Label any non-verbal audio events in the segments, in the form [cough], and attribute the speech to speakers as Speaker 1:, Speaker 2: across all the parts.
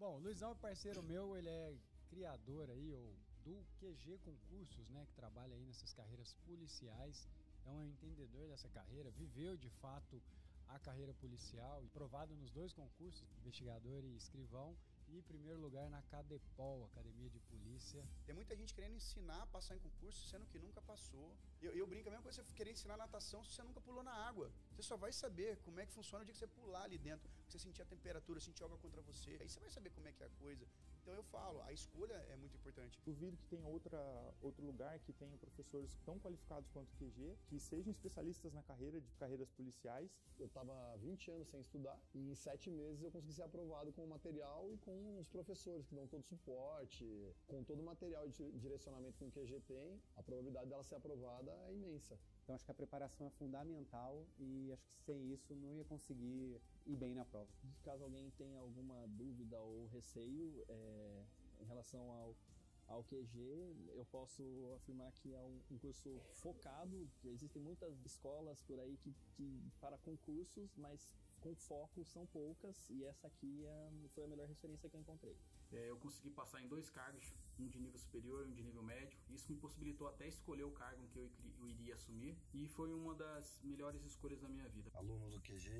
Speaker 1: Bom, Luizão é parceiro meu, ele é criador aí, ou do QG Concursos, né? Que trabalha aí nessas carreiras policiais. Então é um entendedor dessa carreira, viveu de fato a carreira policial, provado nos dois concursos, investigador e escrivão, e primeiro lugar na Cadepol, Academia de Polícia.
Speaker 2: Tem muita gente querendo ensinar a passar em concurso, sendo que nunca passou. Eu, eu brinco a mesma coisa, você querer ensinar natação se você nunca pulou na água. Você só vai saber como é que funciona o dia que você pular ali dentro, que você sentir a temperatura, sentir água contra você. Aí você vai saber como é que é a coisa. Então eu falo, a escolha é muito importante. Duvido que tenha outra, outro lugar que tenha professores tão qualificados quanto o QG, que sejam especialistas na carreira, de carreiras policiais. Eu estava 20 anos sem estudar e em 7 meses eu consegui ser aprovado com o material e com os professores que dão todo o suporte, com todo o material de direcionamento que o QG tem, a probabilidade dela ser aprovada é imensa. Então acho que a preparação é fundamental e acho que sem isso não ia conseguir ir bem na prova.
Speaker 1: Caso alguém tenha alguma dúvida ou receio é, em relação ao ao QG, eu posso afirmar que é um, um curso focado. Existem muitas escolas por aí que, que para concursos, mas com foco são poucas e essa aqui é, foi a melhor referência que eu encontrei.
Speaker 2: É, eu consegui passar em dois cargos, um de nível superior e um de nível médio. Isso me possibilitou até escolher o cargo que eu iria assumir e foi uma das melhores escolhas da minha vida. Aluno do QG,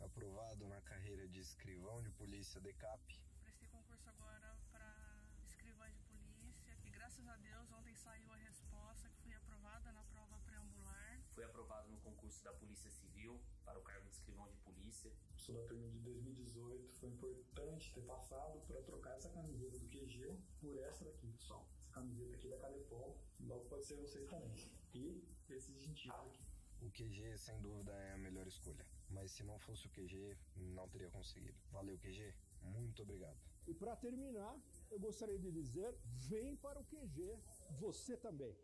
Speaker 2: aprovado na carreira de escrivão de polícia DECAP.
Speaker 3: Prestei concurso agora para escrivão de polícia e graças a Deus ontem saiu a resposta que fui aprovada na prova preambular. Fui aprovado no concurso da Polícia Civil para o cargo de escrivão de polícia
Speaker 1: sou da turma de 2018, foi importante ter passado para trocar essa camiseta do QG por essa daqui, pessoal. Essa camiseta aqui da Cadepol, logo pode ser vocês também. E esses gentis aqui. O QG, sem dúvida, é a melhor escolha. Mas se não fosse o QG, não teria conseguido. Valeu, QG. Muito obrigado. E para terminar, eu gostaria de dizer: vem para o QG, você também.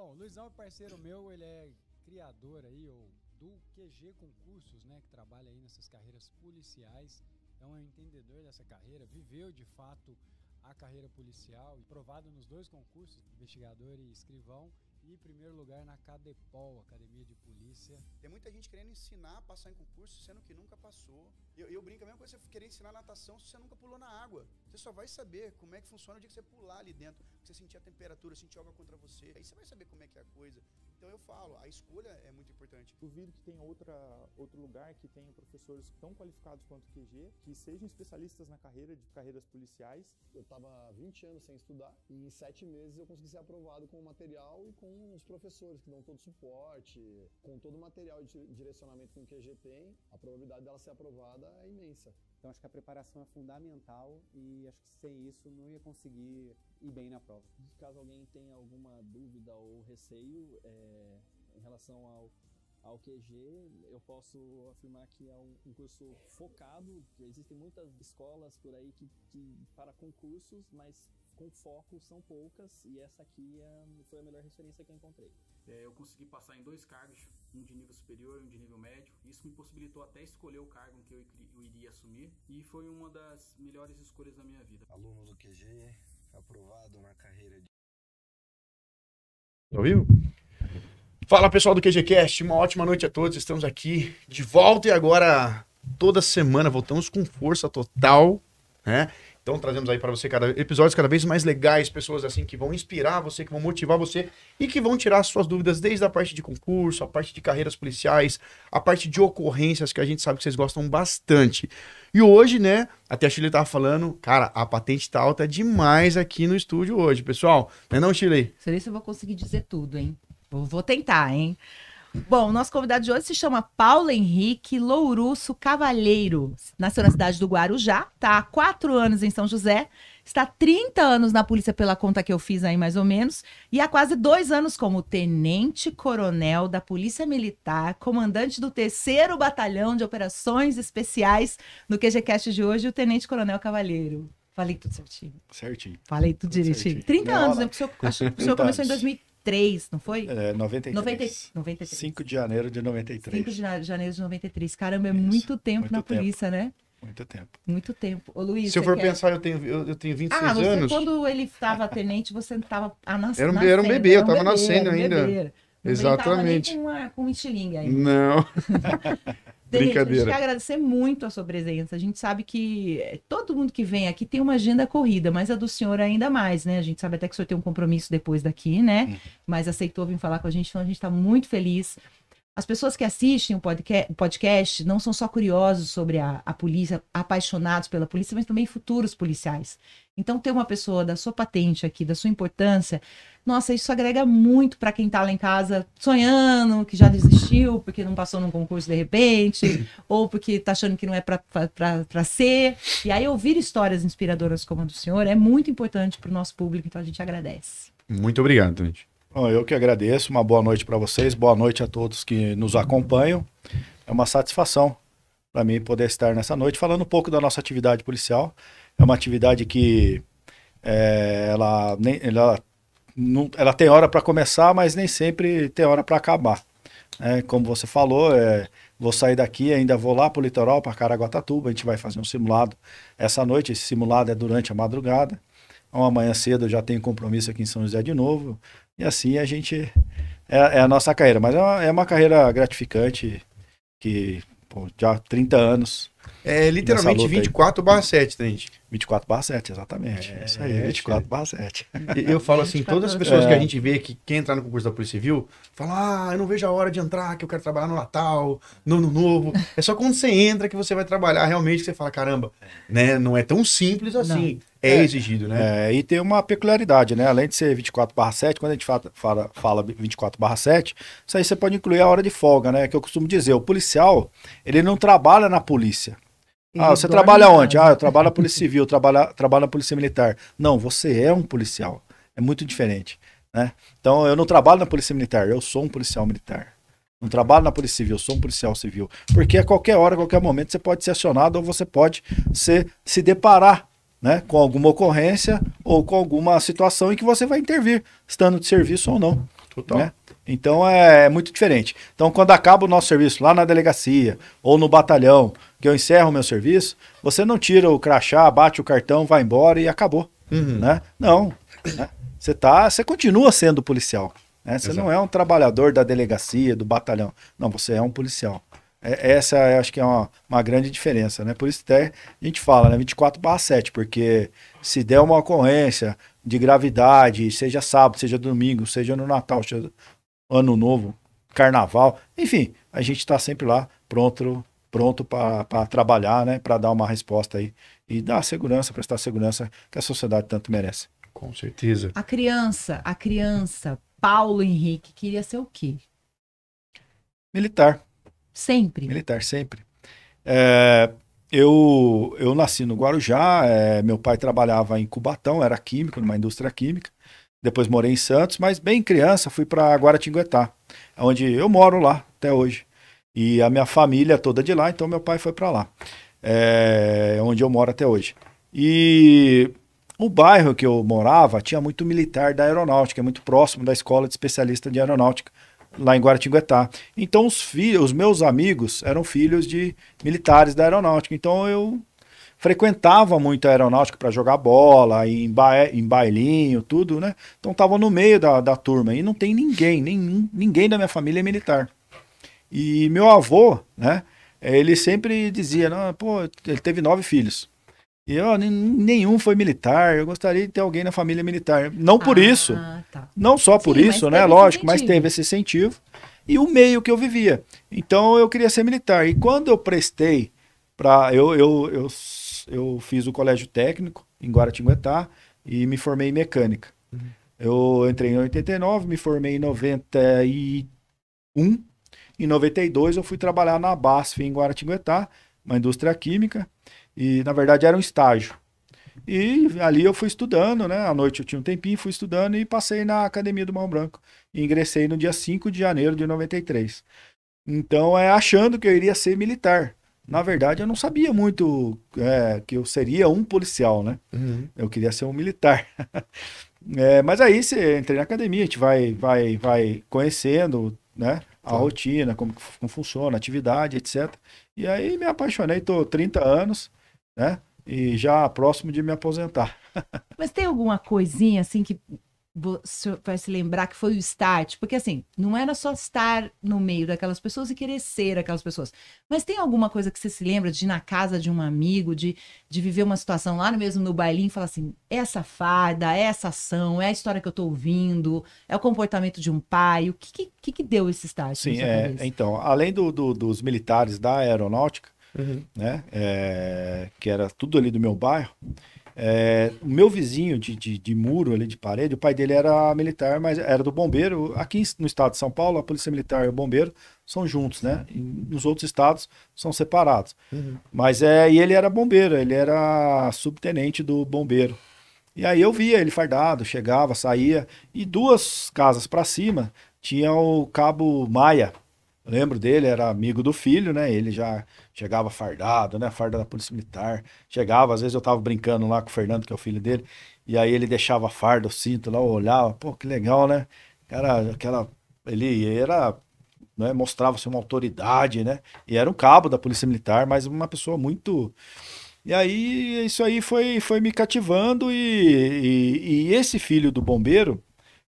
Speaker 1: Bom, o Luizão é parceiro meu, ele é criador aí, ou do QG Concursos, né? Que trabalha aí nessas carreiras policiais. É um entendedor dessa carreira, viveu de fato a carreira policial, provado nos dois concursos, investigador e escrivão. E em primeiro lugar na Cadepol, Academia de Polícia.
Speaker 2: Tem muita gente querendo ensinar a passar em concurso, sendo que nunca passou. Eu, eu brinco a mesma coisa, você querer ensinar natação se você nunca pulou na água. Você só vai saber como é que funciona o dia que você pular ali dentro, que você sentir a temperatura, sentir água contra você. Aí você vai saber como é que é a coisa. Então eu falo, a escolha é muito importante. Duvido que tenha outra, outro lugar que tenha professores tão qualificados quanto o QG, que sejam especialistas na carreira, de carreiras policiais. Eu estava 20 anos sem estudar e em 7 meses eu consegui ser aprovado com o material e com os professores que dão todo o suporte, com todo o material de direcionamento que o QG tem, a probabilidade dela ser aprovada é imensa. Então acho que a preparação é fundamental e acho que sem isso não ia conseguir ir bem na prova.
Speaker 1: Caso alguém tenha alguma dúvida ou receio é, em relação ao, ao QG, eu posso afirmar que é um, um curso focado. Existem muitas escolas por aí que, que para concursos, mas com foco são poucas e essa aqui é, foi a melhor referência que eu encontrei.
Speaker 2: É, eu consegui passar em dois cargos, um de nível superior e um de nível médio. Isso me possibilitou até escolher o cargo que eu, eu iria assumir e foi uma das melhores escolhas da minha vida. Aluno do QG, aprovado na carreira de. Ouviu? Fala pessoal do QGCast, uma ótima noite a todos. Estamos aqui de volta e agora toda semana voltamos com força total, né? Então trazemos aí para você cada, episódios cada vez mais legais, pessoas assim que vão inspirar você, que vão motivar você e que vão tirar suas dúvidas desde a parte de concurso, a parte de carreiras policiais, a parte de ocorrências que a gente sabe que vocês gostam bastante. E hoje, né, até a Chile tava falando, cara, a patente tá alta demais aqui no estúdio hoje, pessoal. Não é não, Chile? Não
Speaker 3: sei se eu vou conseguir dizer tudo, hein? Vou tentar, hein? Bom, nosso convidado de hoje se chama Paulo Henrique Lourusso Cavalheiro. Nasceu na cidade do Guarujá, tá há quatro anos em São José, está há 30 anos na polícia pela conta que eu fiz aí mais ou menos, e há quase dois anos como tenente-coronel da Polícia Militar, comandante do terceiro Batalhão de Operações Especiais no QGCast de hoje, o tenente-coronel Cavalheiro. Falei tudo certinho. Certinho. Falei tudo, direitinho. Certinho. 30 anos, né? Porque o senhor, acho, o senhor começou em 2000, 93, não foi?
Speaker 1: É, 93. 90, 93. 5 de janeiro de 93. 5
Speaker 3: de janeiro de 93. Caramba, é Isso, muito tempo muito na tempo. polícia, né? Muito tempo. Muito tempo. Ô, Luiz, Se eu for quer... pensar, eu
Speaker 2: tenho, eu, eu tenho 26 ah, você, anos.
Speaker 3: Quando ele estava tenente, você estava ah, nascendo. Era, um, era um bebê, eu estava nascendo ainda. Exatamente. com uma, com um ainda. Não. [laughs] Brincadeira. A gente quer agradecer muito a sua presença. A gente sabe que eh, todo mundo que vem aqui tem uma agenda corrida, mas a do senhor ainda mais, né? A gente sabe até que o senhor tem um compromisso depois daqui, né? Uhum. Mas aceitou vir falar com a gente, então a gente está muito feliz. As pessoas que assistem o podcast, não são só curiosos sobre a, a, polícia, apaixonados pela polícia, mas também futuros policiais. Então, ter uma pessoa da sua patente aqui, da sua importância, nossa, isso agrega muito para quem está lá em casa sonhando, que já desistiu, porque não passou num concurso de repente, [coughs] ou porque está achando que não é para ser. E aí, ouvir histórias inspiradoras como a do senhor é muito importante para o nosso público, então a gente agradece.
Speaker 2: Muito obrigado, gente.
Speaker 1: Bom, eu que agradeço. Uma boa noite para vocês. Boa noite a todos que nos acompanham. É uma satisfação para mim poder estar nessa noite falando um pouco da nossa atividade policial. É uma atividade que é, ela, nem, ela, não, ela tem hora para começar, mas nem sempre tem hora para acabar. É, como você falou, é, vou sair daqui, ainda vou lá para o litoral, para Caraguatatuba, a gente vai fazer um simulado essa noite. Esse simulado é durante a madrugada. Então, amanhã cedo eu já tenho compromisso aqui em São José de novo. E assim a gente. É, é a nossa carreira. Mas é uma, é uma carreira gratificante, que pô, já 30 anos. É literalmente 24 barra 7, né, gente?
Speaker 2: 24 barra 7, exatamente. É, isso aí, é, 24 barra 7. Eu falo assim, todas as pessoas é. que a é. gente vê que quer entrar no concurso da Polícia Civil, fala, ah, eu não vejo a hora de entrar, que eu quero trabalhar no Natal, no Ano Novo. É só quando você entra que você vai trabalhar realmente, que você fala, caramba, né, não é tão simples assim. Não. É, é
Speaker 1: exigido, né? É, e tem uma peculiaridade, né? Além de ser 24 barra 7, quando a gente fala, fala, fala 24 barra 7, isso aí você pode incluir a hora de folga, né? Que eu costumo dizer, o policial, ele não trabalha na polícia. Ah, ele ah, você trabalha nada. onde? Ah, eu trabalho na Polícia Civil, trabalho, trabalho na Polícia Militar. Não, você é um policial. É muito diferente, né? Então, eu não trabalho na Polícia Militar, eu sou um policial militar. Não trabalho na Polícia Civil, sou um policial civil. Porque a qualquer hora, a qualquer momento, você pode ser acionado ou você pode ser, se deparar né, com alguma ocorrência ou com alguma situação em que você vai intervir, estando de serviço ou não. Total. Né? Então é muito diferente. Então, quando acaba o nosso serviço lá na delegacia ou no batalhão, que eu encerro o meu serviço, você não tira o crachá, bate o cartão, vai embora e acabou. Uhum. Né? Não. Né? Você, tá, você continua sendo policial. Né? Você Exato. não é um trabalhador da delegacia, do batalhão. Não, você é um policial. É, essa acho que é uma, uma grande diferença, né? Por isso até a gente fala, né? 24 barra 7, porque se der uma ocorrência de gravidade, seja sábado, seja domingo, seja no Natal, seja ano novo, carnaval, enfim, a gente está sempre lá pronto pronto para trabalhar, né? Para dar uma resposta aí e dar segurança, prestar segurança que a sociedade tanto merece. Com certeza.
Speaker 3: A criança, a criança, Paulo Henrique queria ser o quê? Militar. Sempre?
Speaker 1: Militar, sempre. É, eu, eu nasci no Guarujá, é, meu pai trabalhava em Cubatão, era químico, numa indústria química. Depois morei em Santos, mas bem criança fui para Guaratinguetá, onde eu moro lá até hoje. E a minha família toda de lá, então meu pai foi para lá, é, onde eu moro até hoje. E o bairro que eu morava tinha muito militar da aeronáutica, muito próximo da escola de especialista de aeronáutica, lá em Guaratinguetá. Então os filhos, os meus amigos eram filhos de militares da aeronáutica. Então eu frequentava muito a aeronáutica para jogar bola, em, ba em bailinho, tudo, né? Então tava no meio da, da turma e não tem ninguém, nenhum, ninguém da minha família é militar. E meu avô, né? Ele sempre dizia, não, pô, ele teve nove filhos. E eu, nenhum foi militar. Eu gostaria de ter alguém na família militar. Não por ah, isso. Tá. Não só por Sim, isso, né? Lógico, mas teve esse incentivo. E o meio que eu vivia. Então eu queria ser militar. E quando eu prestei para. Eu, eu, eu, eu fiz o colégio técnico em Guaratinguetá e me formei em mecânica. Uhum. Eu entrei em 89, me formei em 91. Em 92 eu fui trabalhar na BASF em Guaratinguetá, uma indústria química. E na verdade era um estágio. E ali eu fui estudando, né? À noite eu tinha um tempinho, fui estudando e passei na Academia do Mão Branco. E ingressei no dia 5 de janeiro de 93. Então, é achando que eu iria ser militar. Na verdade, eu não sabia muito é, que eu seria um policial, né? Uhum. Eu queria ser um militar. [laughs] é, mas aí você entra na academia, a gente vai, vai, vai conhecendo, né? A tá. rotina, como, como funciona, a atividade, etc. E aí me apaixonei, tô 30 anos né? E já próximo de me aposentar. [laughs]
Speaker 3: Mas tem alguma coisinha assim que você vai se lembrar que foi o start? Porque assim, não era só estar no meio daquelas pessoas e querer ser aquelas pessoas. Mas tem alguma coisa que você se lembra de ir na casa de um amigo, de, de viver uma situação lá mesmo no bailinho e falar assim: essa farda, essa ação, é a história que eu tô ouvindo, é o comportamento de um pai. O que que, que deu esse start? Sim, é,
Speaker 1: então, além do, do, dos militares da aeronáutica, uhum. né? É, que era tudo ali do meu bairro. É, o meu vizinho de, de, de, muro ali de parede, o pai dele era militar, mas era do bombeiro. Aqui no estado de São Paulo, a polícia militar e o bombeiro são juntos, né? E nos outros estados são separados. Uhum. Mas é, e ele era bombeiro, ele era subtenente do bombeiro. E aí eu via ele fardado, chegava, saía e duas casas para cima tinha o cabo Maia, lembro dele, era amigo do filho, né? Ele já chegava fardado, né? Farda da Polícia Militar. Chegava, às vezes eu tava brincando lá com o Fernando, que é o filho dele, e aí ele deixava a farda, o cinto lá, eu olhava, pô, que legal, né? Cara, aquela. Ele era. Né, Mostrava-se uma autoridade, né? E era um cabo da Polícia Militar, mas uma pessoa muito. E aí, isso aí foi, foi me cativando, e, e, e esse filho do bombeiro,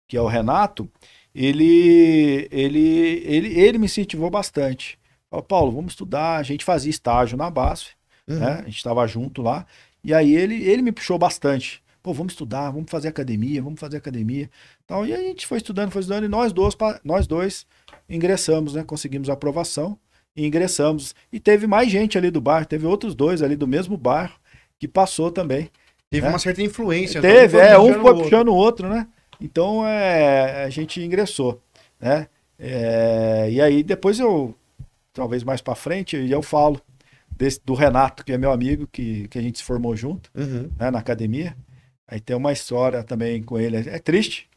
Speaker 1: que é o Renato, ele, ele, ele, ele me incentivou bastante. Falou, Paulo, vamos estudar. A gente fazia estágio na BASF, uhum. né? A gente estava junto lá. E aí ele, ele me puxou bastante. Pô, vamos estudar, vamos fazer academia, vamos fazer academia. Tal. E a gente foi estudando, foi estudando, e nós dois, nós dois ingressamos, né? Conseguimos aprovação e ingressamos. E teve mais gente ali do bairro, teve outros dois ali do mesmo bairro que passou também.
Speaker 2: Teve né? uma certa influência. Teve, é, um foi puxando
Speaker 1: o outro, né? Então é, a gente ingressou, né? É, e aí depois eu, talvez mais para frente, eu falo desse, do Renato, que é meu amigo, que, que a gente se formou junto uhum. né, na academia. Aí tem uma história também com ele. É triste,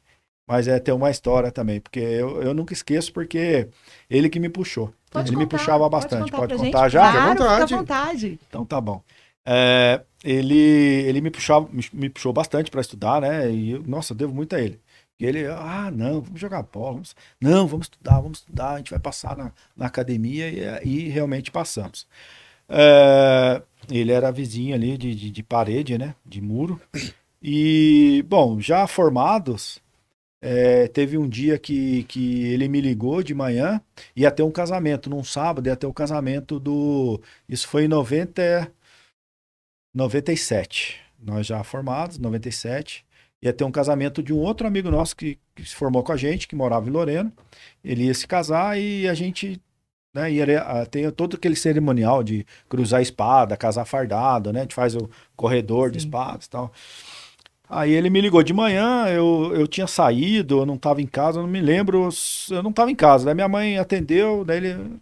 Speaker 1: mas é ter uma história também, porque eu, eu nunca esqueço, porque ele que me puxou. Pode ele contar, me puxava bastante. Pode contar, pode contar já? Claro, vontade. Fica à vontade. Então tá bom. É, ele, ele me, puxava, me, me puxou bastante para estudar, né? E, eu, nossa, eu devo muito a ele. E ele, ah, não, vamos jogar bola, vamos... não, vamos estudar, vamos estudar, a gente vai passar na, na academia e, e realmente passamos. É, ele era vizinho ali de, de, de, parede, né, de muro. E, bom, já formados, é, teve um dia que, que ele me ligou de manhã, ia ter um casamento, num sábado ia ter o um casamento do, isso foi em 90, 97. Nós já formados, 97. Ia ter um casamento de um outro amigo nosso que, que se formou com a gente, que morava em Lorena. Ele ia se casar e a gente né? E era, ah, tem todo aquele cerimonial de cruzar a espada, casar fardado, né? A gente faz o corredor Sim. de espadas e tal. Aí ele me ligou de manhã, eu, eu tinha saído, eu não estava em casa, eu não me lembro, eu não estava em casa, né? Minha mãe atendeu, daí ele.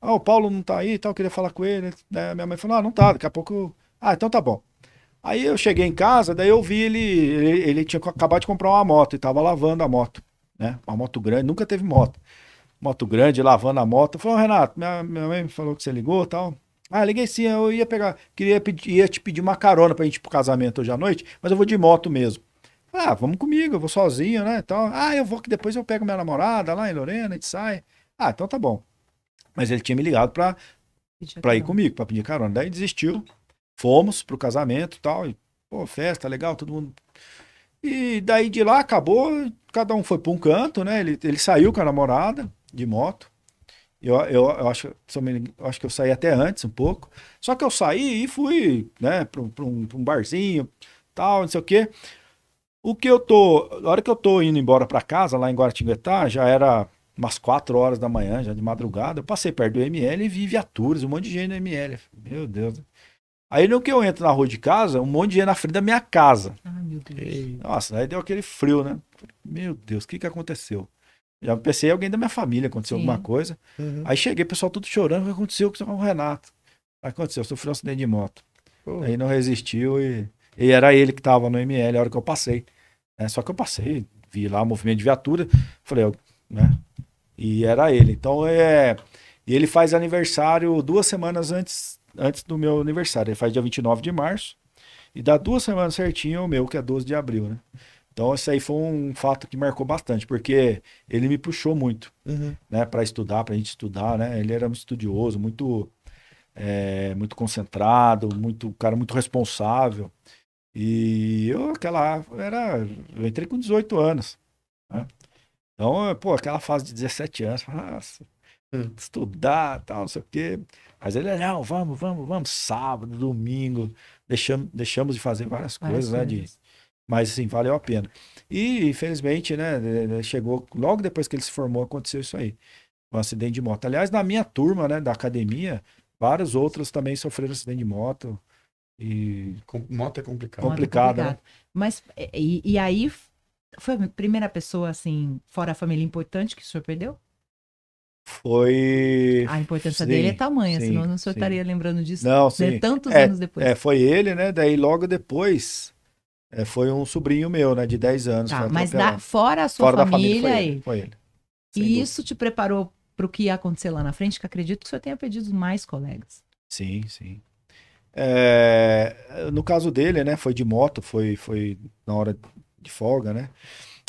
Speaker 1: Ah, o Paulo não está aí e tal, queria falar com ele. Daí né. minha mãe falou: ah, não está daqui a pouco ah, então tá bom. Aí eu cheguei em casa, daí eu vi ele, ele, ele tinha acabado de comprar uma moto e tava lavando a moto, né? Uma moto grande, nunca teve moto. Moto grande, lavando a moto. Falou, Renato, minha, minha mãe falou que você ligou e tal. Ah, liguei sim, eu ia pegar, queria pedir, ia te pedir uma carona pra gente ir pro casamento hoje à noite, mas eu vou de moto mesmo. Ah, vamos comigo, eu vou sozinho, né? Então, ah, eu vou que depois eu pego minha namorada lá em Lorena, a gente sai. Ah, então tá bom. Mas ele tinha me ligado pra, pra ir comigo, pra pedir carona. Daí desistiu. Fomos pro casamento tal, e pô, festa, legal, todo mundo. E daí de lá acabou, cada um foi para um canto, né? Ele, ele saiu com a namorada de moto. Eu, eu, eu acho, eu acho que eu saí até antes um pouco. Só que eu saí e fui, né, para um, pra um barzinho, tal, não sei o quê. O que eu tô, na hora que eu tô indo embora para casa, lá em Guaratinguetá, já era umas 4 horas da manhã, já de madrugada, eu passei perto do ML e vi viaturas, um monte de gente no ML. Meu Deus. Aí no que eu entro na rua de casa, um monte de gente na frente da minha casa. Ai, meu Deus. Nossa, aí deu aquele frio, né? Meu Deus, o que que aconteceu? Já pensei alguém da minha família, aconteceu Sim. alguma coisa. Uhum. Aí cheguei, pessoal tudo chorando, o que aconteceu com o Renato? aconteceu, sofreu um acidente de moto. Pô. Aí não resistiu e... E era ele que tava no ML a hora que eu passei. Né? Só que eu passei, vi lá o movimento de viatura, falei, né? E era ele. Então é... E ele faz aniversário duas semanas antes antes do meu aniversário. Ele faz dia 29 de março. E dá duas semanas certinho o meu, que é 12 de abril, né? Então, isso aí foi um fato que marcou bastante, porque ele me puxou muito, uhum. né? Para estudar, para a gente estudar, né? Ele era um estudioso, muito, é, muito concentrado, muito cara muito responsável. E eu, aquela, era, eu entrei com 18 anos, né? Então, pô, aquela fase de 17 anos, nossa, hum. estudar, tal, não sei o quê. Mas ele, não, vamos, vamos, vamos, sábado, domingo, deixamos, deixamos de fazer várias coisas, né? De, mas assim, valeu a pena. E infelizmente, né, chegou, logo depois que ele se formou, aconteceu isso aí. Um acidente de moto. Aliás, na minha turma, né, da academia, vários outros também sofreram acidente de moto. E Com, moto é complicado. Complicado, é complicado. Né?
Speaker 3: Mas, e, e aí, foi a primeira pessoa, assim, fora a família importante que o senhor perdeu?
Speaker 1: foi. A importância sim, dele é tamanha, sim, senão não se estaria lembrando disso não, sim. tantos é, anos depois. É, foi ele, né? Daí logo depois é, foi um sobrinho meu, né? De 10 anos. Tá, mas da, fora a sua fora família. família foi, ele,
Speaker 3: e isso te preparou para o que ia acontecer lá na frente, que acredito que o senhor tenha pedido mais colegas.
Speaker 1: Sim, sim. É, no caso dele, né? Foi de moto, foi, foi na hora de folga, né?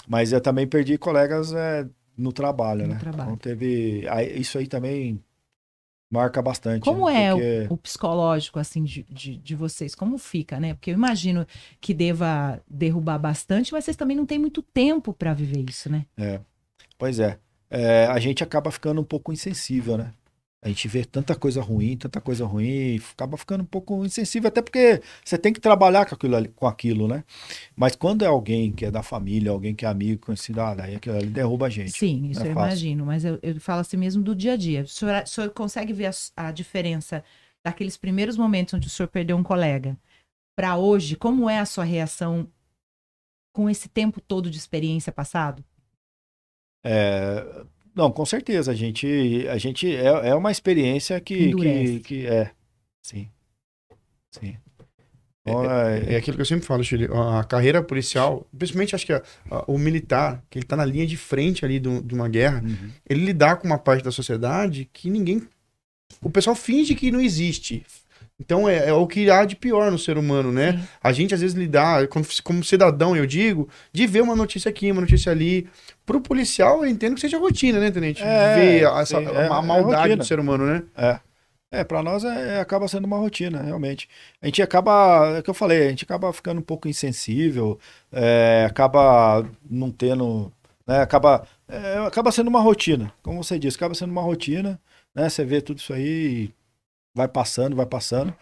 Speaker 1: Mas eu também perdi colegas é, no trabalho, no né? Trabalho. Então teve. isso aí também marca bastante. Como né? Porque... é o, o,
Speaker 3: psicológico, assim, de, de, de, vocês? Como fica, né? Porque eu imagino que deva derrubar bastante, mas vocês também não têm muito tempo para viver isso, né?
Speaker 1: É. Pois é. é. A gente acaba ficando um pouco insensível, né? A gente vê tanta coisa ruim, tanta coisa ruim, acaba ficando um pouco insensível, até porque você tem que trabalhar com aquilo, com aquilo né? Mas quando é alguém que é da família, alguém que é amigo, conhecido, ah, daí aquilo ali derruba a gente. Sim, é isso é eu fácil. imagino,
Speaker 3: mas eu, eu falo assim mesmo do dia a dia. O senhor, o senhor consegue ver a, a diferença daqueles primeiros momentos onde o senhor perdeu um colega para hoje? Como é a sua reação com esse tempo todo de experiência passado?
Speaker 1: É, não, com certeza. A gente, a gente é, é uma experiência
Speaker 2: que, que,
Speaker 1: que, é. Sim. Sim.
Speaker 2: É, então, é, é, é, aquilo que eu sempre falo, Chile. A carreira policial, principalmente acho que a, a, o militar, que ele está na linha de frente ali do, de uma guerra, uhum. ele lidar com uma parte da sociedade que ninguém. O pessoal finge que não existe. Então é, é, o que há de pior no ser humano, né? Sim. A gente às vezes lidar, como, como, cidadão, eu digo, de ver uma notícia aqui, uma notícia ali. Pro policial, eu entendo que seja rotina, né, Tenente? É, ver essa, é, a, é maldade é do ser humano, né?
Speaker 1: É. É, para nós é, é, acaba sendo uma rotina, realmente. A gente acaba, é o que eu falei, a gente acaba ficando um pouco insensível, é, acaba não tendo. Né, acaba, acaba sendo uma rotina, como você disse, acaba sendo uma rotina, né? Você vê tudo isso aí vai passando, vai passando.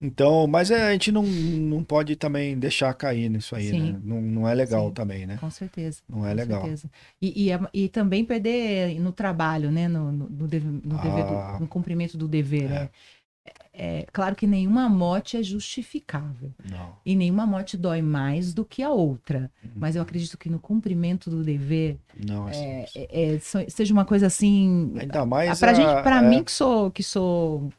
Speaker 1: Então, mas é, a gente não, não pode também deixar cair nisso aí, né? Sim. né? Não, não é legal Sim, também, né?
Speaker 3: Com certeza. Não é legal. Certeza. E, e, é e, também perder no trabalho, né? No, no, no, dever, no, ah, no cumprimento do dever, é. né? É, é, claro que nenhuma morte é justificável. Não. E nenhuma morte dói mais do que a outra. Uhum. Mas eu acredito que no cumprimento do dever Não, é, é, é, é seja uma coisa assim. Ainda mais. Pra, a, gente, pra mim, que sou, que sou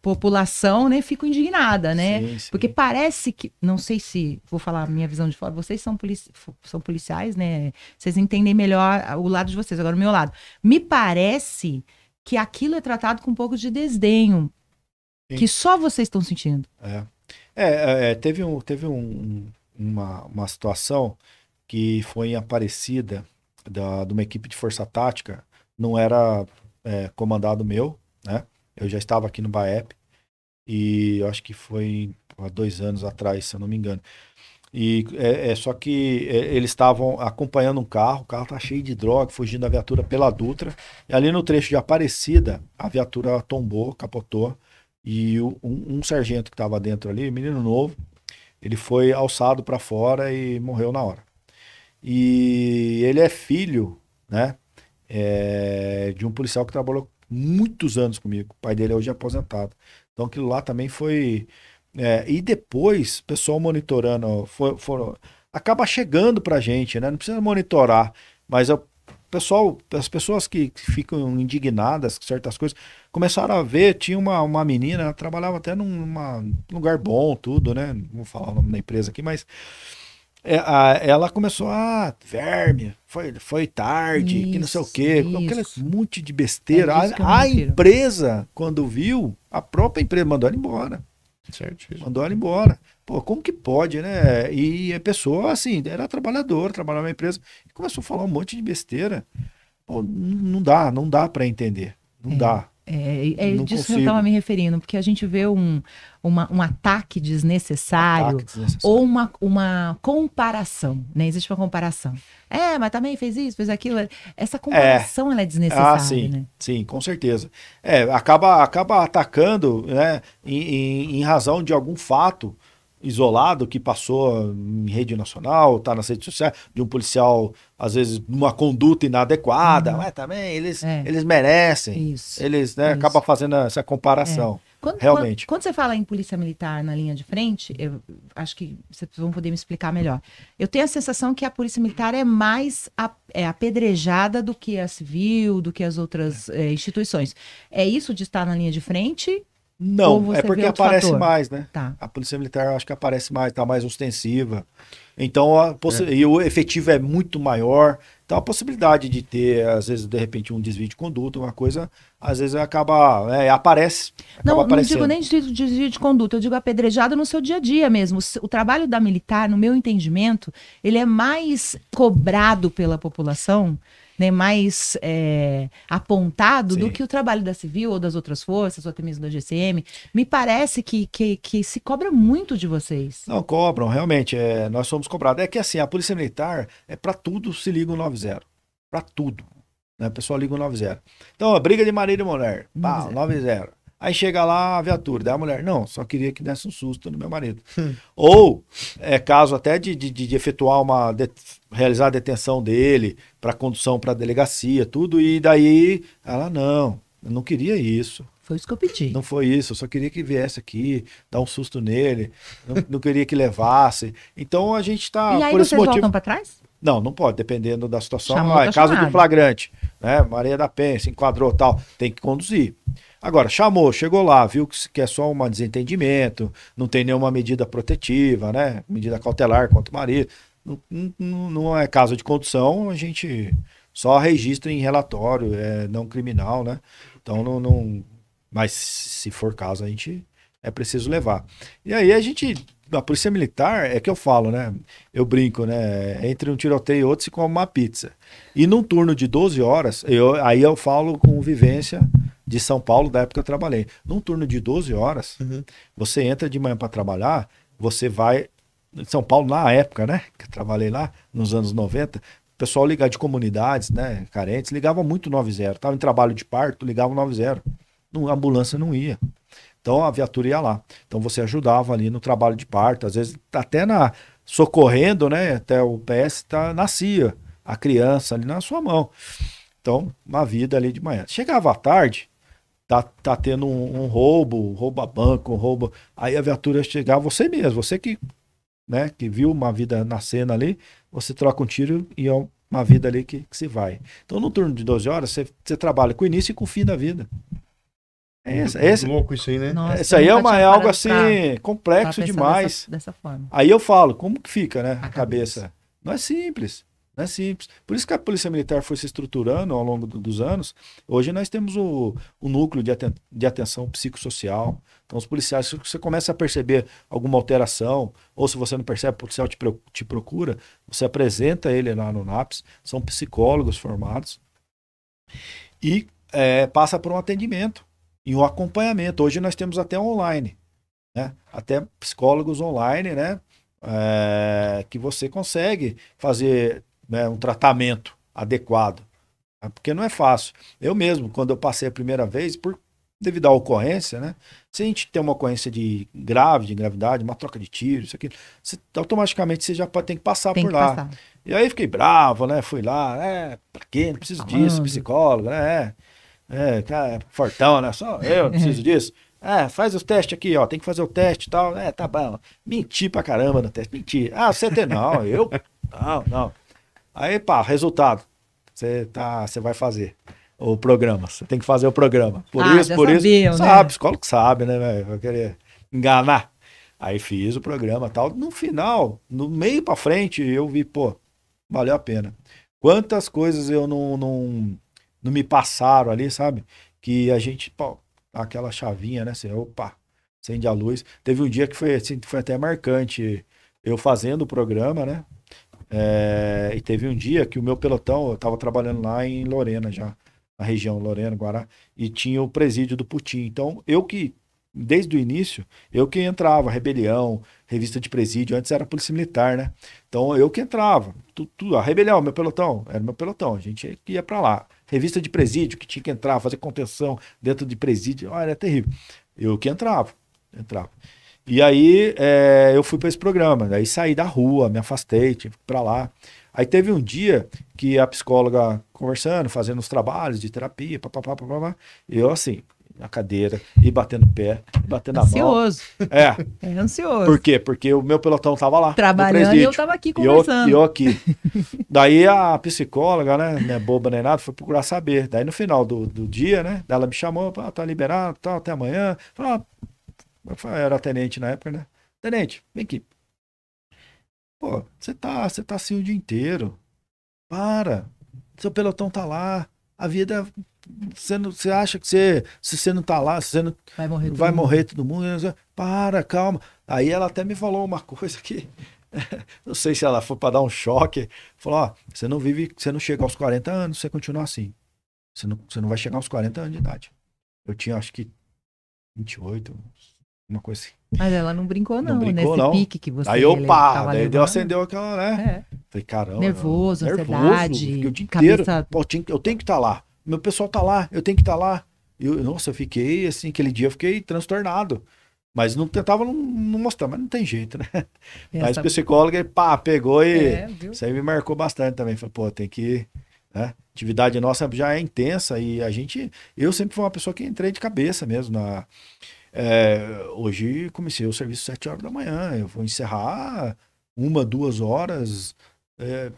Speaker 3: população, né? Fico indignada, né? Sim, sim. Porque parece que. Não sei se. Vou falar a minha visão de fora. Vocês são, polici são policiais, né? Vocês entendem melhor o lado de vocês, agora o meu lado. Me parece que aquilo é tratado com um pouco de desdenho Sim. que só vocês estão sentindo.
Speaker 1: É. É, é, é teve, um, teve um, uma, uma situação que foi em Aparecida, da, de uma equipe de força tática, não era é, comandado meu, né? Eu já estava aqui no BAEP e acho que foi há dois anos atrás, se eu não me engano. E é, é só que é, eles estavam acompanhando um carro, o carro tá cheio de droga, fugindo da viatura pela Dutra. E ali no trecho de Aparecida, a viatura tombou, capotou e um, um sargento que estava dentro ali, menino novo, ele foi alçado para fora e morreu na hora. E ele é filho, né, é, de um policial que trabalhou muitos anos comigo. O pai dele é hoje aposentado. Então aquilo lá também foi. É, e depois, pessoal monitorando, for, for, acaba chegando pra gente, né? Não precisa monitorar, mas eu pessoal, as pessoas que ficam indignadas com certas coisas, começaram a ver, tinha uma, uma menina, ela trabalhava até num lugar bom, tudo, né? Não vou falar o nome da empresa aqui, mas é, a, ela começou a ah, verme, foi, foi tarde, isso, que não sei o quê, isso. aquele monte de besteira. É a, a empresa, quando viu, a própria empresa mandou ela embora. Certo. Mandou ela embora. Pô, como que pode, né? E a pessoa, assim, era trabalhador, trabalhava na empresa, e começou a falar um monte de besteira. Pô, não dá, não dá para entender. Não é. dá.
Speaker 3: É, é disso consigo. que eu estava me referindo, porque a gente vê um, uma, um ataque desnecessário, ataque desnecessário, ou uma, uma comparação, né? Existe uma comparação. É, mas também fez isso, fez aquilo. Essa é. comparação é. ela é desnecessária. Ah, sim, né?
Speaker 1: sim, com certeza. É, acaba, acaba atacando né, em, em, em razão de algum fato isolado que passou em rede nacional, está nas redes sociais, de um policial, às vezes, uma conduta inadequada, uhum. mas
Speaker 3: também eles, é. eles
Speaker 1: merecem. Isso. Eles né, é Isso. acabam fazendo essa comparação. É.
Speaker 3: Quando, realmente. Quando, quando, você fala em polícia militar na linha de frente, eu acho que vocês vão poder me explicar melhor. Eu tenho a sensação que a polícia militar é mais a, é apedrejada do que a civil, do que as outras é. É, instituições. É isso de estar na linha de frente não, é porque aparece fator? mais,
Speaker 1: né? Tá. A polícia militar acho que aparece mais, tá mais ostensiva. Então, a é. e o efetivo é muito maior. Então, a possibilidade de ter, às vezes, de repente, um desvio de conduta, uma coisa, às vezes acaba, é, aparece. não, aparecendo. não
Speaker 3: digo nem de desvio de conduta, eu digo apedrejado no seu dia a dia mesmo. O trabalho da militar, no meu entendimento, ele é mais cobrado pela população né, mais é, apontado Sim. do que o trabalho da Civil ou das outras forças, ou até mesmo da GCM. Me parece que, que, que se cobra muito de vocês.
Speaker 1: Não, cobram, realmente. É, nós somos cobrados. É que assim, a Polícia Militar, é para tudo se liga o 90. Para tudo. Né? O pessoal liga o 90. Então, a briga de marido e mulher. Pá, 90. 90. Aí chega lá a viatura, da a mulher, não, só queria que desse um susto no meu marido. Hum. Ou é caso até de, de, de efetuar uma. De, realizar a detenção dele para condução para delegacia, tudo, e daí ela, não, eu não queria isso. Foi isso que eu pedi. Não foi isso, eu só queria que viesse aqui, dar um susto nele, não, não queria que levasse. Então a gente está. E aí por vocês esse motivo... voltam para trás? Não, não pode, dependendo da situação. ah, é caso chamada. de flagrante, né? Maria da Penha se enquadrou tal, tem que conduzir. Agora, chamou, chegou lá, viu que é só um desentendimento, não tem nenhuma medida protetiva, né? Medida cautelar contra o marido. Não, não, não é caso de condução, a gente só registra em relatório, é não criminal, né? Então, não, não... Mas se for caso, a gente é preciso levar. E aí a gente a polícia militar é que eu falo, né? Eu brinco, né? Entre um tiroteio e outro se come uma pizza. E num turno de 12 horas, eu, aí eu falo com vivência de São Paulo, da época que eu trabalhei. Num turno de 12 horas, uhum. você entra de manhã para trabalhar, você vai. São Paulo, na época, né? Que eu trabalhei lá, nos anos 90, pessoal ligava de comunidades, né, carentes, ligava muito 9-0. tava em trabalho de parto, ligava 9-0. a ambulância não ia. Então a viatura ia lá. Então você ajudava ali no trabalho de parto, às vezes até na socorrendo, né, até o PS tá, nascia a criança ali na sua mão. Então, uma vida ali de manhã. Chegava à tarde, tá, tá tendo um, um roubo, rouba banco, rouba. Aí a viatura chegava, você mesmo, você que, né, que viu uma vida nascendo ali, você troca um tiro e é uma vida ali que, que se vai. Então, no turno de 12 horas, você, você trabalha com o início e com o fim da vida. Esse, é esse, é louco isso aí, né? Nossa, isso aí é, uma, é algo assim pra, complexo pra demais. Dessa, dessa, forma. Aí eu falo, como que fica, né? A, a cabeça. cabeça. Não é simples. Não é simples. Por isso que a Polícia Militar foi se estruturando ao longo do, dos anos. Hoje nós temos o, o núcleo de, aten de atenção psicossocial. Então, os policiais, se você começa a perceber alguma alteração, ou se você não percebe, o policial te, te procura, você apresenta ele lá no NAPS. São psicólogos formados. E é, passa por um atendimento e o acompanhamento. Hoje nós temos até online, né? Até psicólogos online, né? É, que você consegue fazer né, um tratamento adequado. Né? Porque não é fácil. Eu mesmo, quando eu passei a primeira vez, por devido à ocorrência, né? Se a gente tem uma ocorrência de grave, de gravidade, uma troca de tiro, isso aqui, você, automaticamente você já tem que passar tem por que lá. Passar. E aí fiquei bravo, né? Fui lá, é, pra quê? Não preciso disso, psicólogo, né? É. É, cara, tá, é fortão, né? Só eu preciso disso. Ah, faz os testes aqui, ó. Tem que fazer o teste e tal. É, tá bom. Menti pra caramba no teste. Menti. Ah, você tem. Não, eu. Não, não. Aí, pá, resultado. Você tá, você vai fazer o programa. Você tem que fazer o programa. Por ah, isso, por sabiam, isso. Né? Sabe, que sabe, né, velho? Vai querer enganar. Aí fiz o programa tal. No final, no meio pra frente, eu vi, pô, valeu a pena. Quantas coisas eu não, não não me passaram ali, sabe? Que a gente, pô, aquela chavinha, né? Assim, opa, acende a luz. Teve um dia que foi, assim, foi até marcante, eu fazendo o programa, né? É, e teve um dia que o meu pelotão, eu tava trabalhando lá em Lorena já, na região Lorena, Guará, e tinha o presídio do Putin. Então, eu que, desde o início, eu que entrava, rebelião, revista de presídio, antes era polícia militar, né? Então, eu que entrava, tudo, tu, a rebelião, meu pelotão, era meu pelotão, a gente ia para lá revista de presídio, que tinha que entrar, fazer contenção dentro de presídio. Olha, era é terrível. Eu que entrava, entrava. E aí é, eu fui para esse programa. Aí saí da rua, me afastei, tive que ir para lá. Aí teve um dia que a psicóloga conversando, fazendo os trabalhos de terapia, papapá, papapá. Eu assim, na cadeira, e batendo o pé, e batendo ansioso. a mão. Ansioso.
Speaker 3: É. [laughs] é. Ansioso. Por
Speaker 1: quê? Porque o meu pelotão tava lá. Trabalhando e eu tava aqui conversando. E eu, eu, aqui. [laughs] Daí a psicóloga, né, não é boba nem nada, foi procurar saber. Daí no final do, do dia, né, ela me chamou, ah, tá liberado, tal, tá, até amanhã. Falei, ah, era tenente na época, né? Tenente, vem aqui. Pô, você tá, você tá assim o dia inteiro. Para. Seu pelotão tá lá a vida. Você, não, você acha que você, se você não tá lá, se você não.
Speaker 3: Vai morrer, vai todo, morrer mundo.
Speaker 1: todo mundo. Né? Para, calma. Aí ela até me falou uma [laughs] coisa que. não sei se ela foi para dar um choque. Falou: ó, você não vive, você não chega aos 40 anos, você continua assim. Você não, você não vai chegar aos 40 anos de idade. Eu tinha, acho que, 28, uma coisa assim.
Speaker 3: Mas ela não brincou, não, não brincou, nesse não. pique que você Aí eu pá, daí deu, acendeu
Speaker 1: aquela, né? É. Falei, caramba. Nervoso, nervoso ansiedade. Cabeça... Tá pô, eu, tinha, tenho que estar tá lá. Meu pessoal tá lá, eu tenho que estar tá lá. Eu, nossa, eu fiquei assim, aquele dia eu fiquei transtornado. Mas não tentava não, não mostrar, mas não tem jeito, né? É, mas o tá psicólogo, pá, pegou e. É, isso aí me marcou bastante também. Falei, pô, tem que. Né? Atividade nossa já é intensa e a gente. Eu sempre fui uma pessoa que entrei de cabeça mesmo na é, hoje comecei o serviço sete horas da manhã, eu vou encerrar uma, duas horas, é,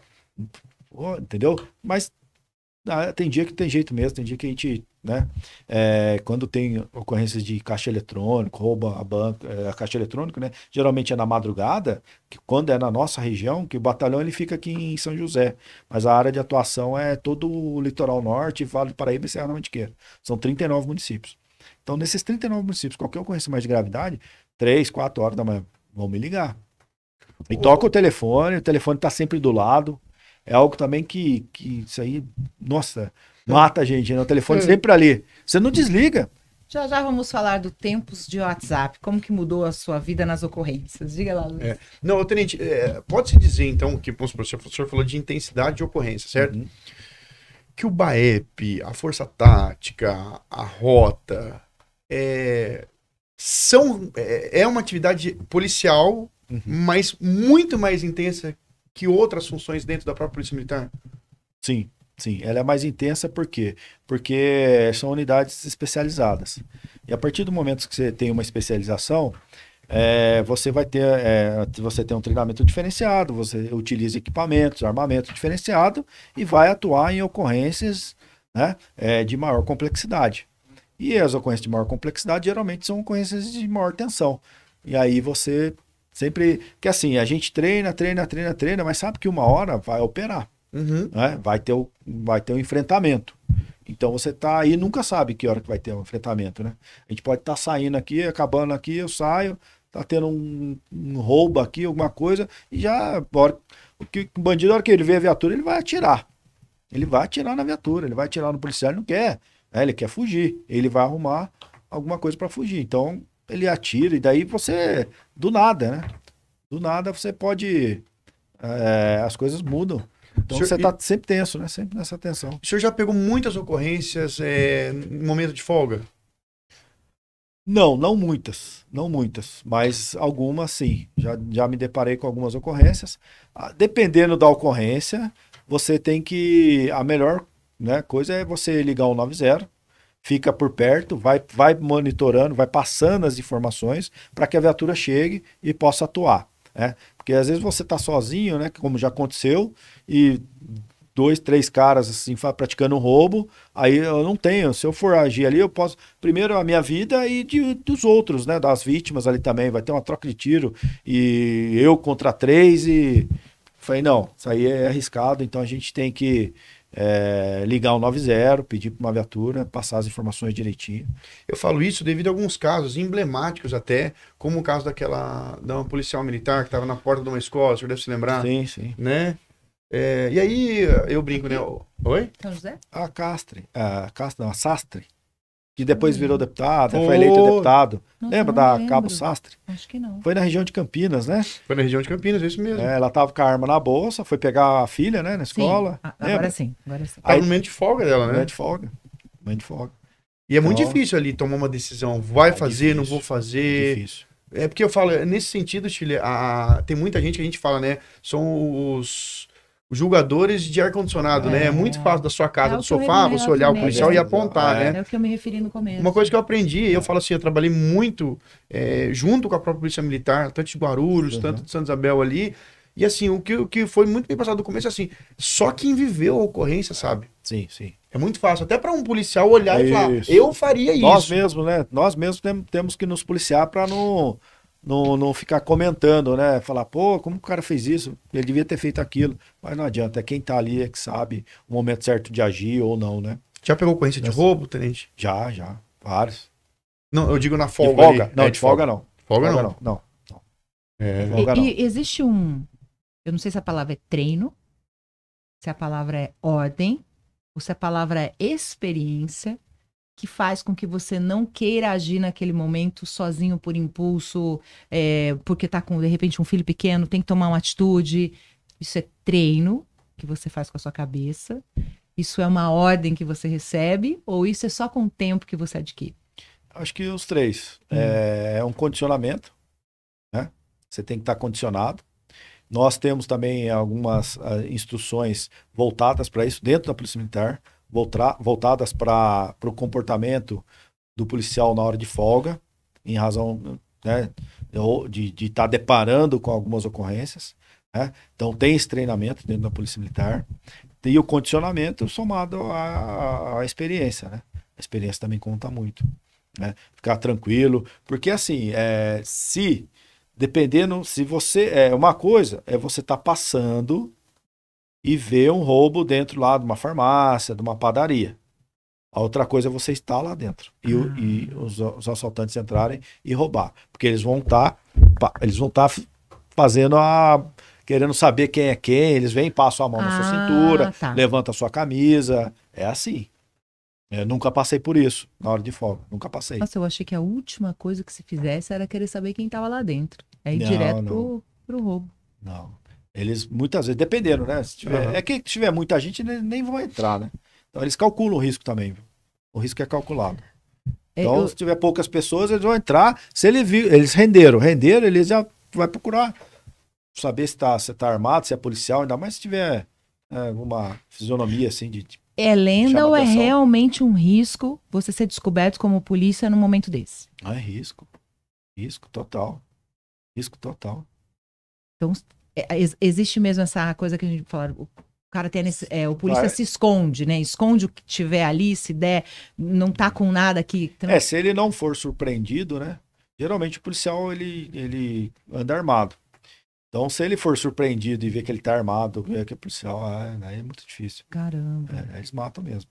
Speaker 1: pô, entendeu? Mas ah, tem dia que tem jeito mesmo, tem dia que a gente, né? É, quando tem ocorrências de caixa eletrônico, rouba a banca, é, a caixa eletrônica, né? Geralmente é na madrugada, que quando é na nossa região, que o batalhão ele fica aqui em São José, mas a área de atuação é todo o litoral norte, Vale do Paraíba e Serra da Mantiqueira. São 39 municípios. Então, nesses 39 municípios, qualquer ocorrência mais de gravidade, 3, 4 horas da manhã, vão me ligar. E toca o telefone, o telefone está sempre do lado. É algo também que, que isso aí, nossa, mata a gente, né? O telefone é. sempre ali. Você não desliga.
Speaker 3: Já já vamos falar do tempos de WhatsApp, como que mudou a sua vida nas ocorrências. Diga lá, Luiz. É. Não,
Speaker 2: Tenente, é, pode-se dizer, então, que o senhor falou de intensidade de ocorrência, certo? Uhum. Que o BAEP, a força tática, a rota, é, são, é, é, uma atividade policial, uhum. mas muito mais intensa que outras funções dentro da própria Polícia Militar?
Speaker 1: Sim, sim. Ela é mais intensa por quê? Porque são unidades especializadas. E a partir do momento que você tem uma especialização, é, você vai ter é, você tem um treinamento diferenciado, você utiliza equipamentos, armamento diferenciado e vai atuar em ocorrências né, é, de maior complexidade. E as ocorrências de maior complexidade geralmente são ocorrências de maior tensão. E aí você sempre. Que assim, a gente treina, treina, treina, treina, mas sabe que uma hora vai operar. Uhum. Né? Vai, ter o, vai ter o enfrentamento. Então você tá aí nunca sabe que hora que vai ter um enfrentamento, né? A gente pode estar tá saindo aqui, acabando aqui, eu saio, tá tendo um, um roubo aqui, alguma coisa, e já. Hora, o, que, o bandido, na hora que ele vê a viatura, ele vai atirar. Ele vai atirar na viatura, ele vai atirar no policial, ele não quer né? Ele quer fugir. Ele vai arrumar alguma coisa para fugir. Então, ele atira e daí você, do nada, né? Do nada você pode. É, as coisas mudam. Então senhor, você está
Speaker 2: e... sempre tenso, né? Sempre nessa tensão. O senhor já pegou muitas ocorrências é, eh, no momento de folga?
Speaker 1: Não, não muitas, não muitas, mas algumas sim. Já, já me deparei com algumas ocorrências. Ah, dependendo da ocorrência, você tem que. A melhor né? Coisa é você ligar o 90, fica por perto, vai, vai monitorando, vai passando as informações para que a viatura chegue e possa atuar. Né? Porque às vezes você está sozinho, né? Como já aconteceu, e dois, três caras assim praticando um roubo, aí eu não tenho. Se eu for agir ali, eu posso primeiro a minha vida e de, dos outros, né, das vítimas ali também, vai ter uma troca de tiro e eu contra três e falei não, isso aí é arriscado, então a gente tem que é,
Speaker 2: ligar o 90, pedir para uma viatura, passar as informações direitinho. Eu falo isso devido a alguns casos emblemáticos até, como o caso daquela da uma policial militar que estava na porta de uma escola, o senhor deve se lembrar. Sim, sim. Né? É, e aí eu brinco, né? Oi?
Speaker 1: José? A Castre, a Castre, não, a Sastre que depois virou hum. deputado, oh. foi eleito deputado. Não, Lembra não da lembro. Cabo Sastre? Acho que não. Foi na região de Campinas, né?
Speaker 2: Foi na região de Campinas,
Speaker 1: isso mesmo. É, ela tava com a arma na bolsa, foi pegar a filha, né, na escola. Sim. agora sim, agora sim. Aí, no momento de folga dela, né? Momento de
Speaker 2: folga. Momento de folga. E é então, muito difícil ali tomar uma decisão. Vai é fazer, difícil, não vou fazer. É difícil. É porque eu falo, é nesse sentido, Chile, a, tem muita gente que a gente fala, né? São os julgadores de ar-condicionado, né? é, né? É muito fácil da sua casa, é do sofá, você olhar o policial e apontar, é. né? É o
Speaker 3: que eu me referi no começo. Uma
Speaker 2: coisa que eu aprendi, eu falo assim, eu trabalhei muito é, junto com a própria Polícia Militar, tanto de Guarulhos, uhum. tanto de Santa Isabel ali. E assim, o que, o que foi muito bem passado do começo é assim, só quem viveu a ocorrência sabe. Sim, sim. É muito fácil, até para um policial olhar e falar, eu faria isso. Nós mesmos, né? Nós mesmos
Speaker 1: temos que nos policiar para não não, não ficar comentando, né? Falar, pô, como o cara fez isso? Ele devia ter feito aquilo. Mas não adianta, é quem tá ali é que sabe o momento certo de agir ou não, né? Já pegou ocorrência de roubo, tenente? Já, já. Vários.
Speaker 2: Não, eu digo na folga. De folga? Ali. Não, é, de, de folga, folga, não. Folga, folga não. não. Não. É. Folga, não.
Speaker 3: E, e existe um. Eu não sei se a palavra é treino, se a palavra é ordem, ou se a palavra é experiência, que faz com que você não queira agir naquele momento sozinho por impulso, é, porque está com, de repente, um filho pequeno, tem que tomar uma atitude. Isso é treino que você faz com a sua cabeça. Isso é uma ordem que você recebe, ou isso é só com o tempo que você adquire? Acho que os
Speaker 1: três. Hum. É, é um condicionamento, né? Você tem que estar tá condicionado. Nós temos também algumas uh, instruções voltadas para isso dentro da Polícia Militar voltadas para o comportamento do policial na hora de folga, em razão né, de estar tá deparando com algumas ocorrências. Né? Então tem esse treinamento dentro da Polícia Militar e o condicionamento somado à, à experiência. Né? A experiência também conta muito. Né? Ficar tranquilo, porque assim, é, se dependendo, se você é uma coisa é você tá passando e vê um roubo dentro lá de uma farmácia, de uma padaria. A outra coisa é você estar lá dentro e, e ah. os, os, assaltantes entrarem e roubar. Porque eles vão estar tá, eles vão estar tá fazendo a. querendo saber quem é quem, eles vêm, passam a mão ah, na sua ah, cintura, tá. levanta a sua camisa. É assim. Eu é, nunca passei por isso na hora de folga. Nunca passei. Nossa,
Speaker 3: eu achei que a última coisa que se fizesse era querer saber quem estava lá dentro. Aí é não, direto não. Pro, pro roubo.
Speaker 1: Não. Eles muitas vezes dependeram, né? Tiver, uhum. É que se tiver muita gente, eles nem vão entrar, né? Então eles calculam o risco também. O risco é calculado. É, então, eu... se tiver poucas pessoas, eles vão entrar. Se ele viu, eles renderam, renderam, eles já vai procurar saber se está se tá armado, se é policial, ainda mais se tiver é, alguma fisionomia assim de. de
Speaker 3: é lenda ou é realmente um risco você ser descoberto como polícia num momento desse?
Speaker 1: Ah, é risco. Risco total. Risco total.
Speaker 3: Então, é, é, existe mesmo essa coisa que a gente fala, o cara tem nesse, é, o polícia Vai. se esconde, né? Esconde o que tiver ali, se der, não tá com nada aqui então É, se
Speaker 1: ele não for surpreendido, né? Geralmente o policial ele ele anda armado. Então, se ele for surpreendido e ver que ele tá armado, ver hum. que é policial, ah, aí é muito difícil. Caramba. É, eles
Speaker 2: matam mesmo.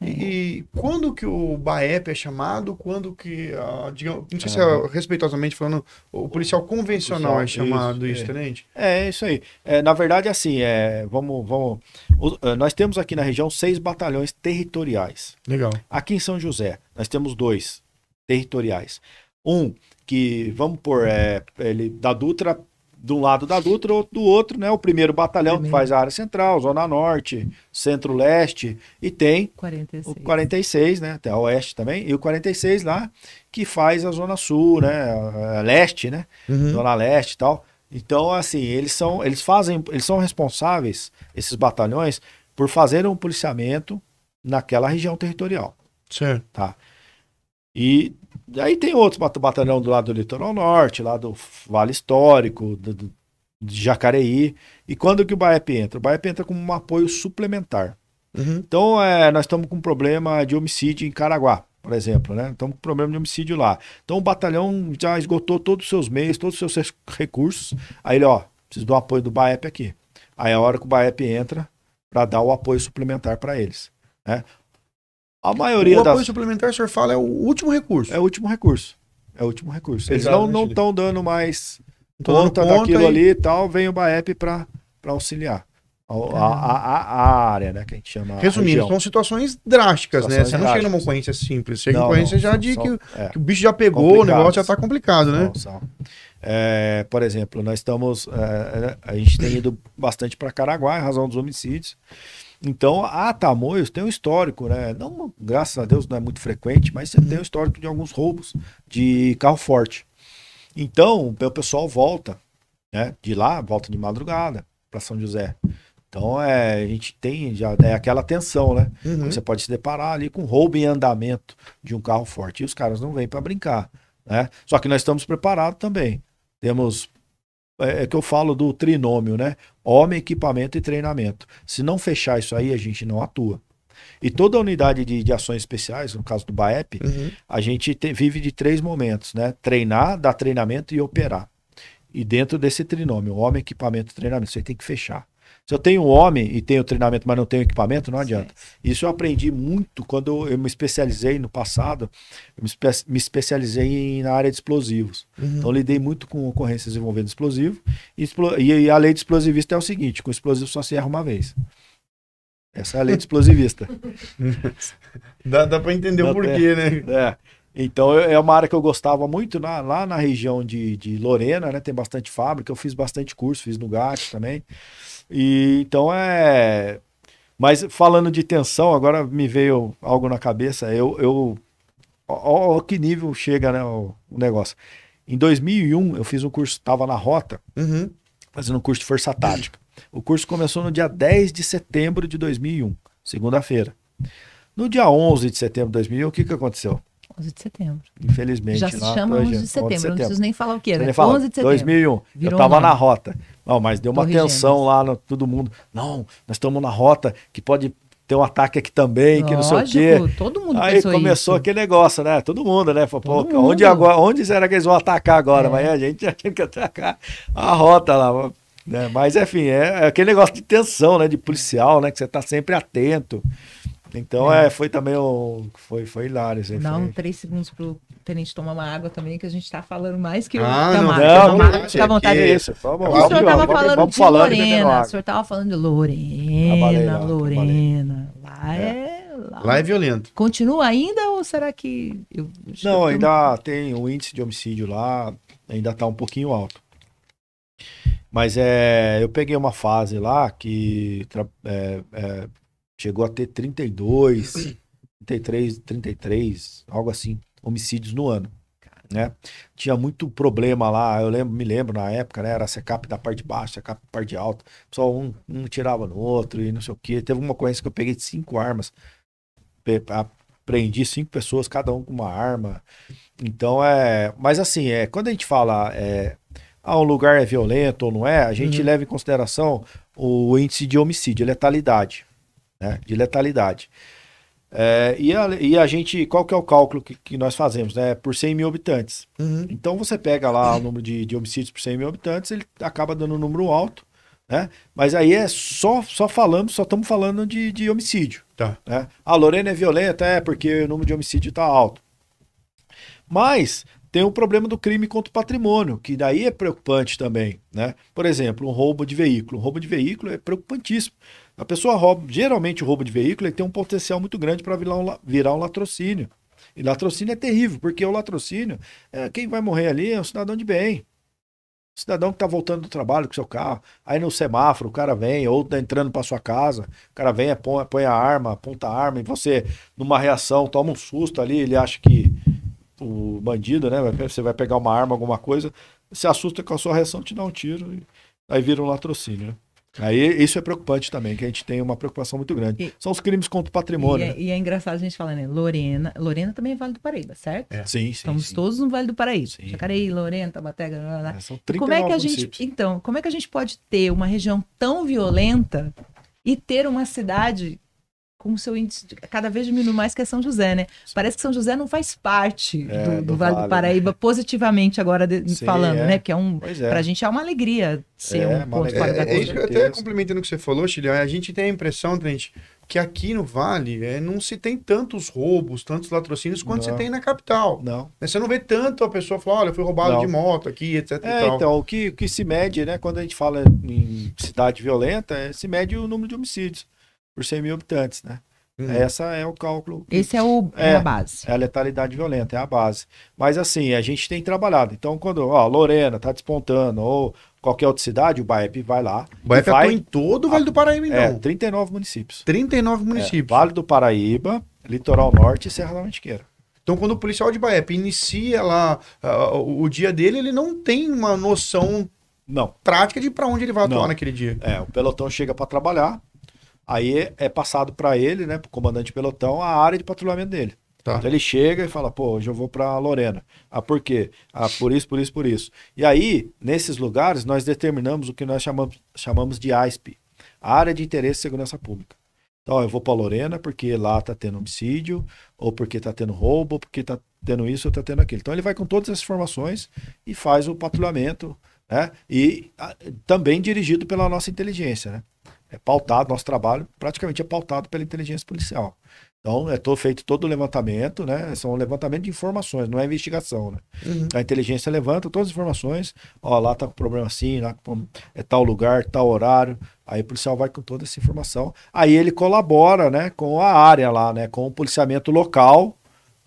Speaker 2: E, é. e, quando que o BAEP é chamado? Quando que, a ah, digamos, não sei se ah. é respeitosamente falando, o policial convencional o é policial, é chamado isso, isso é. Tenente?
Speaker 1: É, é, isso aí. É, na verdade, assim, é, vamos, vamos. O, eh, nós temos aqui na região seis batalhões territoriais. Legal. Aqui em São José, nós temos dois territoriais. Um que, vamos por, é, ele da Dutra de um lado da luta, do outro, né? O primeiro batalhão que faz a área central, zona norte, centro-leste e tem 46. o 46, né? Até oeste também e o 46 lá que faz a zona sul, né? Leste, né? Uhum. Zona leste e tal. Então, assim, eles são, eles fazem, eles são responsáveis esses batalhões por fazer um policiamento naquela região territorial. Certo. Tá. E Aí tem outros batalhão do lado do litoral norte, lá do Vale Histórico, do, do, de Jacareí. E quando que o BAEP entra? O BAEP entra como um apoio suplementar. Uhum. Então, é, nós estamos com um problema de homicídio em Caraguá, por exemplo, né? Estamos com problema de homicídio lá. Então, o batalhão já esgotou todos os seus meios, todos os seus recursos. Aí ele, ó, preciso do apoio do BAEP aqui. Aí é a hora que o BAEP entra para dar o apoio suplementar para eles. Né? A maioria o apoio das...
Speaker 2: suplementar, o senhor fala, é o último recurso. É o último recurso.
Speaker 1: É o último recurso. Eles Exato, não estão dando mais conta, dando daquilo ali e tal, vem o
Speaker 2: BAEP para auxiliar. A, a, a,
Speaker 1: a, área, né? Que a gente chama. Resumindo, são
Speaker 2: situações drásticas, né? situações né? Você não chega numa ocorrência assim simples, chega em numa ocorrência já de são, que, é, que, o bicho já pegou, o negócio já tá complicado, né? Não,
Speaker 1: É, por exemplo, nós estamos. É, a gente tem ido bastante para Caraguá em razão dos homicídios. Então, a ah, Tamoios tá, tem um histórico, né? Não, graças a Deus não é muito frequente, mas você tem um histórico de alguns roubos de carro forte. Então, o pessoal volta, né? De lá, volta de madrugada para São José. Então, é, a gente tem já é aquela tensão, né? Uhum. Você pode se deparar ali com roubo em andamento de um carro forte e os caras não vêm para brincar, né? Só que nós estamos preparados também. Temos é, é que eu falo do trinômio, né? Homem, equipamento e treinamento. Se não fechar isso aí, a gente não atua. E toda a unidade de, de ações especiais, no caso do BAEP, uhum. a gente te, vive de três momentos, né? Treinar, dar treinamento e operar. E dentro desse trinômio, homem, equipamento e treinamento, você tem que fechar. Se eu tenho um homem e tenho treinamento, mas não tenho equipamento, não adianta. Isso eu aprendi muito quando eu me especializei no passado, eu me, espe me especializei em, na área de explosivos. Uhum. Então, lidei muito com ocorrências envolvendo explosivo. E, e, a lei de explosivista é o seguinte: com explosivo só se erra uma vez. Essa é a lei de explosivista. [laughs]
Speaker 2: dá dá para entender o porquê, né?
Speaker 1: É. Então é uma área que eu gostava muito na, lá na região de, de Lorena, né? Tem bastante fábrica. Eu fiz bastante curso, fiz no GAT também. E então é. Mas falando de tensão, agora me veio algo na cabeça. Eu. eu ó, que nível chega né, o, o, negócio. Em 2001, eu fiz um curso, estava na rota, uhum. fazendo um curso de força tática. O curso começou no dia 10 de setembro de 2001, segunda-feira. No dia 11 de setembro de 2001, o que, que aconteceu?
Speaker 3: 11 de setembro.
Speaker 1: Infelizmente. Já se chama 11 de setembro, 11 de setembro. não preciso nem falar o quê, era. Né? Fala, 11 de setembro. 2001, Virou eu estava na rota. Não, mas deu uma Torre tensão Gêmeos. lá, no, todo mundo. Não, nós estamos na rota que pode ter um ataque aqui também, Lógico, que não sei o quê. todo mundo Aí começou isso. aquele negócio, né? Todo mundo, né? Falou, todo mundo. Onde, agora, onde será que eles vão atacar agora? É. Mas a gente já tinha que atacar a rota lá. Né? Mas, enfim, é, é aquele negócio de tensão, né? De policial, né? Que você está sempre atento. Então, é. é, foi também o Foi, foi hilário. não assim, Dá
Speaker 3: um três segundos pro tenente tomar uma água também, que a gente tá falando mais que o ah, da não, Não, não, não, fica à vontade. Isso, vamos, o senhor tava vamos, falando vamos de falando Lorena. O senhor tava falando de ah, Lorena, Lorena. Lá é. é. Lá,
Speaker 2: lá é violento.
Speaker 3: Continua ainda ou será que. Eu, não, que
Speaker 1: ainda tem o um índice de homicídio lá, ainda tá um pouquinho alto. Mas é, eu peguei uma fase lá que é, é, Chegou a ter 32, 33, 33, algo assim, homicídios no ano. Né? Tinha muito problema lá, eu lembro, me lembro na época, né? Era secap da parte de baixo, secap da parte de alta. Só um, um tirava no outro e não sei o que. Teve uma ocorrência que eu peguei cinco armas. Prendi cinco pessoas, cada um com uma arma. Então é. Mas assim, é, quando a gente fala é, ah, um lugar é violento ou não é, a gente uhum. leva em consideração o índice de homicídio, letalidade né, de letalidade. É, e, a, e a gente, qual que é o cálculo que, que nós fazemos? Né? Por 100 mil habitantes. Uhum. Então você pega lá o número de, de homicídios por 100 mil habitantes, ele acaba dando um número alto, né? Mas aí é só, só falamos, só estamos falando de, de homicídio. Tá. Né? A ah, Lorena é violenta, é porque o número de homicídio está alto. Mas tem o problema do crime contra o patrimônio, que daí é preocupante também, né? Por exemplo, um roubo de veículo. Um roubo de veículo é preocupantíssimo. A pessoa rouba, geralmente rouba de veículo ele tem um potencial muito grande para virar, um, virar um latrocínio. E latrocínio é terrível, porque o latrocínio, é, quem vai morrer ali é um cidadão de bem. cidadão que está voltando do trabalho com seu carro, aí no semáforo o cara vem, ou está entrando para sua casa, o cara vem, põe, põe a arma, aponta a arma, e você, numa reação, toma um susto ali, ele acha que o bandido, né, você vai pegar uma arma, alguma coisa, se assusta com a sua reação, te dá um tiro, aí vira um latrocínio, né? Aí isso é preocupante também, que a gente tem uma preocupação muito grande. E, São os crimes contra o
Speaker 3: patrimônio. E é, né? e é engraçado a gente falar, né? Lorena. Lorena também é Vale do Paraíba, certo? É.
Speaker 1: Sim, sim. Estamos
Speaker 3: sim. todos no Vale do Paraíba. Sim. Jacareí, Lorena, Tabatega, blá, blá. É, são 39 como é que a gente, Então, como é que a gente pode ter uma região tão violenta e ter uma cidade com o seu índice cada vez diminui mais que é São José, né? Parece que São José não faz parte é, do, do, do, Vale do né? Paraíba positivamente agora de, Sim, falando, é. né? Porque é um é. a gente é uma alegria ser é, um ponto fora da É, é até
Speaker 2: complementando o que você falou, Chilhão, é, a gente tem a impressão, gente que aqui no Vale é, não se tem tantos roubos, tantos latrocínios quanto não. se tem na capital. Não. Né, você não vê tanto a pessoa falar, olha, fui roubado não. de moto aqui, etc. É, então, o que, o que se mede, né? Quando a gente fala
Speaker 1: em cidade violenta, se mede o número de homicídios por 100 mil habitantes, né? Uhum. Essa é o cálculo. Esse
Speaker 3: é, o, é, é a
Speaker 1: base. É a letalidade violenta, é a base. Mas assim, a gente tem trabalhado. Então, quando, a Lorena tá despontando, ou qualquer outra cidade, o BAEP
Speaker 2: vai lá. O BAEP vai, em todo o Vale do Paraíba, então. É, 39 municípios. 39 é, municípios. É, vale do Paraíba, Litoral Norte e Serra da Mantiqueira. Então, quando o policial de BAEP inicia lá uh, o dia dele, ele não tem uma noção não prática de para onde ele vai atuar não. naquele dia. É, o pelotão chega para trabalhar, Aí é passado para ele, né, para o
Speaker 1: comandante de pelotão, a área de patrulhamento dele. Tá. Então ele chega e fala, pô, hoje eu vou para Lorena. Ah, por quê? Ah, por isso, por isso, por isso. E aí, nesses lugares, nós determinamos o que nós chamamos, chamamos de ASP, Área de Interesse e Segurança Pública. Então, ó, eu vou para Lorena porque lá tá tendo homicídio, ou porque tá tendo roubo, ou porque tá tendo isso, ou tá tendo aquilo. Então ele vai com todas essas informações e faz o patrulhamento, né? E a, ah, também dirigido pela nossa inteligência, né? É pautado, nosso trabalho praticamente é pautado pela inteligência policial. Então, é todo, feito todo o levantamento, né? São levantamento de informações, não é investigação, né? Uhum. A inteligência levanta todas as informações, ó, lá tá com problema assim, lá é tal lugar, tal horário. Aí o policial vai com toda essa informação. Aí ele colabora, né, com a área lá, né, com o policiamento local,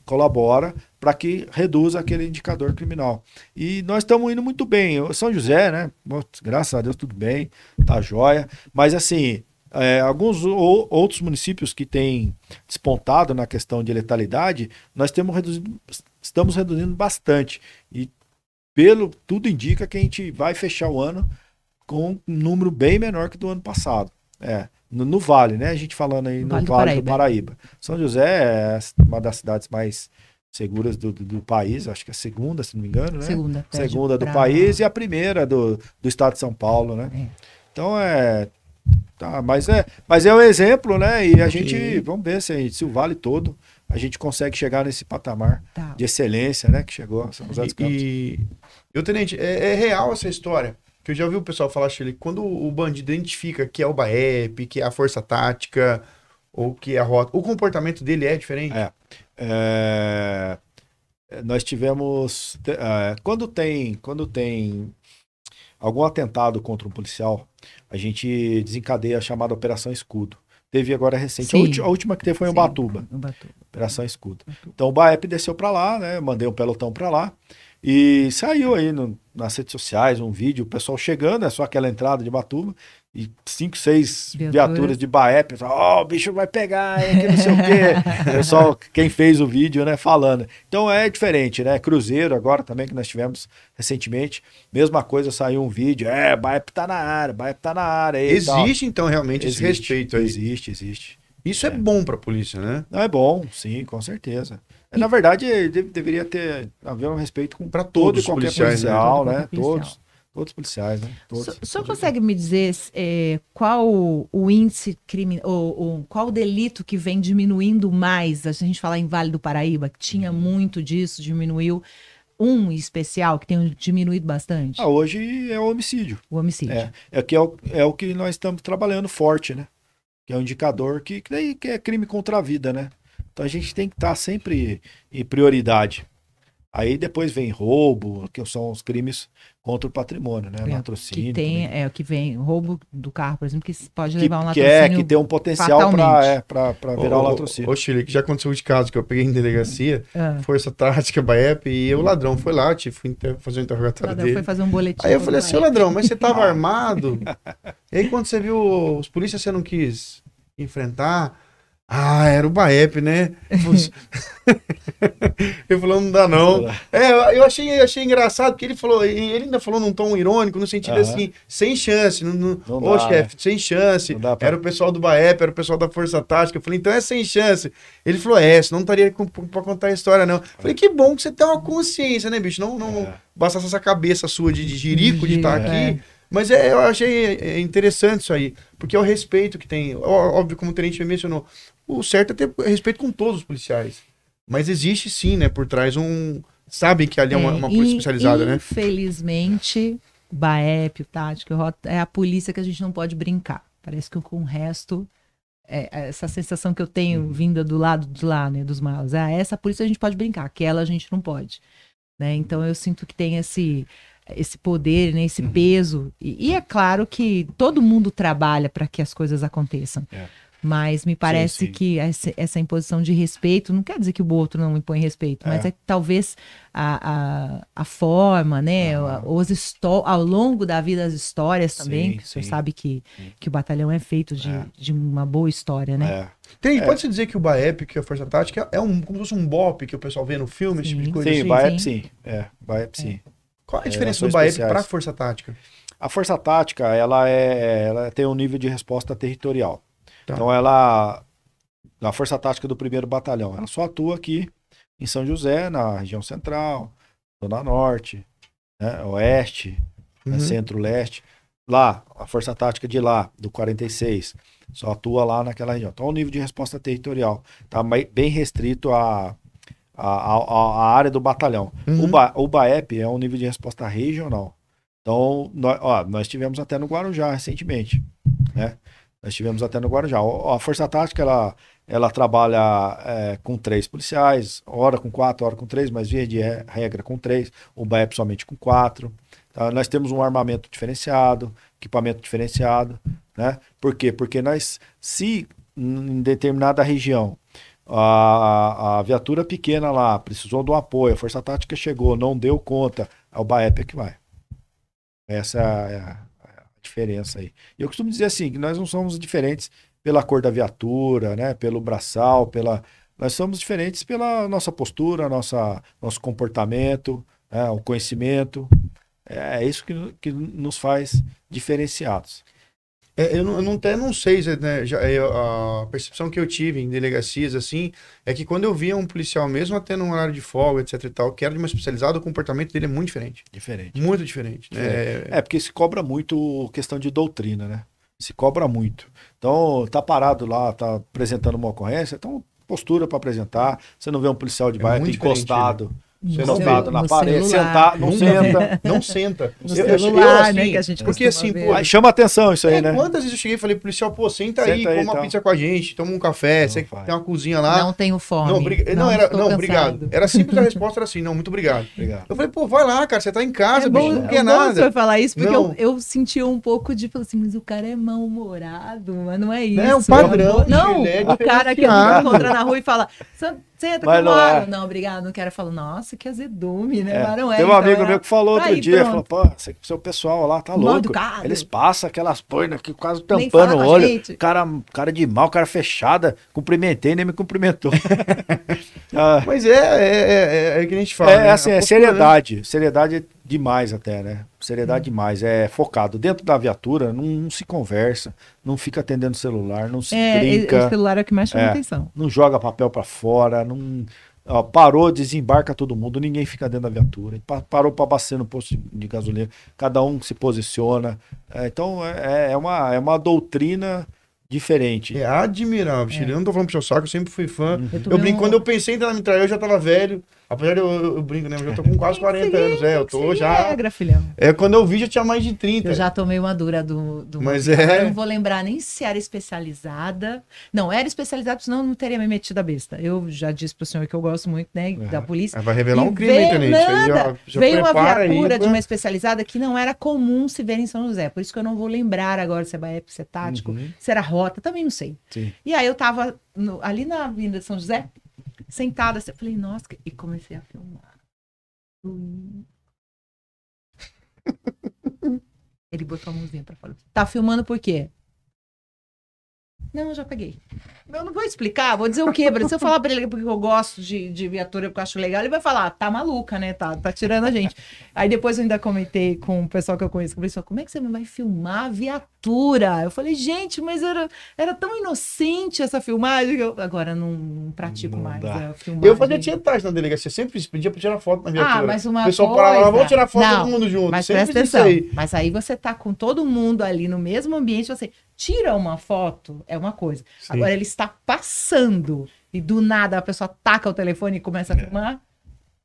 Speaker 1: colabora para que reduza aquele indicador criminal. E nós estamos indo muito bem. O São José, né? Graças a Deus, tudo bem, tá jóia. Mas assim, é, alguns ou, outros municípios que têm despontado na questão de letalidade, nós temos reduzido, estamos reduzindo bastante. E pelo tudo indica que a gente vai fechar o ano com um número bem menor que do ano passado. É, no, no Vale, né? A gente falando aí no Vale, vale do, Paraíba. do Paraíba. São José é uma das cidades mais seguras do, do, do, país, acho que é a segunda, se não me engano, né? Segunda. Segunda do pra... país e a primeira do, do estado de São Paulo, né? É. Então é. Tá, mas é mas é o um exemplo, né? E a okay. gente, vamos ver se, se o vale todo a gente consegue chegar nesse patamar tá. de excelência, né? Que chegou a
Speaker 2: São José dos Campos. E, e... o Tenente, é, é, real essa história. Que eu já ouvi o pessoal falar, Chile, quando o bandido identifica que é o BAEP, que é a força tática, ou que é a rota, o comportamento dele é diferente? É. É, nós tivemos.
Speaker 1: É, quando tem. Quando tem algum atentado contra um policial, a gente desencadeia a chamada Operação Escudo. Teve agora recente. A, a, última que teve foi em Batuba Operação Escudo. Então o BAEP desceu para lá, né? Mandei um pelotão para lá. E saiu aí no, nas redes sociais um vídeo, o pessoal chegando, é só aquela entrada de Batuba, e cinco, seis viaturas de Baep, ó, oh, o bicho vai pegar, hein, que não sei o quê. Pessoal, [laughs] quem fez o vídeo, né, falando. Então é diferente, né? Cruzeiro agora também que nós tivemos recentemente, mesma coisa, saiu um vídeo, é, Baep tá na área, Baep tá na área. E existe tal. então realmente existe, esse respeito aí. Existe, existe. Isso é, é bom para a polícia, né? é bom, sim, com certeza. E... Na verdade, deveria ter haver um respeito com para todos né? né, todo os policiais, policial, né? né? Todos Todos policiais, né? Todos.
Speaker 3: O senhor consegue me dizer é, qual o índice crime ou qual o delito que vem diminuindo mais? A gente fala em Vale do Paraíba, que tinha uhum. muito disso, diminuiu. Um especial que tem diminuído bastante? Ah,
Speaker 1: hoje é o homicídio. O homicídio. É, é, que é, o, é o que nós estamos trabalhando forte, né? Que é um indicador que, que, daí, que é crime contra a vida, né? Então a gente tem que estar tá sempre em prioridade. Aí depois vem roubo, que são os crimes contra o patrimônio, né? É, Latrocínio. Que
Speaker 3: tem, também. é, que vem roubo do carro, por exemplo, que pode levar que, um latrocínio. Que é, que tem um potencial para é, pra, virar o, um
Speaker 2: latrocínio. Ô, Chile, que já aconteceu de caso que eu peguei em delegacia, é. essa Tática, BAEP, e o ladrão foi lá, tipo, fui fazer um interrogatório. O ladrão dele. foi fazer um boletim. Aí eu falei assim, ô ladrão, mas você tava [laughs] armado? e aí quando você viu os polícias, você não quis enfrentar? Ah, era o Baep, né? [laughs] ele falou, não dá não. É, eu achei, achei engraçado, porque ele falou, ele ainda falou num tom irônico, no sentido uhum. assim, sem chance. Não, não, não Ô, chefe, né? sem chance. Pra... Era o pessoal do Baep, era o pessoal da Força Tática. Eu falei, então é sem chance. Ele falou, é, senão não estaria pra contar a história, não. Eu falei, que bom que você tem uma consciência, né, bicho? Não, não é. bastasse essa cabeça sua de, de jirico de estar tá é. aqui. É. Mas é, eu achei é, interessante isso aí, porque é o respeito que tem. Óbvio, como o Tenente mencionou, o certo é ter respeito com todos os policiais. Mas existe sim, né, por trás um. Sabem que ali é, uma, é, uma polícia especializada, né?
Speaker 3: Infelizmente, BAEP, o Tático, é a polícia que a gente não pode brincar. Parece que com o resto. É, é essa sensação que eu tenho hum. vinda do lado de lá, né, dos maus. É essa polícia a gente pode brincar, aquela a gente não pode. Né? Então eu sinto que tem esse esse poder, né, esse uhum. peso. E, e, é claro que todo mundo trabalha para que as coisas aconteçam. É. Mas me parece sim, sim. que essa, essa, imposição de respeito, não quer dizer que o outro não impõe respeito, mas é, é que talvez a, a, a, forma, né? Uhum. Os ao longo da vida, as histórias também, sim, que o senhor sabe que, que o batalhão é feito de, é. de uma boa história, né? É.
Speaker 2: Tem, é. pode-se dizer que o BAEP, que é a Força Tática, é um, como se fosse um BOP que o pessoal vê no filme, esse tipo de coisa. Sim, BAEP sim.
Speaker 1: É, BAEP sim. É. Qual a diferença do BAEP para a
Speaker 2: Força Tática?
Speaker 1: A Força Tática, ela, é, ela tem um nível de resposta territorial. Tá. Então ela, a Força Tática do primeiro Batalhão, ela só atua aqui em São José, na região central, Zona Norte, né, Oeste, né, uhum. né, Centro-Leste. Lá, a Força Tática de lá, do 46, só atua lá naquela região. Então o nível de resposta territorial está bem restrito a a, a, a, área do batalhão. Uhum. O, ba, o BAEP é um nível de resposta regional. Então, nós, ó, nós tivemos até no Guarujá recentemente, né? Nós estivemos até no Guarujá. A Força Tática, ela, ela trabalha é, com três policiais, hora com quatro, hora com três, mas via de regra com três, o BAEP somente com quatro. Tá? Nós temos um armamento diferenciado, equipamento diferenciado, né? Por quê? Porque nós, se em determinada região a, a viatura pequena lá precisou de um apoio, a Força Tática chegou, não deu conta, é o BAEP que vai. Essa é a diferença aí. E eu costumo dizer assim, que nós não somos diferentes pela cor da viatura, né? Pelo braçal, pela... Nós somos diferentes pela nossa postura, nossa, nosso comportamento,
Speaker 2: né? o conhecimento. É, é isso que, que nos faz diferenciados. É, eu, não, eu não, até não sei, né, já, eu, é, a percepção que eu tive em delegacias, assim, é que quando eu via um policial, mesmo até num horário de folga, etc e tal, que era de uma especializada, o comportamento dele é muito diferente. Diferente. Muito diferente. Né? É... é,
Speaker 1: porque se cobra muito questão de doutrina, né? Se cobra muito. Então, tá parado lá, tá apresentando uma ocorrência, então postura para apresentar. Você não vê um policial de é bairro encostado. Né? sentado na parede, sentar, não senta,
Speaker 2: não senta. No eu, celular, eu, né, assim, né, porque assim, pô, chama atenção isso aí, é, né? Quantas vezes eu cheguei e falei pro policial, pô, senta, senta aí, come uma então. pizza com a gente, toma um café, você tem uma cozinha lá. Não tenho fome. Não, briga, não, não era, não, obrigado. Era simples a resposta era assim, não, muito obrigado. obrigado. Eu falei, pô, vai lá, cara, você tá em casa, é bom, não quer é nada. foi falar isso porque eu,
Speaker 3: eu, senti um pouco de, assim, mas o cara é mal-humorado, mas não é isso. Não, é um padrão. Não, o cara que a gente encontra na rua e fala, Senta Mas com o Marão. Não, é. não, obrigado, não quero. Eu falo, nossa, que azedume, né? Marão é. é. Tem um então, amigo era... É. meu que falou tá outro dia, pronto.
Speaker 1: falou, pô, seu pessoal lá tá louco. Educado. Eles passam aquelas pernas que quase tampando o olho. Cara, cara de mal, cara fechada. Cumprimentei, nem me cumprimentou. [laughs] ah, Mas é, é, é, é, é que a gente fala. É, né? assim, é né? seriedade. Seriedade demais até, né? Seriedade hum. demais, é focado. Dentro da viatura, não, não, se conversa, não fica atendendo celular, não se é, é brinca. O celular é o que mais chama é, atenção. Não joga papel para fora, não. Ó, parou, desembarca todo mundo, ninguém fica dentro da viatura. parou para abastecer no posto de gasolina, cada um se posiciona. É, então é,
Speaker 2: é, é uma, é uma doutrina diferente. É admirável. É. Eu não tô falando pro seu saco, eu sempre fui fã. Uhum. Eu, eu brinco, quando eu pensei em entrar na mitralha, eu já tava velho. Apesar de eu, eu, eu brinco, né? Mas eu tô com quase 40 anos, é. Eu tô já. Regra, filhão. É, quando eu vi, já
Speaker 3: tinha mais de 30. Eu já tomei uma dura do.
Speaker 2: do Mas é. Eu não
Speaker 3: vou lembrar nem se era especializada. Não, era especializada, senão não teria me metido a besta. Eu já disse pro senhor que eu gosto muito, né? É. Da polícia. Ah, vai revelar e um crime veio, Aí, ó, veio uma viatura de uma né? especializada que não era comum se ver em São José. Por isso que eu não vou lembrar agora se é Baep, se é tático, uhum. se era rota, também não sei. Sim. E aí eu tava no, ali na Avenida de São José, sentada assim. Eu falei, nossa, e comecei a filmar. [laughs] Ele botou a mãozinha pra falar. Tá filmando por quê? Não, eu já paguei. Eu não vou explicar, vou dizer o quê? Se eu falar pra ele porque eu gosto de, de viatura, porque eu acho legal, ele vai falar, ah, tá maluca, né? Tá, tá tirando a gente. Aí depois eu ainda comentei com o pessoal que eu conheço, que assim, como é que você vai filmar viatura? Eu falei, gente, mas era, era tão inocente essa filmagem que eu agora não, não pratico não mais a filmagem. Eu fazia tietagem na delegacia, sempre pedia pra tirar foto na viatura. Ah, mas uma o pessoal coisa... parava, vamos tirar foto não, todo mundo junto. Mas presta atenção, aí. mas aí você tá com todo mundo ali no mesmo ambiente, você... Assim, tira uma foto é uma coisa. Sim. Agora ele está passando e do nada a pessoa taca o telefone e começa a é. filmar. É.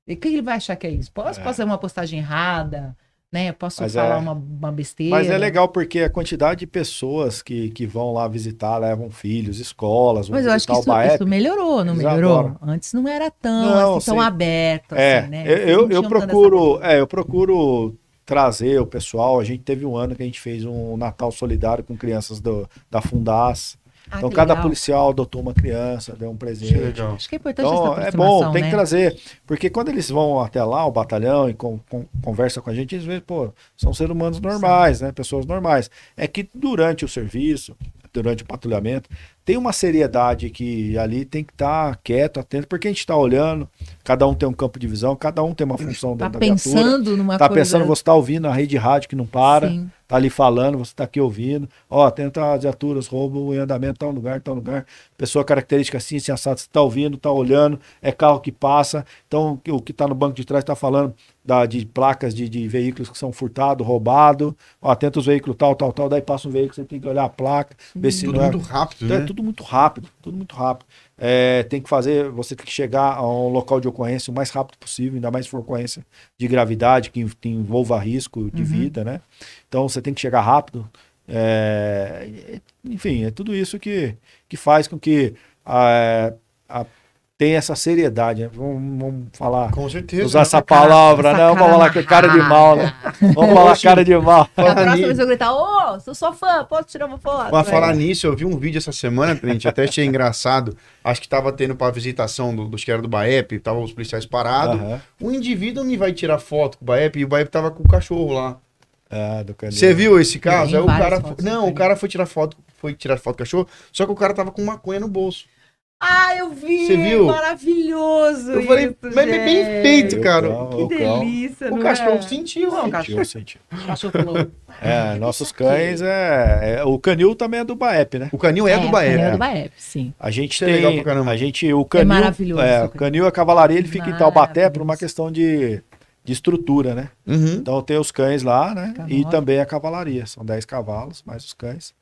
Speaker 3: E o que ele vai achar que é isso? Posso, é. fazer uma postagem errada? Né? Posso Mas falar é... uma, uma, besteira? Mas é legal
Speaker 1: porque a quantidade de pessoas que, que vão lá visitar, levam filhos, escolas. Mas eu acho que isso, isso
Speaker 3: melhorou, não Eles melhorou? Adoram. Antes não era tão, não, assim, tão aberto. É, assim, né?
Speaker 1: eu, eu, eu procuro, essa... é, eu procuro trazer o pessoal. A gente teve um ano que a gente fez um Natal solidário com crianças do, da Fundas. Ah, então, cada legal. policial adotou uma criança, deu um presente. Que Acho que é importante então, essa É bom, tem né? que trazer. Porque quando eles vão até lá, o batalhão, e com, com, conversa com a gente, eles veem, pô, são seres humanos normais, Sim. né? Pessoas normais. É que durante o serviço, durante o patrulhamento, tem uma seriedade que ali tem que estar tá quieto, atento, porque a gente está olhando, cada um tem um campo de visão, cada um tem uma função tá dentro tá da pensando numa tá coisa... pensando, você está ouvindo a rede rádio que não para. Sim tá ali falando, você tá aqui ouvindo. Ó, as viaturas, roubo em andamento, tal lugar, tal lugar. Pessoa característica assim, se assado, você tá ouvindo, tá olhando, é carro que passa. Então, o que tá no banco de trás tá falando da, de placas de, de veículos que são furtado, roubado. Ó, atenta os veículos tal, tal, tal. Daí passa um veículo, você tem que olhar a placa, ver hum. se tudo não é. muito rápido, então, né? É tudo muito rápido, tudo muito rápido. É, tem que fazer, você tem que chegar a um local de ocorrência o mais rápido possível, ainda mais se for ocorrência de gravidade, que, que envolva risco de uhum. vida, né? Então você tem que chegar rápido. É, enfim, é tudo isso que, que faz com que a, a tem essa seriedade. Né? Vamos, vamos, falar. Com certeza. Usar né? essa palavra, cara, né? Vamos falar com é cara de mal, né? Vamos falar cara de
Speaker 2: mal. Da próxima vez
Speaker 3: eu gritar, ô, sou sua fã, posso tirar uma foto? Pra falar
Speaker 2: nisso, eu vi um vídeo essa semana, cliente, até achei engraçado. Acho que tava tendo para visitação do, dos que era do Baep, tava os policiais parados. Uhum. O indivíduo me vai tirar foto com o Baep e o Baep tava com o cachorro lá. Ah, Você né? viu esse caso? Aí o cara. Não, o cara foi tirar foto, foi tirar foto do cachorro, só que o cara tava com maconha no bolso.
Speaker 3: Ah, eu vi! Você viu? Maravilhoso! Eu falei, isso, mas é bem feito,
Speaker 2: cara. que
Speaker 3: delícia, O cachorro é? sentiu, não, sentiu, sentiu. O cachorro falou.
Speaker 1: É, ah, nossos cães é, é, O canil também é do Baep, né? O canil é, é do Baep. É do é.
Speaker 3: Baep, sim.
Speaker 1: A gente é tem. legal pro A gente, o canil. É maravilhoso. É, o canil é a cavalaria, ele fica em Taubaté por uma questão de, de estrutura, né? Uhum. Então tem os cães lá, né? Canola. Tá e também a cavalaria. São 10 cavalos, mais os cães.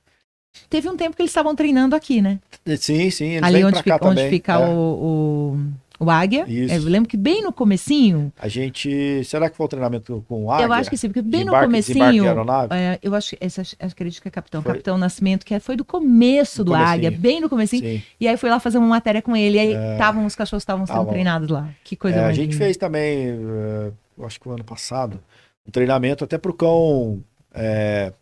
Speaker 3: Teve um tempo que eles estavam treinando aqui, né?
Speaker 1: É, sim, sim. Eles Ali onde, fica, onde fica é. o,
Speaker 3: o, o, Águia. Isso. Eu lembro que bem no comecinho...
Speaker 1: A gente... Será que foi o treinamento com o Águia? Eu acho que sim, porque bem desembarque, no comecinho...
Speaker 3: É, eu acho, essa, acredito que é Capitão, foi... Capitão Nascimento, que é, foi do começo do Águia, bem no comecinho. Sim. E aí foi lá fazer uma matéria com ele, e aí é... os cachorros estavam sendo treinados lá. Que coisa é, A gente linda. fez
Speaker 1: também, eh, acho que o ano passado, um treinamento até pro cão... É,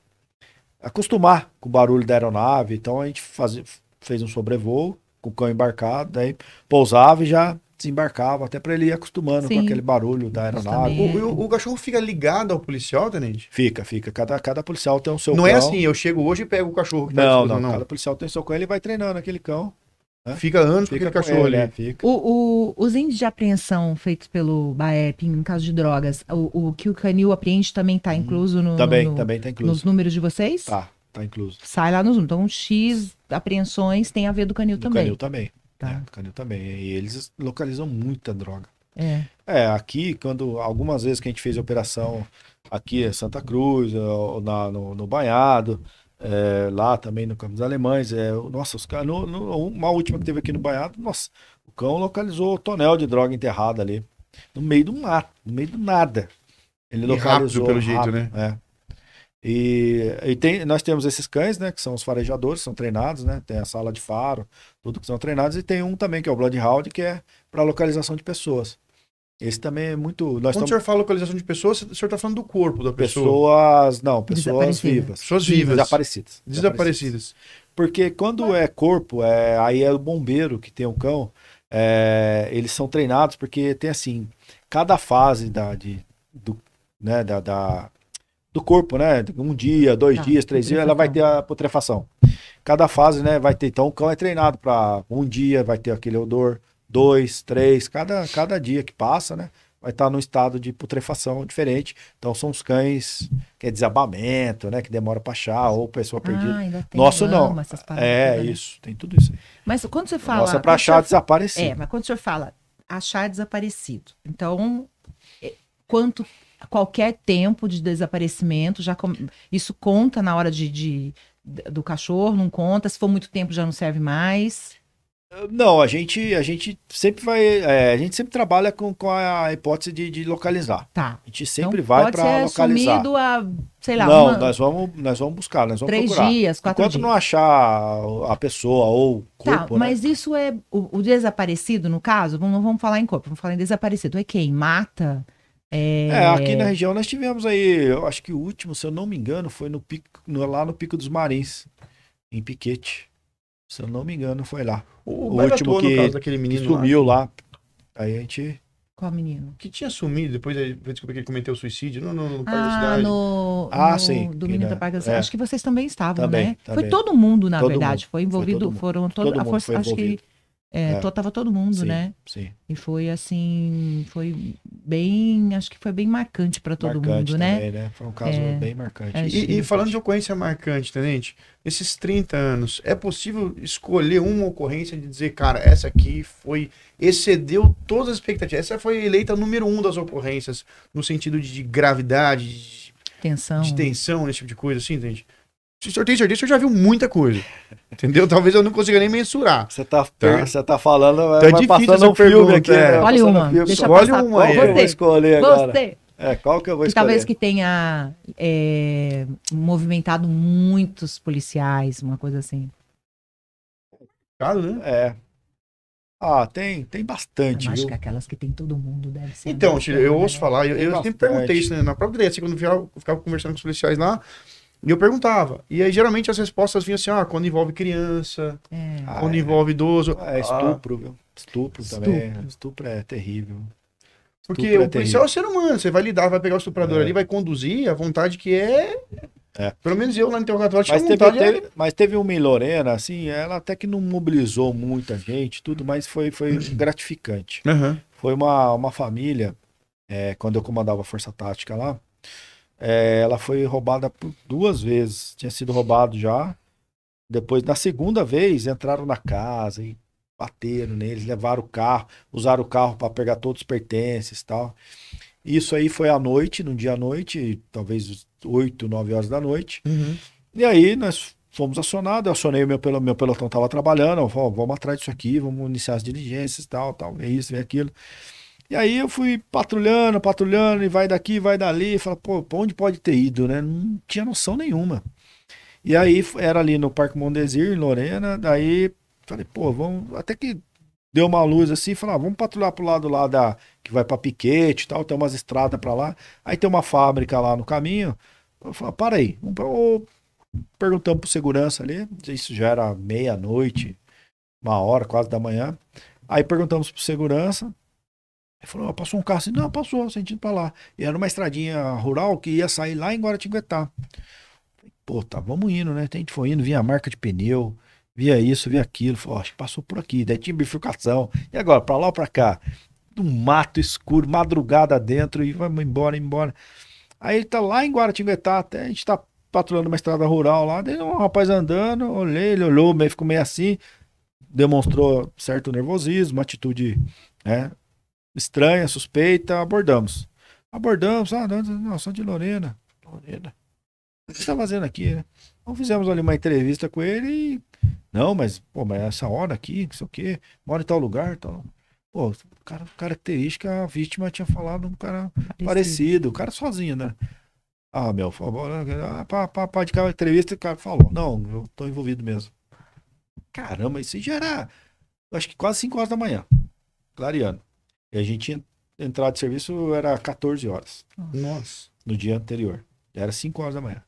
Speaker 1: acostumar com o barulho da aeronave. Então a gente fazia, fez um sobrevoo com o cão embarcado, daí pousava e já desembarcava, até para ele ir acostumando Sim. com aquele barulho da aeronave. O, o, o, cachorro fica ligado ao policial, Tenente? Fica, fica. Cada, cada policial tem o seu não é cão. Não é assim,
Speaker 2: eu chego hoje e pego o cachorro que tá não, tá não, não, cada
Speaker 1: policial tem o seu cão, ele vai treinando aquele cão. Fica anos fica com aquele cachorro ele, ali. É,
Speaker 3: o, o, os índices de apreensão feitos pelo BAEP em caso de drogas, o, o que o Canil apreende também está hum. incluso no, tá bem, no, tá bem, tá incluso. nos números de vocês? Tá, tá incluso. Sai lá nos números. Então, um X apreensões tem a ver do Canil do também. Canil também.
Speaker 1: Tá. É, do Canil também. E eles localizam muita droga. É. é, aqui, quando algumas vezes que a gente fez a operação aqui em Santa Cruz, ou na, no, no Banhado, é, lá também no Campos Alemães. É, nossa, os caras. Uma última que teve aqui no Baiado, nossa, o cão localizou o tonel de droga enterrada ali. No meio do mato, no meio do nada. Ele e localizou. Rápido, pelo rápido, jeito, né? É. E, e tem, nós temos esses cães, né? Que são os farejadores, são treinados, né? Tem a sala de faro, tudo que são treinados. E tem um também, que é o Bloodhound, que é para localização de pessoas. Esse também é muito. Nós Quando estamos... o senhor
Speaker 2: fala localização de pessoas, o senhor está falando do corpo da pessoa.
Speaker 1: Pessoas. Não, pessoas vivas. Pessoas vivas. Desaparecidas. Desaparecidas. Porque quando é corpo, é, aí é o bombeiro que tem o um cão, é, eles são treinados, porque tem assim, cada fase da, de, do, né, da, da do corpo, né? Um dia, dois tá, dias, três dias, ela vai ter a putrefação. Cada fase, né? Vai ter. Então o cão é treinado para um dia, vai ter aquele odor dois, três, cada, cada dia que passa, né? Vai estar tá num estado de putrefação diferente. Então são os cães que é desabamento, né? Que demora para achar, ou pessoa ah, perdida. Nosso não. é, né? isso, tem tudo isso aí.
Speaker 3: Mas quando você fala. Nossa, é para achar senhor... desaparecido. É, mas quando o senhor fala achar desaparecido. Então, é, quanto qualquer tempo de desaparecimento, já com... isso conta na hora de, de, do cachorro, não conta, se for muito tempo já não serve mais. Não, a gente,
Speaker 1: a gente sempre vai. É, a gente sempre trabalha com, com a hipótese de, de localizar. Tá. A gente sempre então, vai para localizar.
Speaker 3: Sumido a, sei lá, não, uma... nós,
Speaker 1: vamos, nós vamos buscar, nós vamos Três procurar. dias, quatro Enquanto dias. não achar a pessoa ou o tá, corpo. Tá, mas
Speaker 3: né? isso é. O, o, desaparecido, no caso, não vamos falar em corpo, vamos falar em desaparecido. É quem? Mata? É... é... aqui na região
Speaker 1: nós tivemos aí, eu acho que o último, se eu não me engano, foi no pico, no, lá no Pico dos Marins, em Piquete. Se eu não me engano, foi lá. O, o último que aquele menino sumiu lá. lá. Aí a
Speaker 2: gente. Qual menino? Que tinha sumido, depois descobri que ele cometeu suicídio. Não, não, no Parque ah, da Cidade.
Speaker 3: No, ah, no sim. Domínio da Parque da é. Cidade. É. Acho que vocês também estavam, também, né? Também. Foi todo mundo, na todo verdade. Mundo. Foi envolvido. Foi todo foram todo, todo a força. Acho que. É, é. Tava todo mundo, sim, né? Sim. E foi assim. Foi bem, acho que foi bem marcante para todo marcante mundo, né? também, né? né? Foi um caso é, bem marcante. É e, e
Speaker 2: falando de ocorrência marcante, tenente, nesses 30 anos, é possível escolher uma ocorrência de dizer, cara, essa aqui foi excedeu todas as expectativas. Essa foi eleita número um das ocorrências no sentido de gravidade, de tensão, de tensão, esse tipo de coisa, assim, tenente. Sorteio, deixa eu já viu muita coisa. Entendeu? Talvez eu não consiga nem mensurar. Você tá, tá? Você tá falando,
Speaker 3: tá vai passando um filme pergunta, aqui. É. Né? Olha uma. Filme, deixa Olha passar. uma. Qual aí. eu vou escolher você.
Speaker 1: agora? É, qual que eu vou escolher? Talvez que
Speaker 3: tenha é, movimentado muitos policiais, uma coisa assim.
Speaker 1: Claro, ah, né? É.
Speaker 2: Ah, tem, tem bastante. Eu acho que
Speaker 3: aquelas que tem todo mundo deve ser. Então, eu ouço falar, eu, eu sempre perguntei isso né,
Speaker 2: na própria direita, quando eu ficava, eu ficava conversando com os policiais lá. E eu perguntava. E aí, geralmente, as respostas vinham assim, ah, quando envolve criança, é. quando ah, é. envolve é. idoso. Ah, é estupro,
Speaker 1: viu? Estupro, estupro também. Né? Estupro. é terrível. Porque o policial é o é
Speaker 2: ser humano, você vai lidar, vai pegar o estuprador ali, vai conduzir à vontade que é é. Pelo menos eu lá no interrogatório tinha mas teve, vontade. Teve,
Speaker 1: mas teve uma em Lorena, assim, ela até que não mobilizou muita gente, tudo, mas foi, foi [clears throat] gratificante. Uhum. Foi uma, uma família, é, quando eu comandava a Força Tática lá, é, ela foi roubada por duas vezes. Tinha sido roubado já. Depois, na segunda vez, entraram na casa e bateram neles, levaram o carro, usaram o carro para pegar todos os pertences e tal. Isso aí foi à noite, num dia à noite, talvez 8, 9 horas da noite. Uhum. E aí nós fomos acionados, eu acionei o meu, pelo, meu pelotão, estava trabalhando, eu falei, vamos atrás disso aqui, vamos iniciar as diligências e tal, tal, é isso, é aquilo. E aí eu fui patrulhando, patrulhando, e vai daqui, vai dali. Fala, pô, pra onde pode ter ido, né? Não tinha noção nenhuma. E aí era ali no Parque Mondesir, em Lorena. Daí falei, pô, vamos. Até que deu uma luz assim, falei, ah, vamos patrulhar pro lado lá da. que vai pra Piquete e tal, tem umas estradas pra lá. Aí tem uma fábrica lá no caminho. Eu falei, para aí. Ou perguntamos pro segurança ali, isso já era meia-noite, uma hora quase da manhã. Aí perguntamos pro segurança. Ele falou, oh, passou um carro assim, não, passou, sentindo para lá. E era uma estradinha rural que ia sair lá em Guaratinguetá. Pô, tá, vamos indo, né? Então a gente foi indo, via a marca de pneu, via isso, via aquilo. Falei, acho passou por aqui, daí tinha bifurcação. E agora, para lá ou pra cá? Um mato escuro, madrugada dentro, e vamos embora, embora. Aí ele tá lá em Guaratinguetá, até a gente tá patrulhando uma estrada rural lá, daí um rapaz andando, olhei, ele olhou, meio, ficou meio assim, demonstrou certo nervosismo, uma atitude, né? estranha, suspeita, abordamos. Abordamos, ah, não, não só de Lorena. Lorena. O que você está fazendo aqui, né? Então fizemos ali uma entrevista com ele e. Não, mas, pô, mas essa hora aqui, não sei o quê, mora em tal lugar, tal. Pô, cara, característica, a vítima tinha falado um cara parecido, parecido o cara sozinho, né? Ah, meu, para né? ah, de cara entrevista, o cara falou. Não, eu tô envolvido mesmo. Caramba, isso já era, acho que quase 5 horas da manhã, Clariano e a gente tinha entrado de serviço era 14 horas. Nossa. No dia anterior. Era 5 horas da manhã.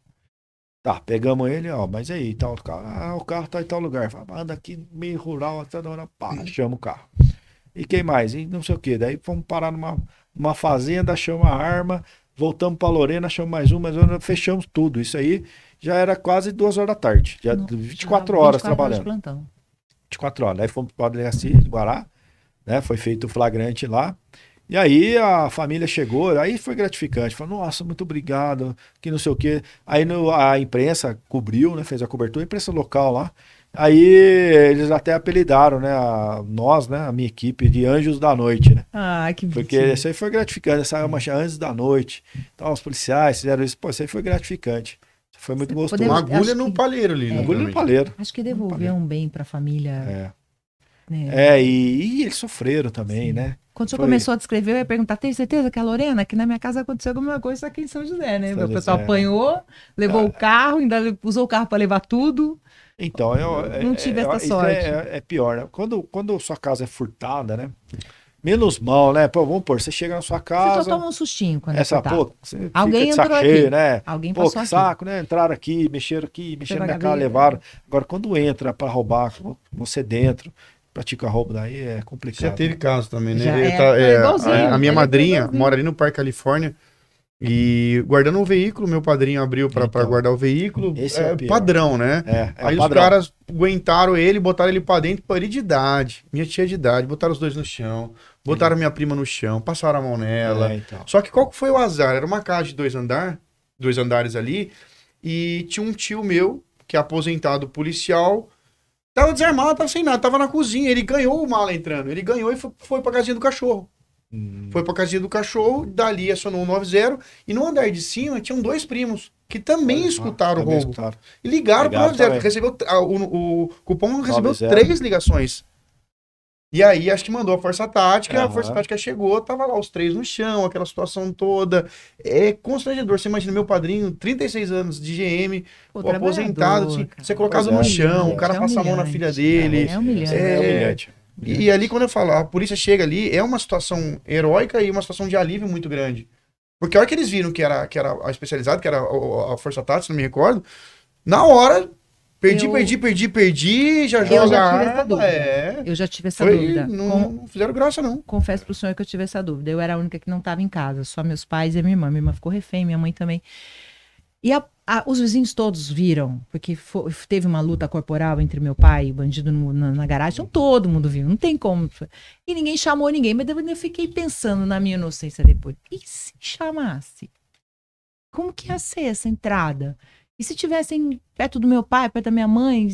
Speaker 1: Tá, pegamos ele, ó, mas aí, tal carro. Ah, o carro tá em tal lugar. Fala, anda aqui meio rural, até da hora, pá, hum. chama o carro. E quem mais? E não sei o que. Daí fomos parar numa, numa fazenda, chama a arma, voltamos pra Lorena, chama mais uma, mas uma, fechamos tudo. Isso aí já era quase duas horas da tarde. Já não, 24 horas 24 trabalhando. Horas de plantão. 24 horas. Daí fomos pra delegacia de Guará, né? Foi feito o flagrante lá. E aí a família chegou, aí foi gratificante. Falou, nossa, muito obrigado, que não sei o quê. Aí no, a imprensa cobriu, né? Fez a cobertura, a imprensa local lá. Aí eles até apelidaram, né? A, nós, né? A minha equipe de Anjos da Noite, né?
Speaker 3: Ah, que Porque
Speaker 1: isso aí foi gratificante. Essa é uma hum. Anjos da Noite. Então, os policiais fizeram isso. Pô, isso aí foi gratificante. Foi muito Você gostoso. Uma agulha no que,
Speaker 3: palheiro ali, é, Agulha no palheiro. Acho que devolver um bem para a família. É é,
Speaker 1: é e, e, eles sofreram também, Sim. né? Quando você começou
Speaker 3: a descrever, eu ia perguntar: tem certeza que é a Lorena, que na minha casa aconteceu alguma coisa aqui em São José, né? São o pessoal José. apanhou, levou ah. o carro, ainda usou o carro para levar tudo.
Speaker 1: Então, eu. É, Não tive é, essa sorte. É, é, pior, né? Quando, quando sua casa é furtada, né? Menos mal, né? Pô, vamos pôr, você chega na sua casa. Você só toma um sustinho quando essa, tá. pô, você Alguém fica entrou aqui. né? Alguém pô, passou que saco, né? Entraram aqui, mexeram aqui, mexeram na minha casa, levaram. Agora, quando entra para roubar, você dentro, pratica roubo daí é
Speaker 2: complicado. Já teve caso também, né? É, tá, é, é a, a, minha é madrinha mora ali no Parque Califórnia. E guardando o um veículo, meu padrinho abriu para então, guardar o veículo. Esse é, é o padrão, né? É, é, Aí os padrão. caras aguentaram ele, botaram ele para dentro, para ele de idade, minha tia de idade, botaram os dois no chão, botaram minha prima no chão, passaram a mão nela. Então. Só que qual foi o azar? Era uma casa de dois andar, dois andares ali, e tinha um tio meu que é aposentado policial, Tava desarmado, tava sem nada, tava na cozinha. Ele ganhou o mala entrando. Ele ganhou e foi, foi pra casinha do cachorro. Hum. Foi pra casinha do cachorro, dali acionou o 90. E no andar de cima tinham dois primos que também ah, escutaram também o roubo. Escutaram. E ligaram, ligaram pro 90. Recebeu, a, o, o, cupom recebeu 90. três ligações. E aí, acho que mandou a Força Tática, uhum. a Força Tática chegou, tava lá os três no chão, aquela situação toda. É constrangedor. Você imagina meu padrinho, 36 anos de GM, o aposentado, assim, ser colocado no é. chão, o cara é passa a mão na filha dele. É humilhante. É. é, humilhante. E, e ali, quando eu falo, a polícia chega ali, é uma situação heróica e uma situação de alívio muito grande. Porque a hora que eles viram que era, que era a especializada, que era a, a Força Tática, se não me recordo, na hora Perdi, eu... perdi, perdi, perdi, já joga. Eu já tive essa dúvida.
Speaker 3: É. Eu já tive essa Foi, dúvida. Não, Com... não, fizeram graça, não. Confesso pro senhor que eu tive essa dúvida. Eu era a única que não estava em casa, só meus pais e minha irmã. Minha irmã ficou refém, minha mãe também. E a, a, os vizinhos todos viram, porque foi, teve uma luta corporal entre meu pai e o bandido no, na, na, garagem. Então, todo mundo viu, não tem como. E ninguém chamou ninguém. Mas eu fiquei pensando na minha inocência depois. E se chamasse? Como que ia ser essa entrada? E se tivessem perto do meu pai, perto da minha mãe,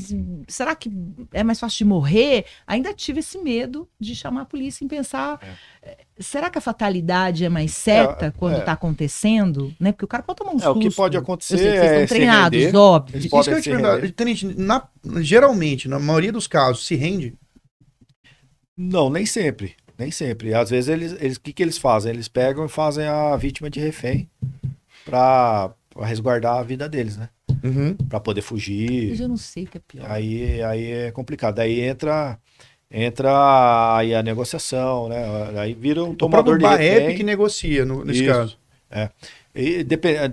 Speaker 3: será que é mais fácil de morrer? Ainda tive esse medo de chamar a polícia e pensar, é. Eh, será que a fatalidade é mais certa é, quando está é. Tá acontecendo? Né? Porque o cara pode tomar um susto. É, o que pode acontecer sei, vocês estão é treinados, render, óbvio. Isso que eu te pergunto,
Speaker 2: Tenente, na, geralmente, na maioria dos casos, se rende? Não, nem
Speaker 1: sempre. Nem sempre. Às vezes, eles, eles, o que, que eles fazem? Eles pegam e fazem a vítima de refém para para resguardar a vida deles, né? Uhum. poder fugir. Mas eu
Speaker 3: não sei o que
Speaker 2: é
Speaker 1: pior. Aí, aí é complicado. Aí entra entra aí a negociação, né? Aí vira um tomador de refém. que
Speaker 2: negocia no, nesse Isso. caso.
Speaker 1: É. E é,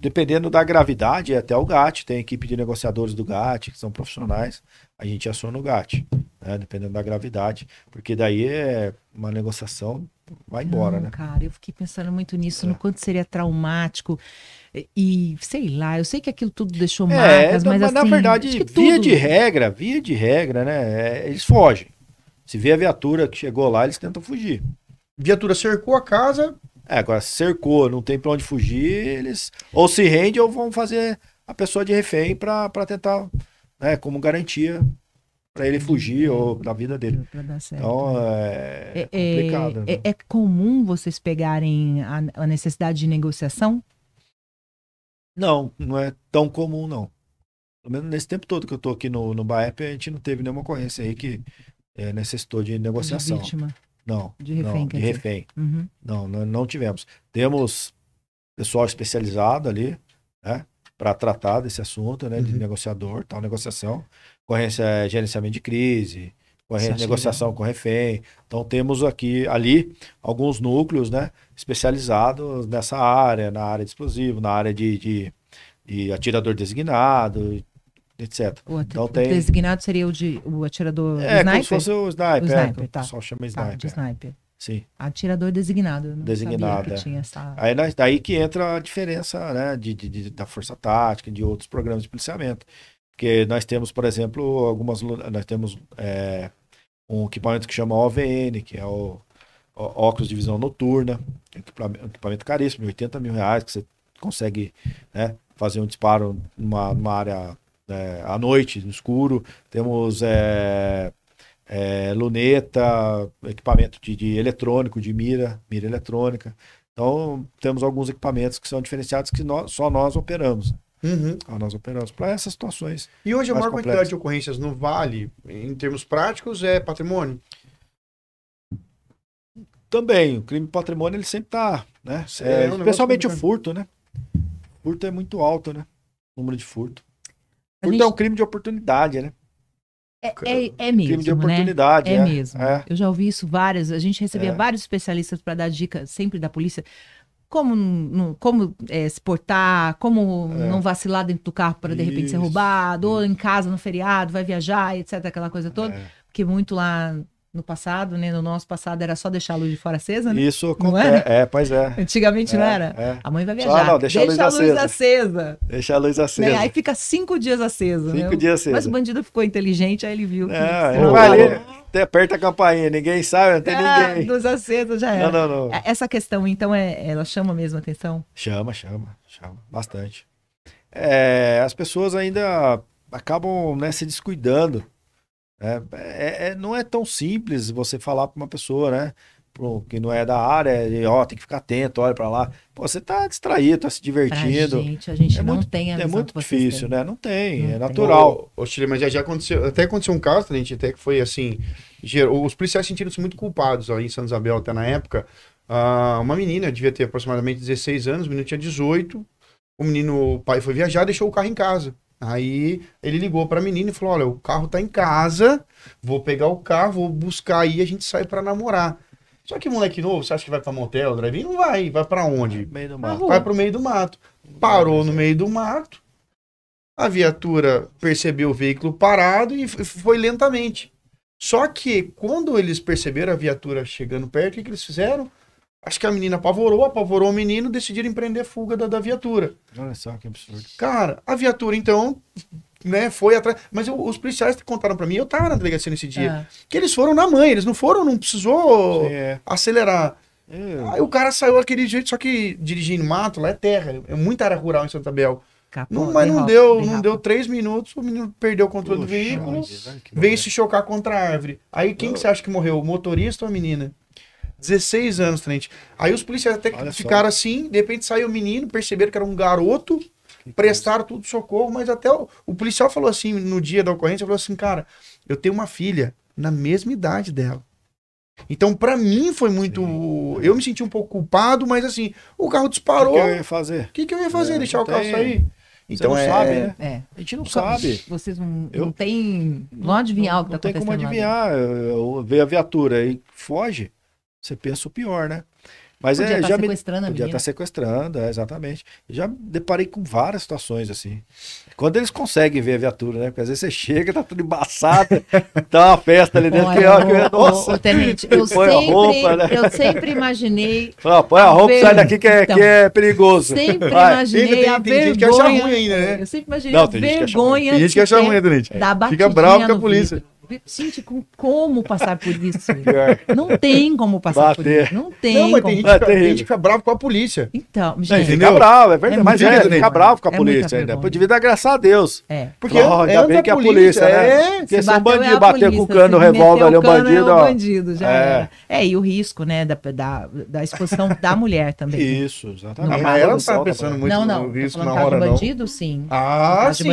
Speaker 1: dependendo da gravidade, é até o GAT, tem equipe de negociadores do GAT, que são profissionais, a gente aciona o GAT, né? dependendo da gravidade, porque daí é uma negociação, vai embora, Não, né?
Speaker 3: Cara, eu fiquei pensando muito nisso, é. no quanto seria traumático e sei lá, eu sei que aquilo tudo deixou é, marcas, mas, mas assim, na verdade, via tudo... de
Speaker 1: regra, via de regra, né? É, eles fogem. Se vê a viatura que chegou lá, eles tentam fugir. Viatura cercou a casa. É, agora cercou, não tem para onde fugir, eles ou se rende ou vão fazer a pessoa de refém para tentar, né, como garantia para ele fugir ou da vida dele. Então é, é, é complicado. Né? É, né? é,
Speaker 3: comum vocês pegarem a, a necessidade de negociação
Speaker 1: não, não é tão comum, não. Pelo menos nesse tempo todo que eu estou aqui no, no BAEP, a gente não teve nenhuma ocorrência aí que é, necessitou de negociação. De vítima. Não. De refém. Não, de refém. Uhum. Não, não, não, tivemos. Temos pessoal especializado ali, né? Para tratar desse assunto, né? De uhum. negociador, tal, negociação. Ocorrência é gerenciamento de crise, com é assim a negociação com o refém. Então temos aqui, ali, alguns núcleos, né? Especializados nessa área, na área de explosivo, na área de, de, de atirador designado, etc. O, então, tem...
Speaker 3: designado seria o de o atirador é, sniper? É, como se fosse o sniper. O é, sniper é, tá. O pessoal chama sniper. Tá, de sniper. Sim. Atirador designado. Designado. É. Essa...
Speaker 1: Aí, daí que entra a diferença né, de, de, de, da força tática, de outros programas de policiamento. Porque nós temos, por exemplo, algumas. Nós temos é, um equipamento que chama OVN, que é o, o óculos de visão noturna, equipamento, equipamento caríssimo, 80 mil reais, que você consegue né, fazer um disparo numa, numa área é, à noite, no escuro. Temos é, é, luneta, equipamento de, de, eletrônico, de mira, mira eletrônica. Então, temos alguns
Speaker 2: equipamentos que são diferenciados que nós, só nós operamos. Uhum. nós operamos para essas situações. E hoje a maior complexas. quantidade de ocorrências no Vale, em termos práticos, é patrimônio? Também. O crime patrimônio, ele sempre está, né? É, é, é um especialmente
Speaker 1: o furto, né? O furto é muito alto, né? O número de furto. A furto é gente... é um crime de oportunidade, né?
Speaker 3: É, é, né? é, é, mesmo. Crime de oportunidade. Né? É, é, mesmo. Eu já ouvi isso várias. A gente recebia vários especialistas para dar dicas sempre da polícia como, como é, se portar, como é. não vacilar dentro do carro para de repente ser roubado, ou em casa no feriado, vai viajar, etc, aquela coisa toda, é. porque muito lá no passado, né? No nosso passado era só deixar a luz de fora acesa, né? Isso
Speaker 1: acontece. É, pois é. Antigamente é, não era?
Speaker 3: É. A mãe vai viajar. Só, não, deixa, deixa a luz, a luz acesa. acesa.
Speaker 1: Deixa a luz né? acesa. Né? Aí
Speaker 3: fica cinco dias acesa. Cinco né? dias acesa. Mas o bandido ficou inteligente, aí ele viu. é, não, vale
Speaker 1: até aperta a campainha, ninguém sabe, não tem é, ninguém. Luz acesa já era. Não, não, não. É,
Speaker 3: essa questão, então, é, ela chama mesmo a atenção?
Speaker 1: Chama, chama, chama. Bastante. É, as pessoas ainda acabam né, se descuidando é, é, é, não é tão simples você falar para uma pessoa, né? Pro, que não é da área, e, ó, tem que ficar atento, olha para lá. Pô, você tá
Speaker 2: distraído, tá se divertindo. A gente,
Speaker 3: a gente é não muito, tem a
Speaker 2: É muito difícil, têm. né? Não tem, não é tem. natural. Ô, Chile, mas já, já aconteceu, até aconteceu um caso, né, a gente até que foi assim, gerou, os policiais sentiram-se muito culpados ó, em San Isabel até na época. Uh, uma menina, devia ter aproximadamente 16 anos, o menino tinha 18, o menino, o pai foi viajar, deixou o carro em casa. Aí ele ligou pra menina e falou: Olha, o carro tá em casa, vou pegar o carro, vou buscar aí, a gente sai pra namorar. Só que moleque novo, você acha que vai pra motel, drive Não vai. Vai pra onde? Meio do ah, mato. Vai pro meio do mato. Parou no meio do mato. A viatura percebeu o veículo parado e foi lentamente. Só que quando eles perceberam a viatura chegando perto, o que, que eles fizeram? Acho que a menina apavorou, apavorou o menino, decidiram empreender fuga da, da viatura. Olha
Speaker 1: só que absurdo.
Speaker 2: Cara, a viatura, então, né, foi atrás. Mas eu, os policiais contaram para mim, eu tava na delegacia nesse dia, é. que eles foram na mãe, eles não foram, não precisou é. acelerar. Eu... Aí o cara saiu daquele jeito, só que dirigindo mato, lá é terra, é muita área rural em Santa Bel. Capô, não, mas não rápido, deu, não rápido. deu três minutos, o menino perdeu o controle do veículo, veio se chocar contra a árvore. Aí quem que você acha que morreu, o motorista ou a menina? 16 anos, tenente. Aí os policiais até Olha ficaram só. assim, de repente saiu o menino, perceberam que era um garoto, que prestaram coisa. tudo socorro, mas até o, o, policial falou assim no dia da ocorrência, falou assim, cara, eu tenho uma filha na mesma idade dela. Então, para mim foi muito. Sim. Eu me senti um pouco culpado, mas assim, o carro disparou. O que, que, eu ia fazer? O que, que, eu ia fazer? É, Deixar o carro sair? Então Você não então, é... sabe, né?
Speaker 3: É. A gente não, não sabe. Vocês não, eu... não tem. Não adivinhar o que tá acontecendo. Não tem como adivinhar.
Speaker 1: Vê a viatura e foge. Você pensa o pior, né? Mas podia é, tá já sequestrando me... a Podia estar tá sequestrando, é, exatamente. Já deparei com várias situações assim. Quando eles conseguem ver a viatura, né? Porque às vezes você chega, tá tudo embaçado, [laughs] tá uma festa ali dentro. Olha, que, é ó, o, nossa, o, tenente, eu [laughs] põe sempre, a roupa, né? Eu sempre
Speaker 3: imaginei. [laughs]
Speaker 1: Fala, põe a roupa, ver... sai daqui que é, então, que é perigoso.
Speaker 2: Sempre Vai. imaginei
Speaker 3: tem, tem, a tem né? vergonha. gente que acha ruim ainda, né? Eu sempre imaginei Não, tem vergonha. Gente que acha ruim, tem gente que acha ruim, tenente. Fica bravo com a polícia. Vidro. Gente, como passar por isso? [laughs] É. Não tem como passar Bater. por isso. Não tem. Não, como... tem, gente, tem gente que
Speaker 2: fica bravo com a polícia.
Speaker 3: Então, gente.
Speaker 2: É, fica bravo, é, é verdade. É mas é, fica bravo com a é polícia ainda. Pô, devia dar
Speaker 1: graças a Deus. É. Porque oh, ainda é bem que a polícia, né? É. Porque se, é um bandido bater com o cano o revólver ali, um bandido. É, um bandido já é.
Speaker 3: é, e o risco, né, da, da, da exposição da mulher também. Né? Isso, exatamente. Ah, mas ela não tá pensando muito no risco na hora, não. bandido, sim. Ah, sim.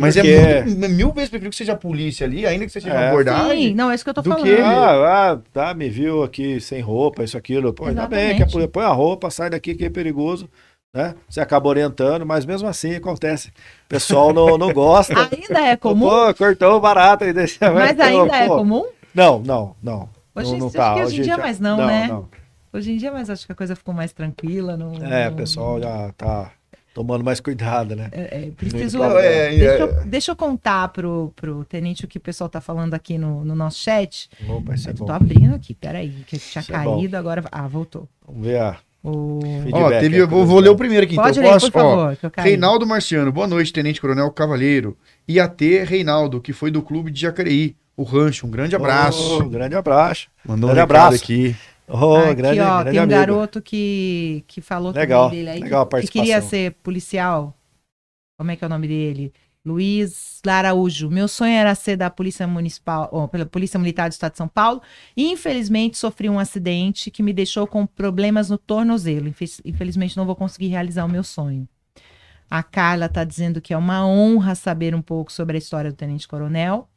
Speaker 3: Mas é
Speaker 2: mil vezes preferível que seja a polícia ali, ainda que você seja é, abordado. Sim, não, é isso que eu tô do falando. Que, ah,
Speaker 1: ah, tá, me viu aqui sem roupa, isso, aquilo. Pô, ainda bem, que a polícia, põe a roupa, sai daqui que é perigoso. Né? Você acaba orientando, mas mesmo assim acontece. O pessoal não, não gosta. [laughs] ainda é comum? Pô, cortou barato aí deixa... Mas ainda pô, é comum? Não, não, não. Hoje, não, não tá. hoje, hoje em dia já... mais não, não né? Não.
Speaker 3: Hoje em dia, mais acho que a coisa ficou mais tranquila. Não, é, o pessoal
Speaker 1: já tá Tomando mais cuidado, né? É, é, preciso, é, é, deixa, eu, é.
Speaker 3: deixa eu contar pro, pro Tenente o que o pessoal tá falando aqui no, no nosso chat. Opa, isso é Tô abrindo aqui, peraí, que tinha isso caído, agora... Ah, voltou. Vamos ver a... O... Ó, teve, é vou, vou, ler o primeiro aqui, então. Pode então. Ler, posso? Por favor, Ó, Reinaldo
Speaker 2: Marciano, boa noite, Tenente Coronel Cavaleiro. E até Reinaldo, que foi do clube de Jacareí, o Rancho. Um grande abraço. Oh, um
Speaker 1: grande
Speaker 3: abraço. Mandou grande um abraço aqui. Oh, aqui, grande, ó, grande tem um garoto que, que falou legal, dele aí. Legal que, que, queria ser policial. Como é que é o nome dele? Luiz Laraújo. Meu sonho era ser da Polícia Municipal, ou, pela Polícia Militar do Estado de São Paulo. infelizmente, sofri um acidente que me deixou com problemas no tornozelo. Infelizmente, não vou conseguir realizar o meu sonho. A Carla está dizendo que é uma honra saber um pouco sobre a história do Tenente Coronel.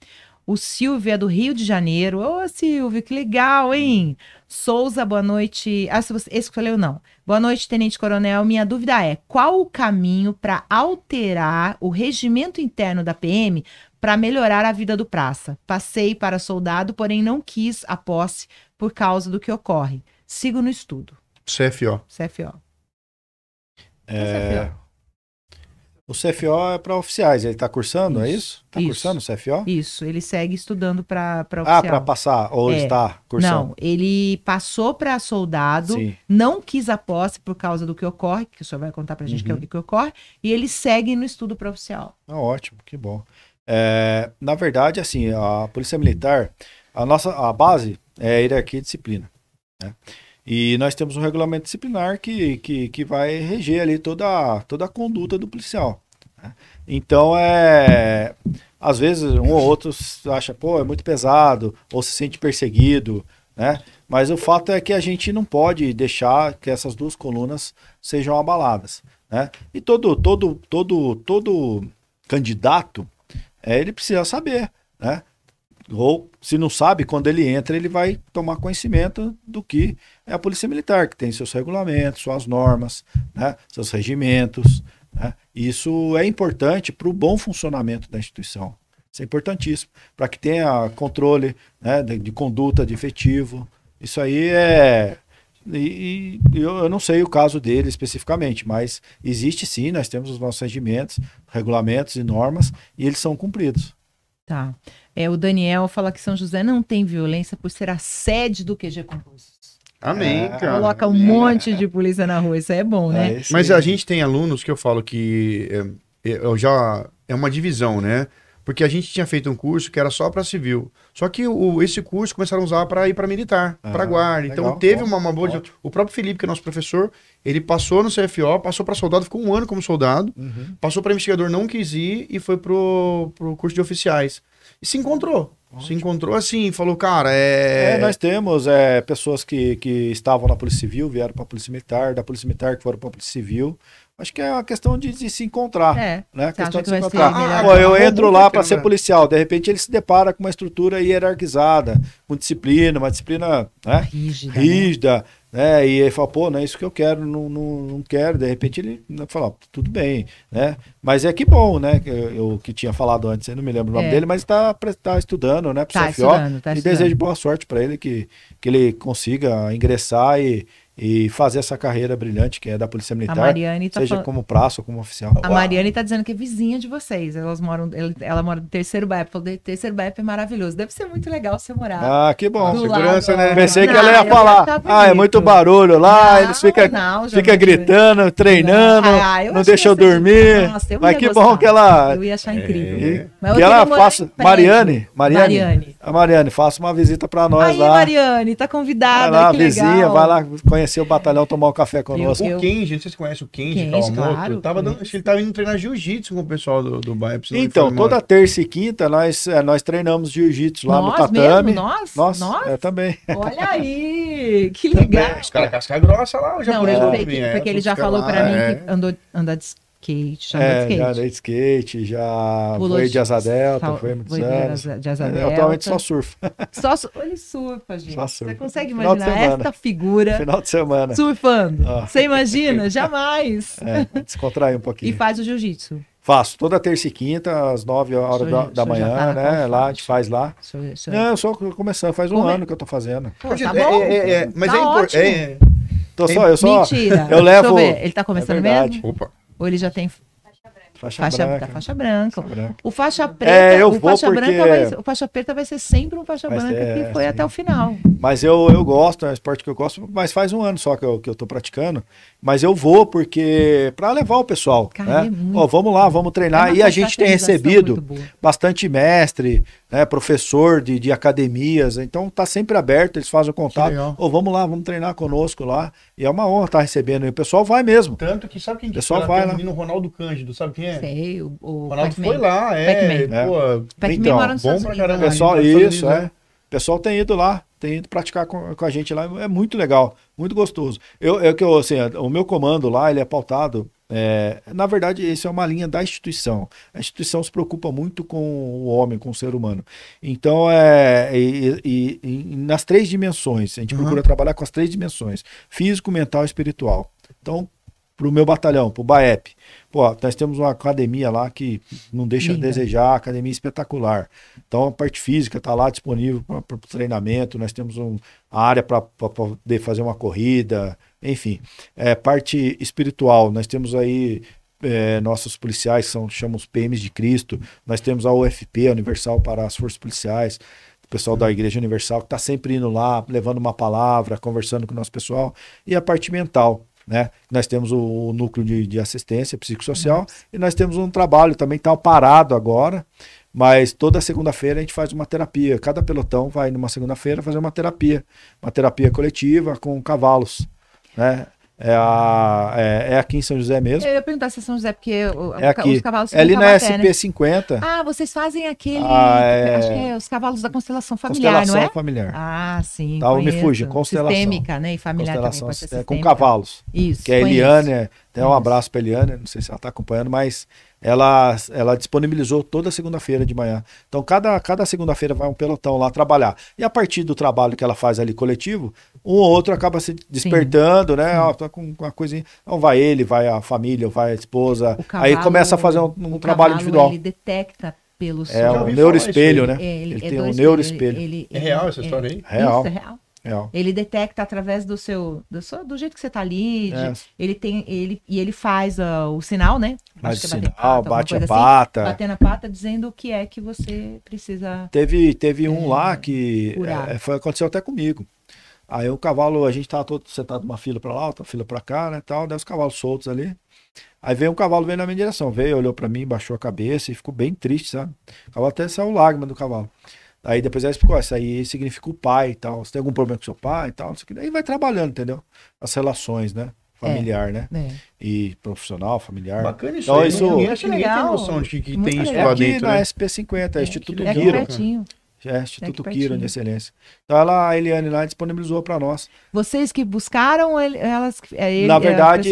Speaker 3: O Silvio é do Rio de Janeiro. Ô, Silvio, que legal, hein? Souza, boa noite. Ah, se você... esse que falei não. Boa noite, Tenente Coronel. Minha dúvida é: qual o caminho para alterar o regimento interno da PM para melhorar a vida do praça? Passei para soldado, porém não quis a posse por causa do que ocorre. Sigo no estudo. CFO. CFO.
Speaker 1: É... CFO. O CFO é para oficiais, ele está é
Speaker 3: tá cursando, isso, é isso? Está cursando o CFO? Isso, ele segue estudando para ah, oficial. Ah, para passar, ou é. está cursando? Não, ele passou para soldado, Sim. não quis a posse por causa do que ocorre, que o senhor vai contar para a gente uhum. que é o uhum. que ocorre, e ele segue no estudo para oficial.
Speaker 1: Ah, ótimo, que bom. É, na verdade, assim, a Polícia Militar, a nossa a base é hierarquia e disciplina. Né? E nós temos um regulamento disciplinar que, que, que vai reger ali toda, toda a conduta do policial. Né? Então, é, às vezes um ou outro acha, pô, é muito pesado, ou se sente perseguido, né? Mas o fato é que a gente não pode deixar que essas duas colunas sejam abaladas, né? E todo, todo, todo, todo candidato, é, ele precisa saber, né? ou se não sabe, quando ele entra, ele vai tomar conhecimento do que é a Polícia Militar, que tem seus regulamentos, suas normas, né, seus regimentos. Né? Isso é importante para o bom funcionamento da instituição. Isso é importantíssimo, para que tenha controle né, de, de, conduta, de efetivo. Isso aí é. E, e eu, eu não sei o caso dele especificamente, mas existe sim, nós temos os nossos regimentos, regulamentos e normas,
Speaker 3: e eles são cumpridos. Tá. É, o Daniel fala que São José não tem violência por ser a sede do QG Composto. Amém, é, cara. Coloca um é. monte de polícia na rua, isso é bom, né? É, Mas é. a
Speaker 2: gente tem alunos que eu falo que é, eu já é uma divisão, né? Porque a gente tinha feito um curso que era só para civil. Só que o, esse curso começaram a usar para ir para militar, ah, para guarda. Então, legal, então teve uma, uma boa. O próprio Felipe, que é nosso professor, ele passou no CFO, passou para soldado, ficou um ano como soldado, uhum. passou para investigador, não quis ir e foi pro, pro curso de oficiais. E se encontrou. Ótimo. Se encontrou assim, falou, cara,
Speaker 1: é. é nós temos é, pessoas que, que estavam na Polícia Civil, vieram para a Polícia Militar, da Polícia Militar que foram para a Polícia Civil. Acho que é uma questão de, de se encontrar. É. Né? Questão que de se encontrar. Ah, Pô, eu entro lá para ser policial, de repente ele se depara com uma estrutura hierarquizada, com disciplina, uma disciplina né? rígida. Né? rígida. Né? né? E ele fala, pô, não é isso que eu quero, não, não, não quero. De repente ele né, fala, tudo bem, né? Mas é que bom, né? Eu, eu que tinha falado antes, eu não me lembro o nome é. dele, mas está tá estudando, né? para tá CFO, estudando, tá e desejo boa sorte para ele, que, que ele consiga ingressar e e fazer essa carreira brilhante que é da Polícia Militar, a Mariane tá seja falando... como praça ou como oficial. A Uau. Mariane
Speaker 3: está dizendo que é vizinha de vocês. Elas moram, ela mora no terceiro BEP. o terceiro BEP é maravilhoso. Deve ser muito legal você morar. Ah, que bom. Segurança, lado, né? Pensei não, que ela ia falar. Tá ah, é muito
Speaker 1: barulho lá, não, eles ficam não, fica gritando, treinando, ah, não deixa eu dormir. Nossa, Mas que gostar. bom que ela... Eu ia achar é.
Speaker 3: incrível. É. Mas ela faça... Mariane, Mariane, Mariane.
Speaker 1: A ah, Mariane, faça uma visita para nós
Speaker 3: Aí, lá. Mariane, tá convidada, vai lá, vizinha, vai lá
Speaker 2: conhecer conhecer o batalhão, tomar um café conosco. Eu, eu... O Kenji, não sei se conhece o Kenji, Kenji é claro, tava dando, ele tava indo treinar jiu-jitsu com o pessoal do, do bairro. Então, toda
Speaker 1: terça e quinta nós, é, nós treinamos jiu-jitsu lá nós no tatame. Mesmo? Nós? Nós? nós? É, também. Olha
Speaker 2: aí, [laughs] que legal. Também, os caras
Speaker 3: casca grossa lá, o japonês.
Speaker 1: Não, eu é, porque, porque
Speaker 3: ele já falou para mim é. que andou, anda skate, já é, de skate. Já
Speaker 1: andei de skate, já Pulou voei de asa delta, foi muitos anos. De asa delta.
Speaker 3: É, atualmente só surfa. [laughs] Só, ele surfa, gente. Só surfa. Você consegue imaginar esta figura Final de semana. surfando? Ah. Você imagina? Jamais. [laughs] É,
Speaker 1: descontrai um pouquinho. E
Speaker 3: faz o jiu-jitsu.
Speaker 1: Faço toda terça e quinta, às 9 horas da, da manhã, tá né? Lá a gente faz lá. é Não, eu só começando, faz um Come... ano que eu tô fazendo.
Speaker 2: Pô,
Speaker 3: tá é, é, bom. É, é, é, mas tá é importante. Tô só, eu só. Mentira. [laughs] Eu levo. Ele tá começando é verdade. mesmo? Opa. Ou ele já tem Faixa, faixa branca. Faixa branca. O faixa é, preta, é, eu o vou faixa porque... branca vai, o faixa preta vai ser sempre um faixa branca que foi é, sim. até o final.
Speaker 1: Mas eu, eu gosto, é um esporte que eu gosto, mas faz um ano só que eu, que eu tô praticando. Mas eu vou porque para levar o pessoal, Cara, né? É muito... oh, vamos lá, vamos é treinar. É e a gente tem recebido bastante mestre, né, professor de, de academias, então tá sempre aberto, eles fazem o contato. Ou oh, vamos lá, vamos treinar conosco lá. E é uma honra estar tá recebendo. E o pessoal
Speaker 2: vai mesmo. Tanto que sabe quem que o pessoal vai lá. O menino Ronaldo Cândido, sabe quem é? Sei, o, o Ronaldo foi lá, é. Pac-Man. É. então, mora nos Estados Unidos, Pessoal, é isso, é. Né?
Speaker 1: pessoal tem ido lá, tem ido praticar com, com, a gente lá. É muito legal, muito gostoso. Eu, é eu, eu assim, o meu comando lá, ele é pautado é, na verdade, isso é uma linha da instituição. A instituição se preocupa muito com o homem, com o ser humano. Então, é, e, e, e, nas três dimensões, a gente uhum. procura trabalhar com as três dimensões: físico, mental e espiritual. Então, para o meu batalhão, para o BAEP. Pô, nós temos uma academia lá que não deixa Linda. a desejar, academia espetacular. Então a parte física está lá disponível para treinamento, nós temos uma área para poder fazer uma corrida, enfim. É, parte espiritual, nós temos aí é, nossos policiais são chamamos PMs de Cristo. Nós temos a UFP, a Universal para as Forças Policiais, o pessoal da Igreja Universal que está sempre indo lá, levando uma palavra, conversando com o nosso pessoal e a parte mental. Né? Nós temos o, o núcleo de, de, assistência psicossocial Nossa. e nós temos um trabalho também está parado agora, mas toda segunda-feira a gente faz uma terapia. Cada pelotão vai numa segunda-feira fazer uma terapia, uma terapia coletiva com cavalos, né? É, a, é, é, aqui em São José mesmo. Eu
Speaker 3: ia perguntar se é São José, porque o, é aqui. os cavalos É ali na
Speaker 1: SP50. Né? Ah,
Speaker 3: vocês fazem aquele. Ah, é... Acho que é os cavalos da constelação familiar, constelação não é? familiar. Ah, sim. Tava tá, me fugindo. Constelação. Sistêmica, né? E familiar constelação, também. Pode com
Speaker 1: cavalos. Isso. Que é a Eliane. Até um abraço para Eliane. Não sei se ela está acompanhando, mas ela, ela disponibilizou toda segunda-feira de manhã. Então, cada, cada segunda-feira vai um pelotão lá trabalhar. E a partir do trabalho que ela faz ali coletivo, um ou outro acaba se despertando, Sim. né? Sim. Ó, tá com uma coisinha. Então, vai ele, vai a família, vai a esposa. Cavalo, aí começa a fazer um, um trabalho individual. Ele
Speaker 3: detecta pelo é, som. É o neuroespelho, né? É, ele, ele é tem um neuroespelho. é real essa
Speaker 2: é história aí? Real.
Speaker 3: Isso, é real. Ele detecta através do seu. Do, seu, do jeito que você tá ali. É. ele tem. Ele, e ele faz uh, o sinal, né? Faz é o sinal, pata, bate a assim, pata. Batendo a pata, dizendo o que é que você precisa.
Speaker 1: Teve, teve um é, lá que é, foi, aconteceu até comigo. Aí o cavalo, a gente tava tá todo sentado uma fila para lá, outra fila para cá, né, tal, daí os cavalos soltos ali. Aí veio um cavalo, veio na minha direção, veio, olhou para mim, baixou a cabeça e ficou bem triste, sabe? O cavalo até saiu lágrima do cavalo. Aí depois ela explicou, isso aí significa o pai e tal. Você tem algum problema com seu pai e tal, não sei o que. Daí vai trabalhando, entendeu? As relações, né? Familiar, é, né? É. E profissional, familiar. Bacana isso então, aí. Isso... Ninguém, acho que ninguém legal. tem noção de que, Muito tem legal. isso lá dentro, é aqui né? SP50, é, Instituto é É, Instituto é Quiro é, é de Excelência. Então ela, a Eliane lá disponibilizou para nós.
Speaker 3: Vocês que buscaram elas. Ele, na verdade,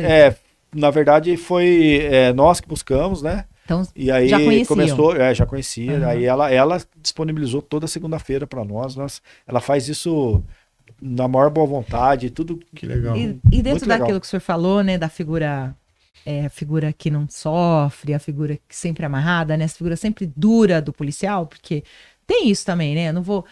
Speaker 3: é,
Speaker 1: na verdade foi é, nós que buscamos, né? Então, e aí já começou, é, já conhecia. Uhum. Aí ela, ela disponibilizou toda segunda-feira para nós, nós. Ela faz isso na maior boa vontade, tudo. Que legal. E, e dentro daquilo
Speaker 3: que o senhor falou, né, da figura é, a figura que não sofre, a figura que sempre é amarrada, né? Essa figura sempre dura do policial, porque tem isso também, né? Eu não vou.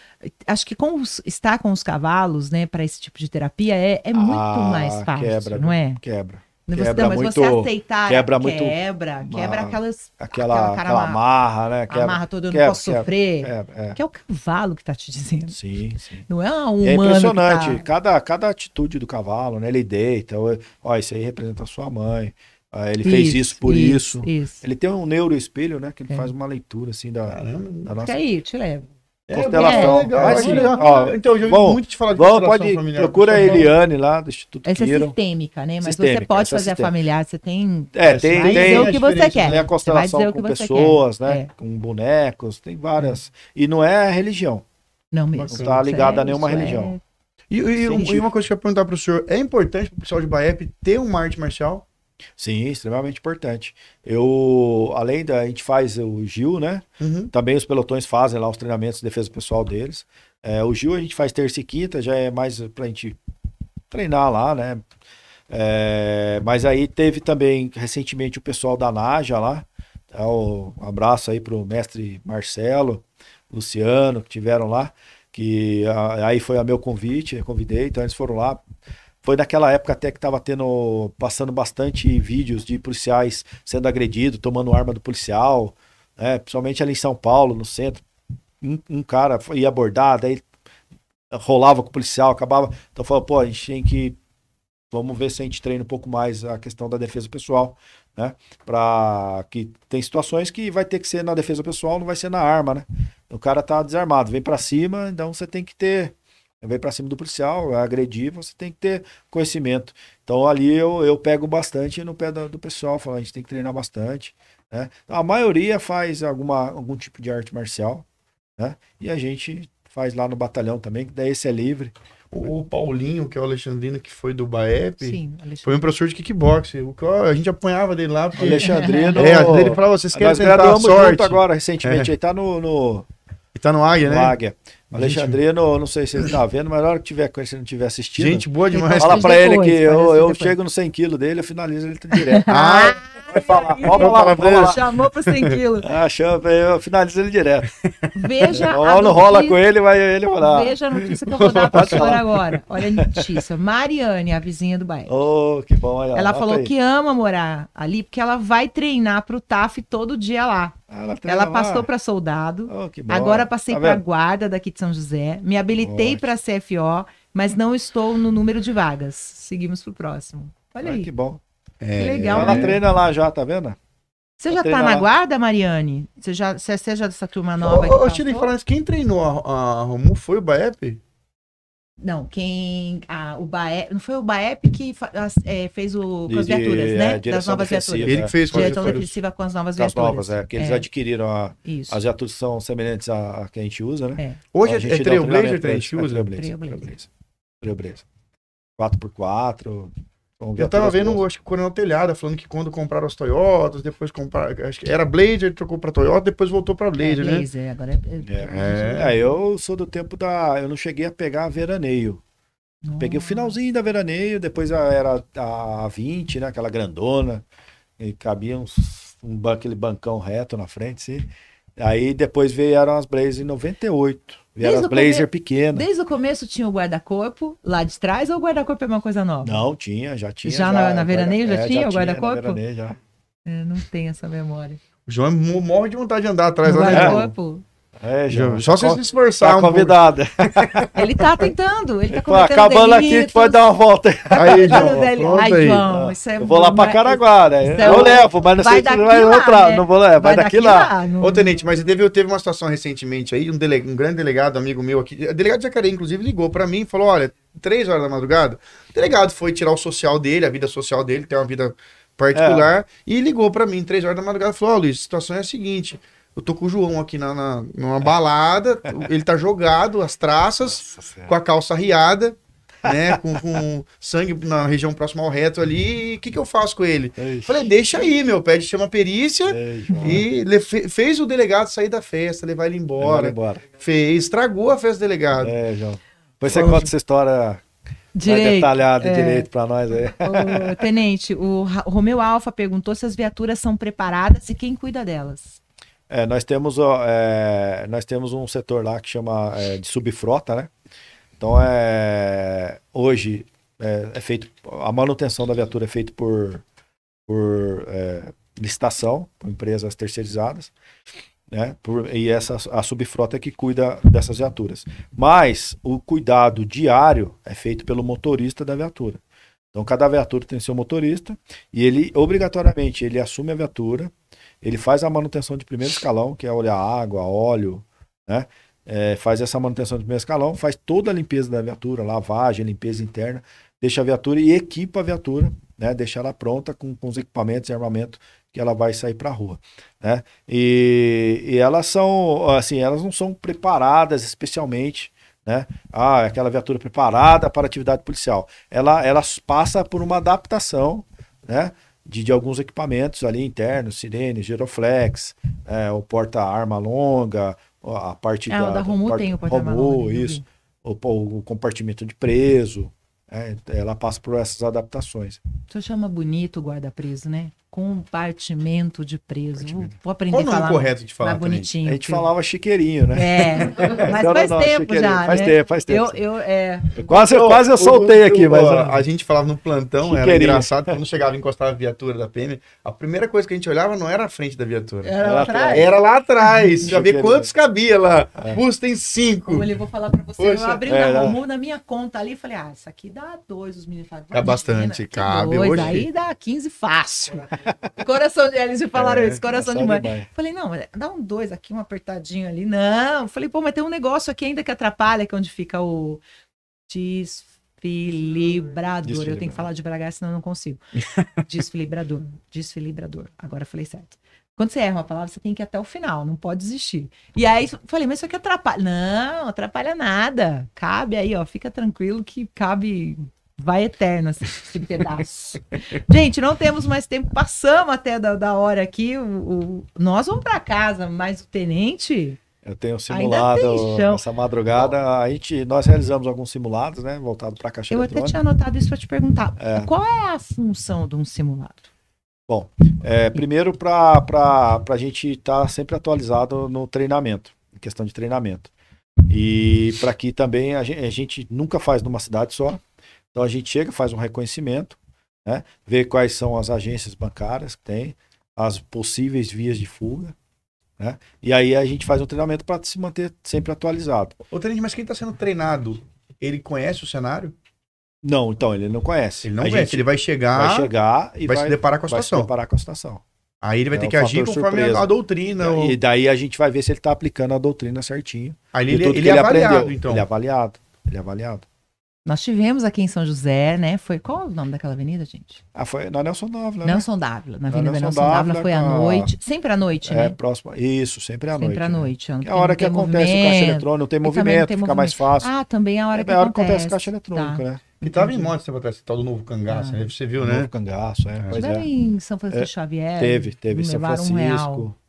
Speaker 3: Acho que com os, estar com os cavalos, né, para esse tipo de terapia é, é muito ah, mais fácil, quebra, não é?
Speaker 1: Quebra quebra não, mas muito, você aceitar quebra, muito,
Speaker 3: quebra, quebra aquelas, aquela, aquela, aquela
Speaker 1: amarra, né? Quebra, amarra toda, eu não posso quebra, sofrer. É, é. Que é o
Speaker 3: cavalo que está te dizendo. Sim, sim. Não é, é um humano. É impressionante. Tá...
Speaker 1: Cada, cada atitude do cavalo, né? Ele deita, ó, isso aí representa a sua mãe. Ah, ele fez isso, por isso, isso. isso. Ele tem um neuroespelho, né? Que ele é. faz uma leitura, assim, da, Caramba. da nossa... Fica
Speaker 3: aí, te levo. É, constelação. É, legal, assim,
Speaker 1: ó, então, eu bom, muito te falar de bom, pode, familiar. Procura a Eliane lá do Instituto Essa é Quiro. é
Speaker 3: sistêmica, né? Mas sistêmica, você pode é fazer a familiar, você tem... É, tem... Vai tem, dizer o que você né? quer. Tem a constelação com pessoas, quer. né? É.
Speaker 1: Com bonecos, tem várias. E não é religião. Não mesmo. Não está ligada a nenhuma religião.
Speaker 2: E, e, e, uma coisa que eu ia perguntar para o senhor, é importante para o pessoal de Baep ter uma arte marcial?
Speaker 1: Sim, extremamente importante. Eu, além da, a gente faz o Gil, né? Uhum. Também os pelotões fazem lá os treinamentos de defesa pessoal deles. É, o Gil a gente faz terça e quinta, já é mais pra gente treinar lá, né? É, mas aí teve também recentemente o pessoal da Naja lá. é um abraço aí pro mestre Marcelo, Luciano, que tiveram lá. Que a, aí foi a meu convite, convidei, então eles foram lá foi naquela época até que estava tendo, passando bastante vídeos de policiais sendo agredidos, tomando arma do policial, né? principalmente ali em São Paulo, no centro. Um, um cara ia abordar, daí rolava com o policial, acabava. Então falou, pô, a gente tem que. Vamos ver se a gente treina um pouco mais a questão da defesa pessoal, né? Pra que tem situações que vai ter que ser na defesa pessoal, não vai ser na arma, né? O cara tá desarmado, vem para cima, então você tem que ter vem para cima do policial, agredir, você tem que ter conhecimento. Então ali eu, eu pego bastante no pé do, do pessoal, falo, a gente tem que treinar bastante. Né? Então, a maioria faz alguma, algum tipo de arte marcial, né? E a gente faz lá no batalhão também,
Speaker 2: que daí esse é livre. O, o Paulinho, que é o Alexandrino, que foi do Baep, Sim, foi um professor de kickboxing. O, a gente apanhava dele lá. Porque... Alexandrino. [laughs] É, ele falava, vocês querem tentar a sorte. agora, recentemente,
Speaker 1: é. ele tá no, no e tá no Águia, né? no né? Águia. O gente... não sei se ele tá vendo, mas na hora que tiver com ele, se não tiver assistindo. Gente boa demais. Fala pra depois, ele que eu, eu chego no 100 quilos dele, eu finalizo ele direto. ah! vai falar. Vamos lá, vamos lá, Chamou para 100 quilos. Ah, chama, eu finalizo ele direto.
Speaker 3: Veja Ou não rola com
Speaker 1: ele, vai ele falar. Veja a notícia que eu vou dar para a senhora agora. Olha a notícia.
Speaker 3: Mariane, a vizinha do bairro.
Speaker 1: Oh, que bom. Olha, ela falou aí. que
Speaker 3: ama morar ali, porque ela vai treinar para o TAF todo dia lá. Ah, ela, ela passou para soldado. Oh, agora tá passei tá para guarda daqui de São José. Me habilitei para CFO, mas não estou no número de vagas. Seguimos para o próximo. Olha ah, aí. Que bom.
Speaker 2: É, legal. Ela
Speaker 1: né? treina
Speaker 3: lá
Speaker 2: já, tá vendo?
Speaker 3: Você já tá na guarda, Mariane? Você já, você, é, você é já dessa turma nova? Eu, eu tirei
Speaker 2: falar quem treinou a, a Romu foi o Baep?
Speaker 3: Não, quem. A, o Baep, não foi o Baep que fa, é, fez o, com as viaturas, de, né? É, das novas viaturas. Ele que fez com direção defensiva com as novas das viaturas. novas, é. Que eles é. adquiriram. A, As
Speaker 1: viaturas são semelhantes à, que a gente usa, né? É. Hoje então, é, é Trailblazer, a gente usa? Trailblazer. Trailblazer. 4x4 eu tava vendo,
Speaker 2: acho que o Coronel é Telhada, falando que quando compraram as Toyotas, depois compraram. Acho que era Blazer, trocou pra Toyota, depois voltou pra é, Blazer, é, né? Blazer,
Speaker 3: é, agora é... é,
Speaker 2: é eu sou do tempo da. Eu não cheguei
Speaker 1: a pegar a veraneio. Nossa. Peguei o finalzinho da veraneio, depois era a 20, né? Aquela grandona. E cabia uns, um, aquele bancão reto na frente, sim. Aí depois vieram as Blazer em 98. Vieram desde blazer come... Desde
Speaker 3: o começo tinha o guarda-corpo lá de trás ou o guarda-corpo é uma coisa nova? Não,
Speaker 2: tinha, já tinha. Já, já na, na veraneio já, é, tinha o guarda-corpo? Já.
Speaker 3: É, não tem essa memória.
Speaker 2: O João é morre de vontade de andar atrás lá. Guarda-corpo? É, já, só tá se esforçar. Tá um convidada.
Speaker 3: [laughs] ele tá tentando, ele tá cometendo Acabando delitos. aqui, tu pode
Speaker 1: dar uma volta. Aí, João, pronto aí. João, isso é eu vou lá pra Caraguá, né? Então, eu é levo, mas não sei se vai entrar. Né? Não vou levar, vai, vai daqui, daqui lá. lá. Não... Ô,
Speaker 2: Tenente, mas teve, teve uma situação recentemente aí, um, dele, um grande delegado, amigo meu aqui, delegado de Jacareí, inclusive, ligou pra mim e falou, olha, três horas da madrugada, o delegado foi tirar o social dele, a vida social dele, tem uma vida particular, é. e ligou pra mim, três horas da madrugada, falou, ó, oh, Luiz, a situação é a seguinte... Eu tô com o João aqui na, na numa balada, ele tá jogado, as traças, com a calça riada, né? Com, com, sangue na região próxima ao reto ali. o que, que eu faço com ele? Eixe. Falei, deixa aí, meu. Pede, chama a perícia. Eixe, e fe fez o delegado sair da festa, levar ele embora. embora. Fez, estragou a festa do delegado. É, João. Depois você conta essa história
Speaker 3: direito, detalhada é... direito para nós aí. O, tenente, o Romeu Alfa perguntou se as viaturas são preparadas e quem cuida delas.
Speaker 1: É, nós, temos, é, nós temos um setor lá que chama é, de subfrota, né? Então, é, hoje é, é feito, a manutenção da viatura é feita por, por é, licitação, por empresas terceirizadas, né? Por, e essa, a subfrota é que cuida dessas viaturas. Mas o cuidado diário é feito pelo motorista da viatura. Então, cada viatura tem seu motorista e ele, obrigatoriamente, ele assume a viatura, ele faz a manutenção de primeiro escalão, que é olhar água, óleo, né? É, faz essa manutenção de primeiro escalão, faz toda a limpeza da viatura, lavagem, limpeza interna, deixa a viatura e equipa a viatura, né? Deixa ela pronta com, com os equipamentos e armamento que ela vai sair para a rua, né? E, e elas são, assim, elas não são preparadas especialmente né? Ah, aquela viatura preparada para atividade policial. Ela, ela passa por uma adaptação, né? de, de, alguns equipamentos ali internos, sirene, giroflex, é, o porta-arma longa, a parte ah, da, da Romu tem o porta-arma longa. Isso, o, o, compartimento de preso, é, ela passa por essas adaptações.
Speaker 3: O senhor chama bonito guarda-preso, né? compartimento de preso. Compartimento. Vou aprender Qual o a falar, correto de falar bonitinho. A gente
Speaker 2: falava chiqueirinho, né? É, [laughs] mas faz não, tempo já, né? Faz tempo, faz tempo. Eu,
Speaker 3: eu, é... quase, eu, quase eu soltei aqui, mas... A, a
Speaker 2: gente falava no plantão, era engraçado, quando chegava e encostava a viatura da PM, a primeira coisa que a gente olhava não era a frente da viatura. Era, era lá atrás. Era lá atrás, hum, já ver quantos cabia lá. É. em cinco. Como
Speaker 3: eu vou falar pra você, Poxa, eu abri é, né? uma é. na minha conta ali e falei, ah, isso aqui dá dois, os meninos falaram. Dá bastante, cabe hoje. Aí dá 15 fácil. [laughs] [laughs] coração de. Eles falaram é, isso, coração de mãe. Falei, não, dá um dois aqui, um apertadinho ali. Não. Falei, pô, mas tem um negócio aqui ainda que atrapalha, que é onde fica o. Desfilibrador. Eu tenho que falar de devagar, senão eu não consigo. [laughs] Desfilibrador. Desfilibrador. Agora falei certo. Quando você erra uma palavra, você tem que ir até o final, não pode desistir. E aí, falei, mas isso aqui atrapalha. Não, atrapalha nada. Cabe aí, ó, fica tranquilo que cabe Vai eterno esse pedaço. Gente, não temos mais tempo. Passamos até da, da hora aqui. O, o... Nós vamos para casa, mas o tenente.
Speaker 1: Eu tenho simulado essa madrugada. A gente, nós realizamos alguns simulados, né? Voltado para a caixa Eu até tinha
Speaker 3: anotado isso para te perguntar. É. Qual é a função de um simulado?
Speaker 1: Bom, é, primeiro para a gente estar tá sempre atualizado no treinamento, em questão de treinamento. E para que também a gente, a gente nunca faz numa cidade só. Então a gente chega, faz um reconhecimento, né? vê quais são as agências bancárias que tem, as possíveis vias de fuga. Né? E aí a gente faz um treinamento para se manter sempre atualizado. Ô, Tenente, mas quem está sendo treinado,
Speaker 2: ele conhece o cenário? Não, então ele não conhece. Ele não a conhece, gente... ele vai chegar, vai chegar e vai, vai se deparar com a situação. Vai se deparar com a situação. Aí ele vai é ter que agir conforme a doutrina. Ou...
Speaker 1: E daí a gente vai ver se ele está aplicando a doutrina certinho. Aí ele, ele, ele, ele é, é avaliado, aprendeu. então. Ele é avaliado. Ele é avaliado.
Speaker 3: Nós tivemos aqui em São José, né? Foi qual o nome daquela avenida, gente? Ah,
Speaker 1: foi na Nelson Dávila. Né? Nelson Dávila. Na Avenida Nelson, Nelson Dávila, foi à noite. Sempre à noite, é, né? É, próximo.
Speaker 2: Isso, sempre à
Speaker 1: noite. Sempre à né? noite. Né? É a hora que acontece o caixa eletrônico, tem movimento, tem fica movimento. mais
Speaker 3: fácil. Ah, também a hora é, que acontece. É a hora que acontece o caixa eletrônico, tá.
Speaker 1: né?
Speaker 2: Ele tava em moto, você vai esse tal do novo cangaço, ah, né? você viu, né? Novo cangaço, é. Tiveram é. em São Francisco é, Xavier.
Speaker 3: Teve, teve São Francisco.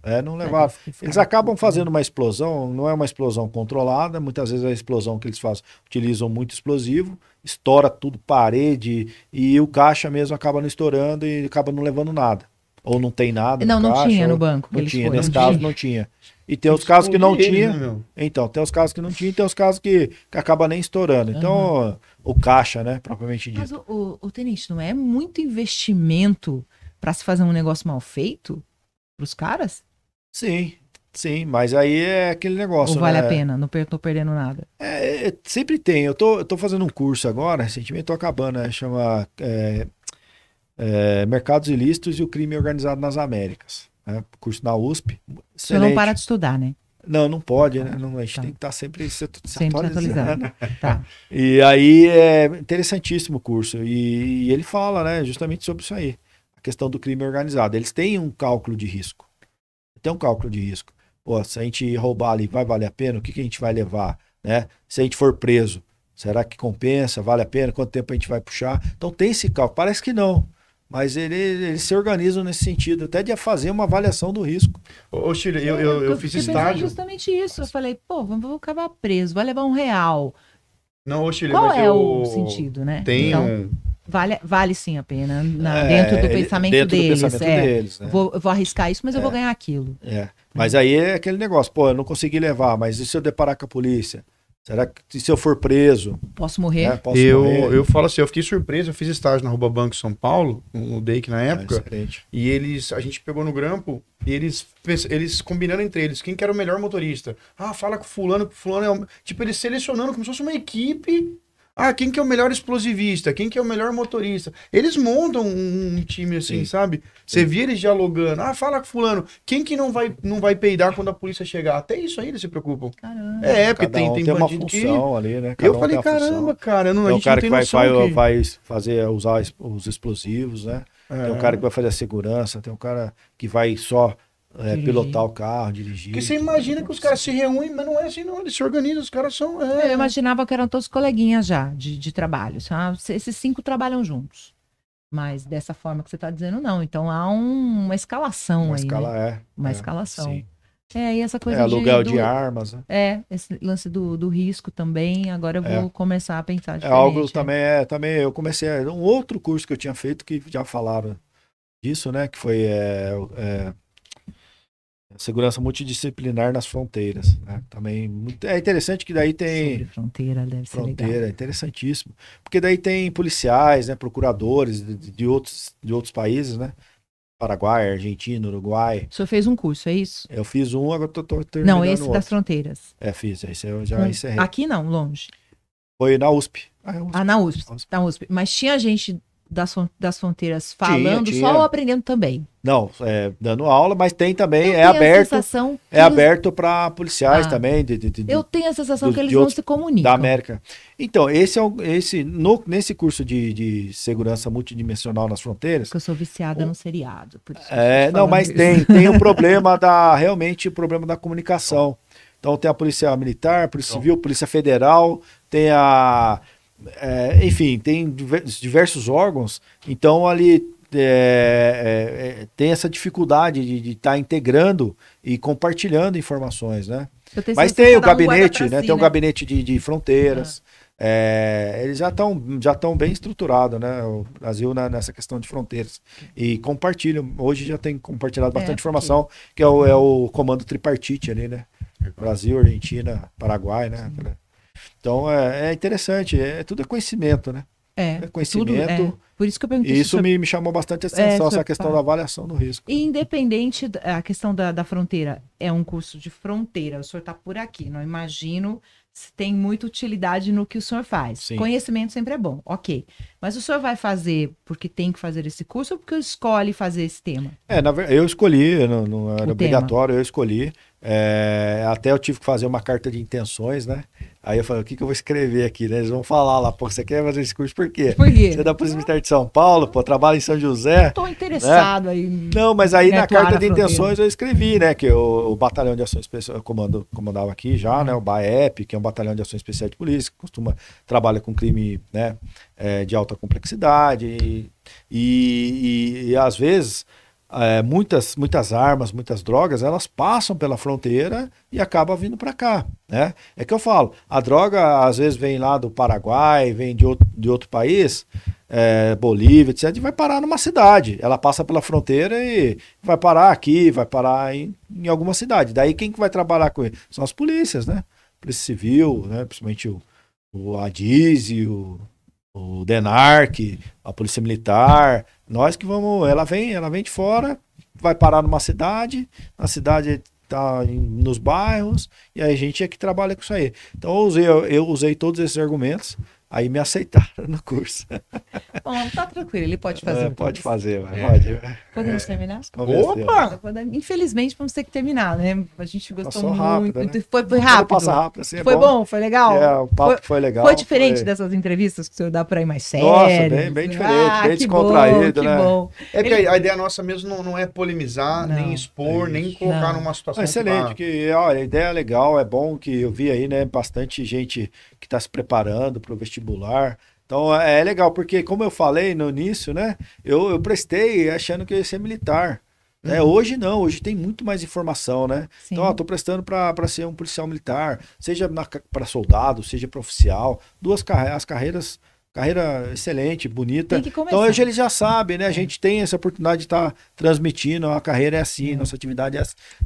Speaker 1: Um é, não é, levaram. Eles acabam né? fazendo uma explosão, não é uma explosão controlada, muitas vezes a explosão que eles fazem, utilizam muito explosivo, estoura tudo, parede, e o caixa mesmo acaba não estourando e acaba não levando nada. Ou não tem nada. Não, no não caixa, tinha no banco. Não tinha, foram. nesse não caso tinha. não tinha. E tem os casos que não tinha. Né, então, tem os casos que não tinha, e tem os casos que, que acaba nem estourando. Então. Uhum o caixa, né? Propriamente dito. Mas
Speaker 3: o, o, o tenente, não é muito investimento para se fazer um negócio mal feito pros caras? Sim,
Speaker 1: Sim, mas aí é aquele negócio. Ou vale né? a pena,
Speaker 3: não per tô perdendo nada. É, é, é, sempre
Speaker 1: tem. Eu tô, eu tô fazendo um curso agora, recentemente tô acabando, né? chama é, é, Mercados Ilícitos e o Crime Organizado nas Américas. Né? Curso na USP. Excelente. Você não para de estudar, né? Não, não pode, né? Tá. Não, a gente tá. tem que estar tá sempre se, se sempre atualizando. Né? Tá. [laughs] E aí é interessantíssimo o curso. E, e, ele fala, né, justamente sobre isso aí. A questão do crime organizado. Eles têm um cálculo de risco. Tem um cálculo de risco. Pô, se a gente roubar ali, vai valer a pena? O que, que a gente vai levar? Né? Se a gente for preso, será que compensa? Vale a pena? Quanto tempo a gente vai puxar? Então tem esse cálculo. Parece que não. Mas ele, ele se organiza nesse sentido, até de fazer uma avaliação do risco. Ô, Chile, eu, é, eu,
Speaker 2: eu, eu fiz é estágio.
Speaker 3: justamente isso. Eu falei, pô, vamos acabar preso, vai levar um real. Não, ô, Chile, Qual é o sentido, né? Tem então, um. Vale, vale sim a pena, na, é, dentro do pensamento dentro deles. Do pensamento é, deles né? vou, vou arriscar isso, mas é, eu vou ganhar aquilo.
Speaker 1: É, mas aí é aquele negócio, pô, eu não consegui levar, mas e se eu deparar com a polícia? Será que se eu for preso? Posso morrer? Né? Posso eu, morrer. eu falo
Speaker 2: assim, eu fiquei surpreso, eu fiz estágio na Rouba Banco São Paulo, no Dake na ah, época. e eles, a gente pegou no grampo, e eles, eles combinando entre eles, quem que era o melhor motorista? Ah, fala com fulano, fulano é o... Tipo, eles selecionando como se fosse uma equipe ah, quem que é o melhor explosivista? Quem que é o melhor motorista? Eles montam um, um time assim, Sim. sabe? Você vê eles dialogando. Ah, fala com fulano. Quem que não vai, não vai peidar quando a polícia chegar? Até isso aí eles se preocupam. Caramba. É, porque tem, um tem, tem uma função que... ali, né? Cada eu um falei, caramba, cara. Não, é o cara que vai, vai, que...
Speaker 1: vai fazer, usar os explosivos, né? É. Tem um é. cara que vai fazer a segurança, tem um cara que vai só é, pilotar o carro,
Speaker 2: dirigir. Porque você
Speaker 3: imagina que os caras se reúnem, mas não é assim, não. Eles se organizam, os caras são. É... Eu imaginava que eram todos coleguinhas já de, de trabalho. Sabe? Esses cinco trabalham juntos. Mas dessa forma que você está dizendo, não. Então há um, uma escalação uma aí. Né? Escala, né? é, uma é, escalação. Sim. É, e essa coisa é, aluguel de, de armas, né? É, esse lance do, do risco também, agora eu é. vou é. começar a pensar é diferente. É algo
Speaker 1: também, é, também eu comecei, um outro curso que eu tinha feito que já falaram disso, né, que foi é, é segurança multidisciplinar nas fronteiras. Né? Também muito... é interessante que daí tem Sobre fronteira deve fronteira, ser legal. É interessantíssimo, porque daí tem policiais, né, procuradores de, de, outros de outros países, né? Paraguai, Argentina, Uruguai. O senhor fez um curso, é isso? Eu fiz um, agora estou terminando Não, esse das fronteiras. É, fiz, esse eu já hum. encerrei. Aqui
Speaker 3: não, longe.
Speaker 1: Foi na USP.
Speaker 3: Ah, é USP. ah na USP, USP. Na USP. Mas tinha gente das, das fronteiras falando tinha, tinha. só ou aprendendo também?
Speaker 1: Não, é, dando aula, mas tem também, eu é aberto. é eles... aberto para policiais ah, também. De, de, de, eu tenho
Speaker 3: a sensação do, que eles não se comunicam.
Speaker 1: Da América. Então, esse é um, esse, no, nesse curso de, de segurança multidimensional nas fronteiras.
Speaker 3: Porque eu sou viciada no seriado. é, não, mas tem, tem um problema [laughs] da.
Speaker 1: Realmente, o um problema da comunicação. Então tem a polícia militar, polícia então. civil, polícia federal, tem a é, enfim, tem diversos órgãos, então ali é, é, é tem essa dificuldade de estar tá integrando e compartilhando informações, né?
Speaker 2: Mas tem o gabinete, um né? Si, tem o né? um
Speaker 1: gabinete de, de fronteiras. Uhum. eles já estão já tão bem estruturados, né? O Brasil na, nessa questão de fronteiras. E compartilham. Hoje já tem compartilhado é, bastante informação, que é o, é o comando tripartite ali, né? Brasil, Argentina, Paraguai, né? Sim. Então é, é interessante, é tudo é conhecimento, né?
Speaker 3: É, é conhecimento. Tudo, é. Por isso que eu perguntei. E isso sobre... me,
Speaker 1: chamou bastante atenção, é, essa questão da avaliação do risco.
Speaker 3: E independente da questão da, da fronteira, é um curso de fronteira, o senhor está por aqui, não imagino se tem muita utilidade no que o senhor faz. Sim. Conhecimento sempre é bom, ok. Mas o senhor vai fazer porque tem que fazer esse curso ou porque escolhe fazer esse tema? É, na verdade,
Speaker 1: eu escolhi, não, não era o obrigatório, tema. eu escolhi. É, até eu tive que fazer uma carta de intenções, né? Aí eu falei, o que, que eu vou escrever aqui, né? Eles vão falar lá, pô, você quer fazer esse curso por quê? Por quê? Você dá para o Militar de São Paulo, pô, trabalha em São José. Estou interessado né?
Speaker 3: aí. Não, mas aí né, na carta de intenções
Speaker 1: eu escrevi, né? Que o, o Batalhão de Ações Especiais, eu comando, comandava aqui já, né? Uhum. O BAEP, que é um batalhão de ações especiais de polícia, que costuma, trabalha com crime, né? É, de alta complexidade. E, e, e, e às vezes é, muitas, muitas armas, muitas drogas, elas passam pela fronteira e acabam vindo para cá. Né? É que eu falo, a droga às vezes vem lá do Paraguai, vem de outro, de outro país, é, Bolívia, etc., e vai parar numa cidade. Ela passa pela fronteira e vai parar aqui, vai parar em, em alguma cidade. Daí quem que vai trabalhar com isso São as polícias, né? Polícia Civil, né? principalmente o, o Adiz e o o DENARC, a Polícia Militar, nós que vamos, ela vem, ela vem de fora, vai parar numa cidade, na cidade tá nos bairros, e aí a gente é que trabalha com isso aí. Então eu usei, eu usei todos esses argumentos, Aí me aceitaram no curso. [laughs]
Speaker 3: Bom, tá tranquilo, ele pode fazer. É, pode
Speaker 1: fazer, vai, é. pode. Podemos é. terminar? Opa!
Speaker 3: Infelizmente, vamos ter que terminar, né? A gente gostou muito. Rápido, né? foi, foi, rápido. Passa rápido assim, é foi bom. bom. foi legal. É, o papo foi, foi legal. Foi diferente foi... dessas entrevistas que o senhor dá por aí mais sério. Nossa, bem, bem assim, diferente, ah, bem descontraído, bom, né? Bom.
Speaker 2: É que ele... a ideia nossa mesmo não, não é polemizar, não, nem expor, é nem colocar não. numa situação. excelente,
Speaker 1: que, que, olha, a ideia é legal, é bom que eu vi aí, né? Bastante gente que está se preparando para o vestibular vestibular. Então é, é legal, porque como eu falei no início, né? Eu, eu prestei achando que eu ia ser militar. Né. Uhum. Né? Hoje não, hoje tem muito mais informação, né? Sim. Então, ó, tô prestando para ser um policial militar, seja para soldado, seja para oficial. Duas as carreiras, carreira excelente, bonita. Então hoje eles já sabem, né? A é. gente tem essa oportunidade de estar tá transmitindo, a carreira é assim, uhum. nossa atividade é,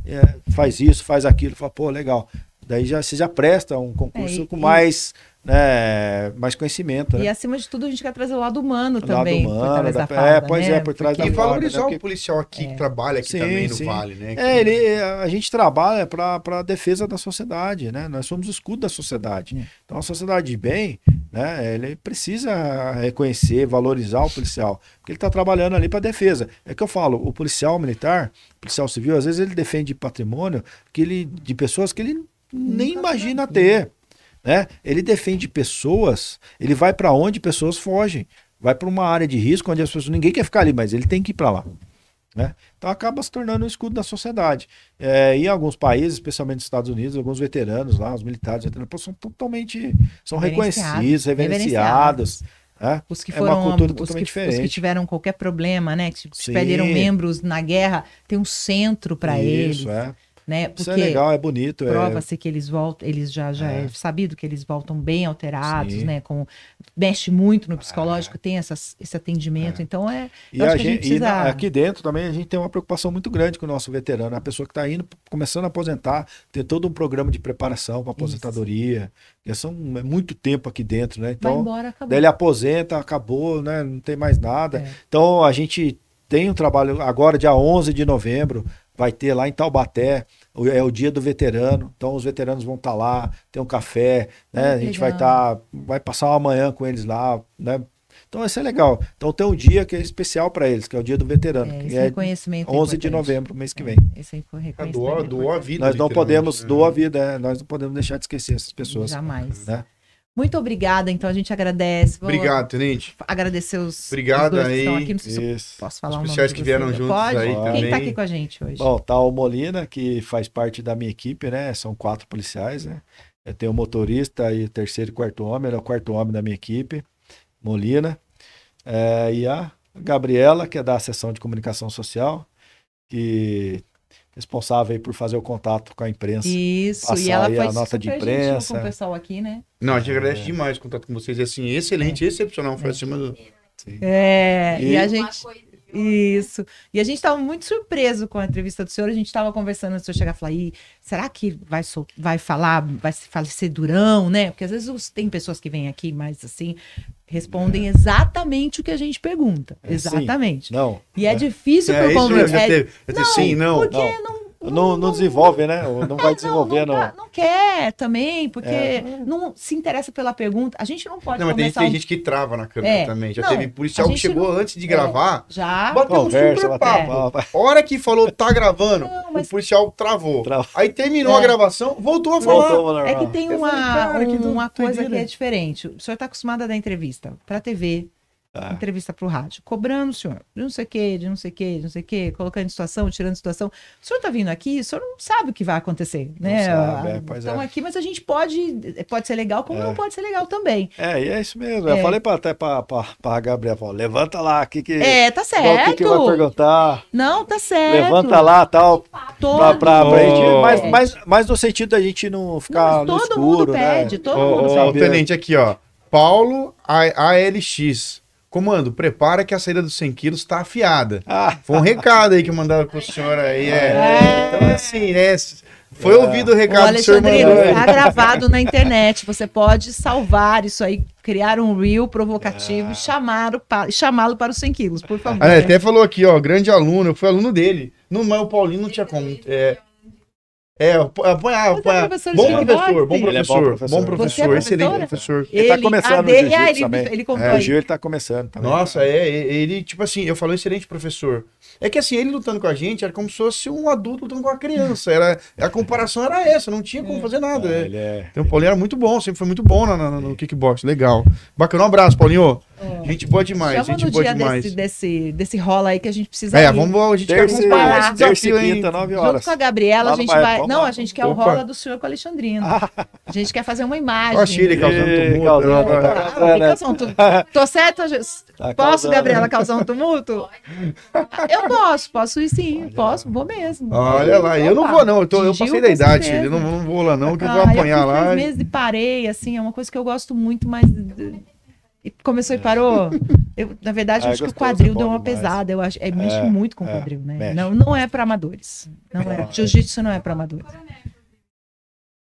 Speaker 1: é, faz isso, faz aquilo. Fala, pô, legal. Daí já, você já presta um concurso é, e, com mais... E né, mais conhecimento. Né? E
Speaker 3: acima de tudo, a gente quer trazer o lado humano o também. Lado humano, da, da é, pois né? é, por
Speaker 1: trás Porque... da fada. E valorizar né? Porque... o policial aqui é. que
Speaker 2: trabalha aqui sim, também sim. no Vale, né?
Speaker 1: É,
Speaker 3: ele, a gente trabalha
Speaker 1: para a defesa da sociedade, né? Nós somos o escudo da sociedade. Então a sociedade de bem, né? Ele precisa reconhecer, valorizar o policial. Porque ele está trabalhando ali para defesa. É que eu falo, o policial militar, o policial civil, às vezes ele defende patrimônio que ele, de pessoas que ele nem tá imagina ter. Né? Ele defende pessoas, ele vai para onde pessoas fogem. Vai para uma área de risco onde as pessoas ninguém quer ficar ali, mas ele tem que ir para lá. Né? Então acaba se tornando um escudo da sociedade. É, alguns países, especialmente nos Estados Unidos, alguns veteranos lá, os militares, veteranos, são totalmente são reconhecidos, reverenciados. Né? os que foram, é uma cultura totalmente os que, diferente. Os que
Speaker 3: tiveram qualquer problema, né? Que se perderam membros na guerra, tem um centro para eles. É né? Porque Isso é legal,
Speaker 1: é bonito. É prova-se
Speaker 3: é... que eles voltam, eles já, já é. é. sabido que eles voltam bem alterados, Sim. né? Com, mexe muito no ah, psicológico, é. tem essas, esse atendimento, é. então é. E, a gente, a gente precisa... e na, aqui
Speaker 1: dentro também a gente tem uma preocupação muito grande com o nosso veterano, a pessoa que está indo, começando a aposentar, ter todo um programa de preparação para aposentadoria. Né? São é muito tempo aqui dentro, né? Então, Vai embora, acabou. daí ele aposenta, acabou, né? Não tem mais nada. É. Então a gente tem um trabalho agora, dia 11 de novembro, vai ter lá em Taubaté é o dia do veterano, então os veteranos vão estar tá lá, tem um café, né? Ah, a gente vai estar, tá, vai passar uma manhã com eles lá, né? Então isso é legal. Então tem um dia que é especial para eles, que é o dia do veterano, é, que é 11 é importante. de novembro, mês que é, vem. É, esse reconhecimento. Ah, é, a vida. Nós não podemos né. doar a vida, é, nós não podemos deixar de esquecer essas pessoas. Jamais. Né?
Speaker 3: Muito obrigada, então a gente agradece. Vou Obrigado, Tenente. Agradecer os, Obrigado os aí. aqui. Não sei
Speaker 1: isso. posso falar os policiais que vieram juntos Pode? aí Quem tá também. Quem está aqui com a gente hoje? Bom, tá o Molina, que faz parte da minha equipe, né? São quatro policiais, né? Eu tenho o motorista e o terceiro e quarto homem, ele é o quarto homem da minha equipe, Molina. É, e a Gabriela, que é da sessão de comunicação social, que responsável por fazer o contato com a imprensa.
Speaker 3: Isso, e ela a nota de imprensa. com o pessoal aqui, né?
Speaker 2: Não, a gente agradece é. demais o contato com vocês. É assim, excelente, é. excepcional. Foi é. acima do. Sim.
Speaker 3: É, e, e a gente. Isso. E a gente estava muito surpreso com a entrevista do senhor. A gente estava conversando, o senhor chegar e falar, será que vai, vai falar, vai falecer durão, né? Porque às vezes tem pessoas que vêm aqui mais assim, respondem é. exatamente o que a gente pergunta. É, exatamente. Sim, não. E é, é difícil é, por É, não, sim, não. Porque não,
Speaker 1: não não, não, desenvolve, né?
Speaker 2: Não vai é, desenvolver, não. Não,
Speaker 3: não quer também, porque é. não se interessa pela pergunta. A gente não pode não, mas começar... Tem, um... gente
Speaker 2: que trava na câmera é. também. Já não, teve policial que chegou antes de é, gravar.
Speaker 3: Já. Bateu Conversa, um super
Speaker 2: papo. É. Hora que falou, tá gravando, mas... o policial travou. Trava. Aí terminou a é. gravação, voltou a falar. Voltou, é que tem uma, falei, cara, um, que uma coisa que é
Speaker 3: diferente. O senhor está acostumado a dar entrevista para TV, ah. entrevista para o rádio, cobrando o senhor de não sei o que, de não sei o que, de não sei o que, colocando situação, tirando situação. O senhor está vindo aqui, o senhor não sabe o que vai acontecer, não né? Sabe, ah, é, é. aqui, mas a gente pode, pode ser legal, como é. não pode ser legal também.
Speaker 1: É, e é isso mesmo. Eu é. falei pra, até para a Gabriela, levanta lá, que que... É, tá certo. o que, que vai perguntar?
Speaker 3: Não, tá certo. Levanta lá,
Speaker 1: tal, para pra, pra gente, mas,
Speaker 2: mas, mas no sentido da gente não ficar não, todo no escuro, mundo pede, né? todo mundo oh, Ó, o tenente aqui, ó, Paulo ALX. Comando, prepara que a saída dos 100 quilos está afiada. [laughs] Ah. Foi um recado aí que mandaram pro senhor aí. É. é. Então, assim, né? Foi é. ouvido o recado o senhor que o Está gravado
Speaker 3: na internet. Você pode salvar isso aí, criar um reel provocativo ah. e chamá-lo para, os 100 quilos, por favor. Ele Até falou
Speaker 2: aqui, ó, grande aluno, eu fui aluno dele.
Speaker 3: No, mas o Paulinho não tinha
Speaker 2: como. É, é, põe ah, é ah, a. É bom professor, bom professor, bom professor, bom professor, é excelente professor. Ele tá começando no jiu ah, também. Ele o Gil, ele tá começando Nossa, né? é, ele, tipo assim, eu falo excelente professor. É que assim, ele lutando com a gente era como se fosse um adulto lutando com uma criança. Era, a comparação era essa, não tinha como fazer nada. ele é, então o Paulinho era muito bom, sempre foi muito bom no kickbox. Legal. Bacana, um abraço, Paulinho. Gente boa demais, Chama gente no boa dia demais.
Speaker 3: Desse, desse, desse rola aí que a gente precisa. É, ir. vamos a gente terça, vai desafio, horas. Junto com a Gabriela, a gente vai. Não, a gente quer Opa. o rola do senhor com o Alexandrino. Ah. A gente quer fazer uma imagem. Ó, Chile causando tumulto. Né? É, tá tá né? tumulto. Tô certo? Tá posso, Gabriela, causar um tumulto? [laughs] Eu posso, posso ir sim, posso, vou mesmo. Olha lá, eu não vou, não.
Speaker 2: Eu, tô, eu passei da idade, eu não, vou lá, não, que eu vou ah, apanhar lá. Eu meses
Speaker 3: e parei, assim, é uma coisa que eu gosto muito, mas e começou é. e parou. Eu, na verdade, [laughs] ah, acho é que o quadril é deu uma demais. pesada. Eu acho, é, é mexe muito com o quadril, né? Mexe. Não, não é para amadores. Não é. Jiu-jitsu não é para amadores.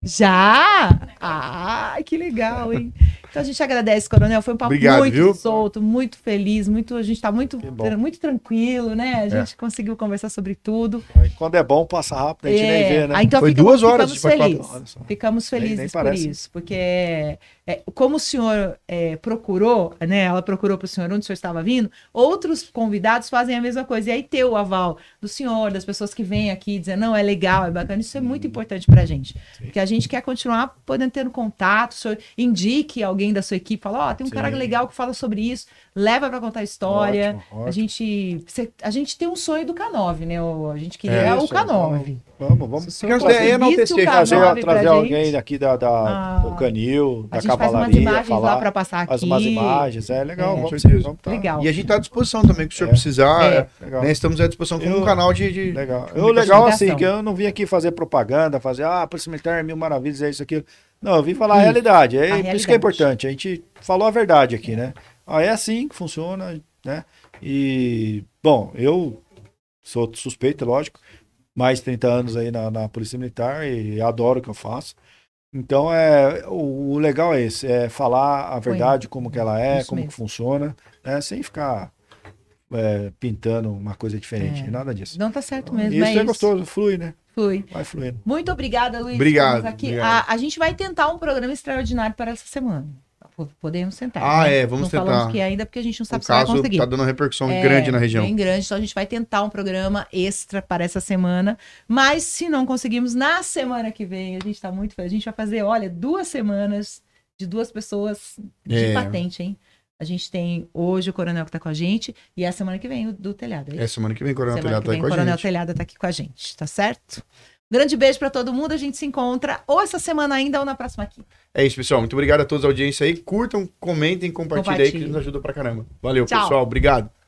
Speaker 3: Já? Ah, que legal, hein? [laughs] Então a gente agradece, Coronel. Foi um papo Obrigado, muito viu? solto, muito feliz, muito, a gente está muito, muito tranquilo, né? A é. gente é. conseguiu conversar sobre tudo.
Speaker 1: Quando é bom, passa rápido, a gente é. nem vê, né? Ah, então Foi duas
Speaker 3: horas, ficamos tipo, felizes. ficamos felizes nem, nem por parece. isso, porque é, é, como o senhor é, procurou, né? Ela procurou para o senhor onde o senhor estava vindo, outros convidados fazem a mesma coisa. E aí ter o aval do senhor, das pessoas que vêm aqui dizer, não, é legal, é bacana, isso é muito uhum. importante para a gente. Sim. Porque a gente quer continuar podendo ter um contato, o senhor indique alguém alguém da sua equipe, fala, ó, oh, tem um Sim. cara legal que fala sobre isso, leva para contar a história. Ótimo, ótimo. A gente a gente tem um sonho do K9, né? A gente queria é, é o K9. Vamos, vamos. Quer não enaltecer, trazer, trazer alguém gente. aqui da,
Speaker 2: da ah, do Canil, da Cavalaria. Faz umas falar, lá para passar aqui. Faz umas imagens, é legal, é, vamos, vamos tá. legal. E a gente está à disposição também, que o senhor é, precisar. É. É, né, estamos à disposição como um canal de. de legal. Eu, legal assim, que eu não vim aqui fazer
Speaker 1: propaganda, fazer, ah, Polícia Militar mil maravilhas, é isso, aquilo. Não, eu vim falar a realidade. É a isso que é importante. A gente falou a verdade aqui, né? Ah, é assim que funciona, né? E, bom, eu sou suspeito, lógico, mais 30 anos aí na, na Polícia Militar e adoro o que eu faço. Então, é, o, o legal é esse, é falar a verdade, Foi. como que ela é, Isso como mesmo. que funciona, né? sem ficar é, pintando uma coisa diferente, é. nada disso. Não tá certo mesmo. Isso é, é gostoso,
Speaker 3: flui, né? flui. Vai fluindo. Muito obrigada, Luiz. Obrigado. obrigado. A, ah, a, gente vai tentar um programa extraordinário para essa semana. Podemos tentar. Ah, né? é, vamos não tentar. Falamos que ainda porque a gente não sabe o se caso vai conseguir. está dando
Speaker 2: uma repercussão é, grande na região. Bem
Speaker 3: grande, então a gente vai tentar um programa extra para essa semana. Mas se não conseguimos, na semana que vem, a gente está muito feliz. A gente vai fazer, olha, duas semanas de duas pessoas de é. patente, hein? A gente tem hoje o Coronel que está com a gente e a semana que vem o do Telhado. É, é semana que vem
Speaker 2: o Coronel semana Telhado está com a gente. O Coronel Telhado
Speaker 3: está aqui com a gente, tá certo? Grande beijo para todo mundo. A gente se encontra ou essa semana ainda ou na próxima aqui
Speaker 2: É isso, pessoal. Muito obrigado a todos a audiência aí. Curtam, comentem, compartilhem aí que nos ajuda pra caramba. Valeu, Tchau. pessoal. Obrigado.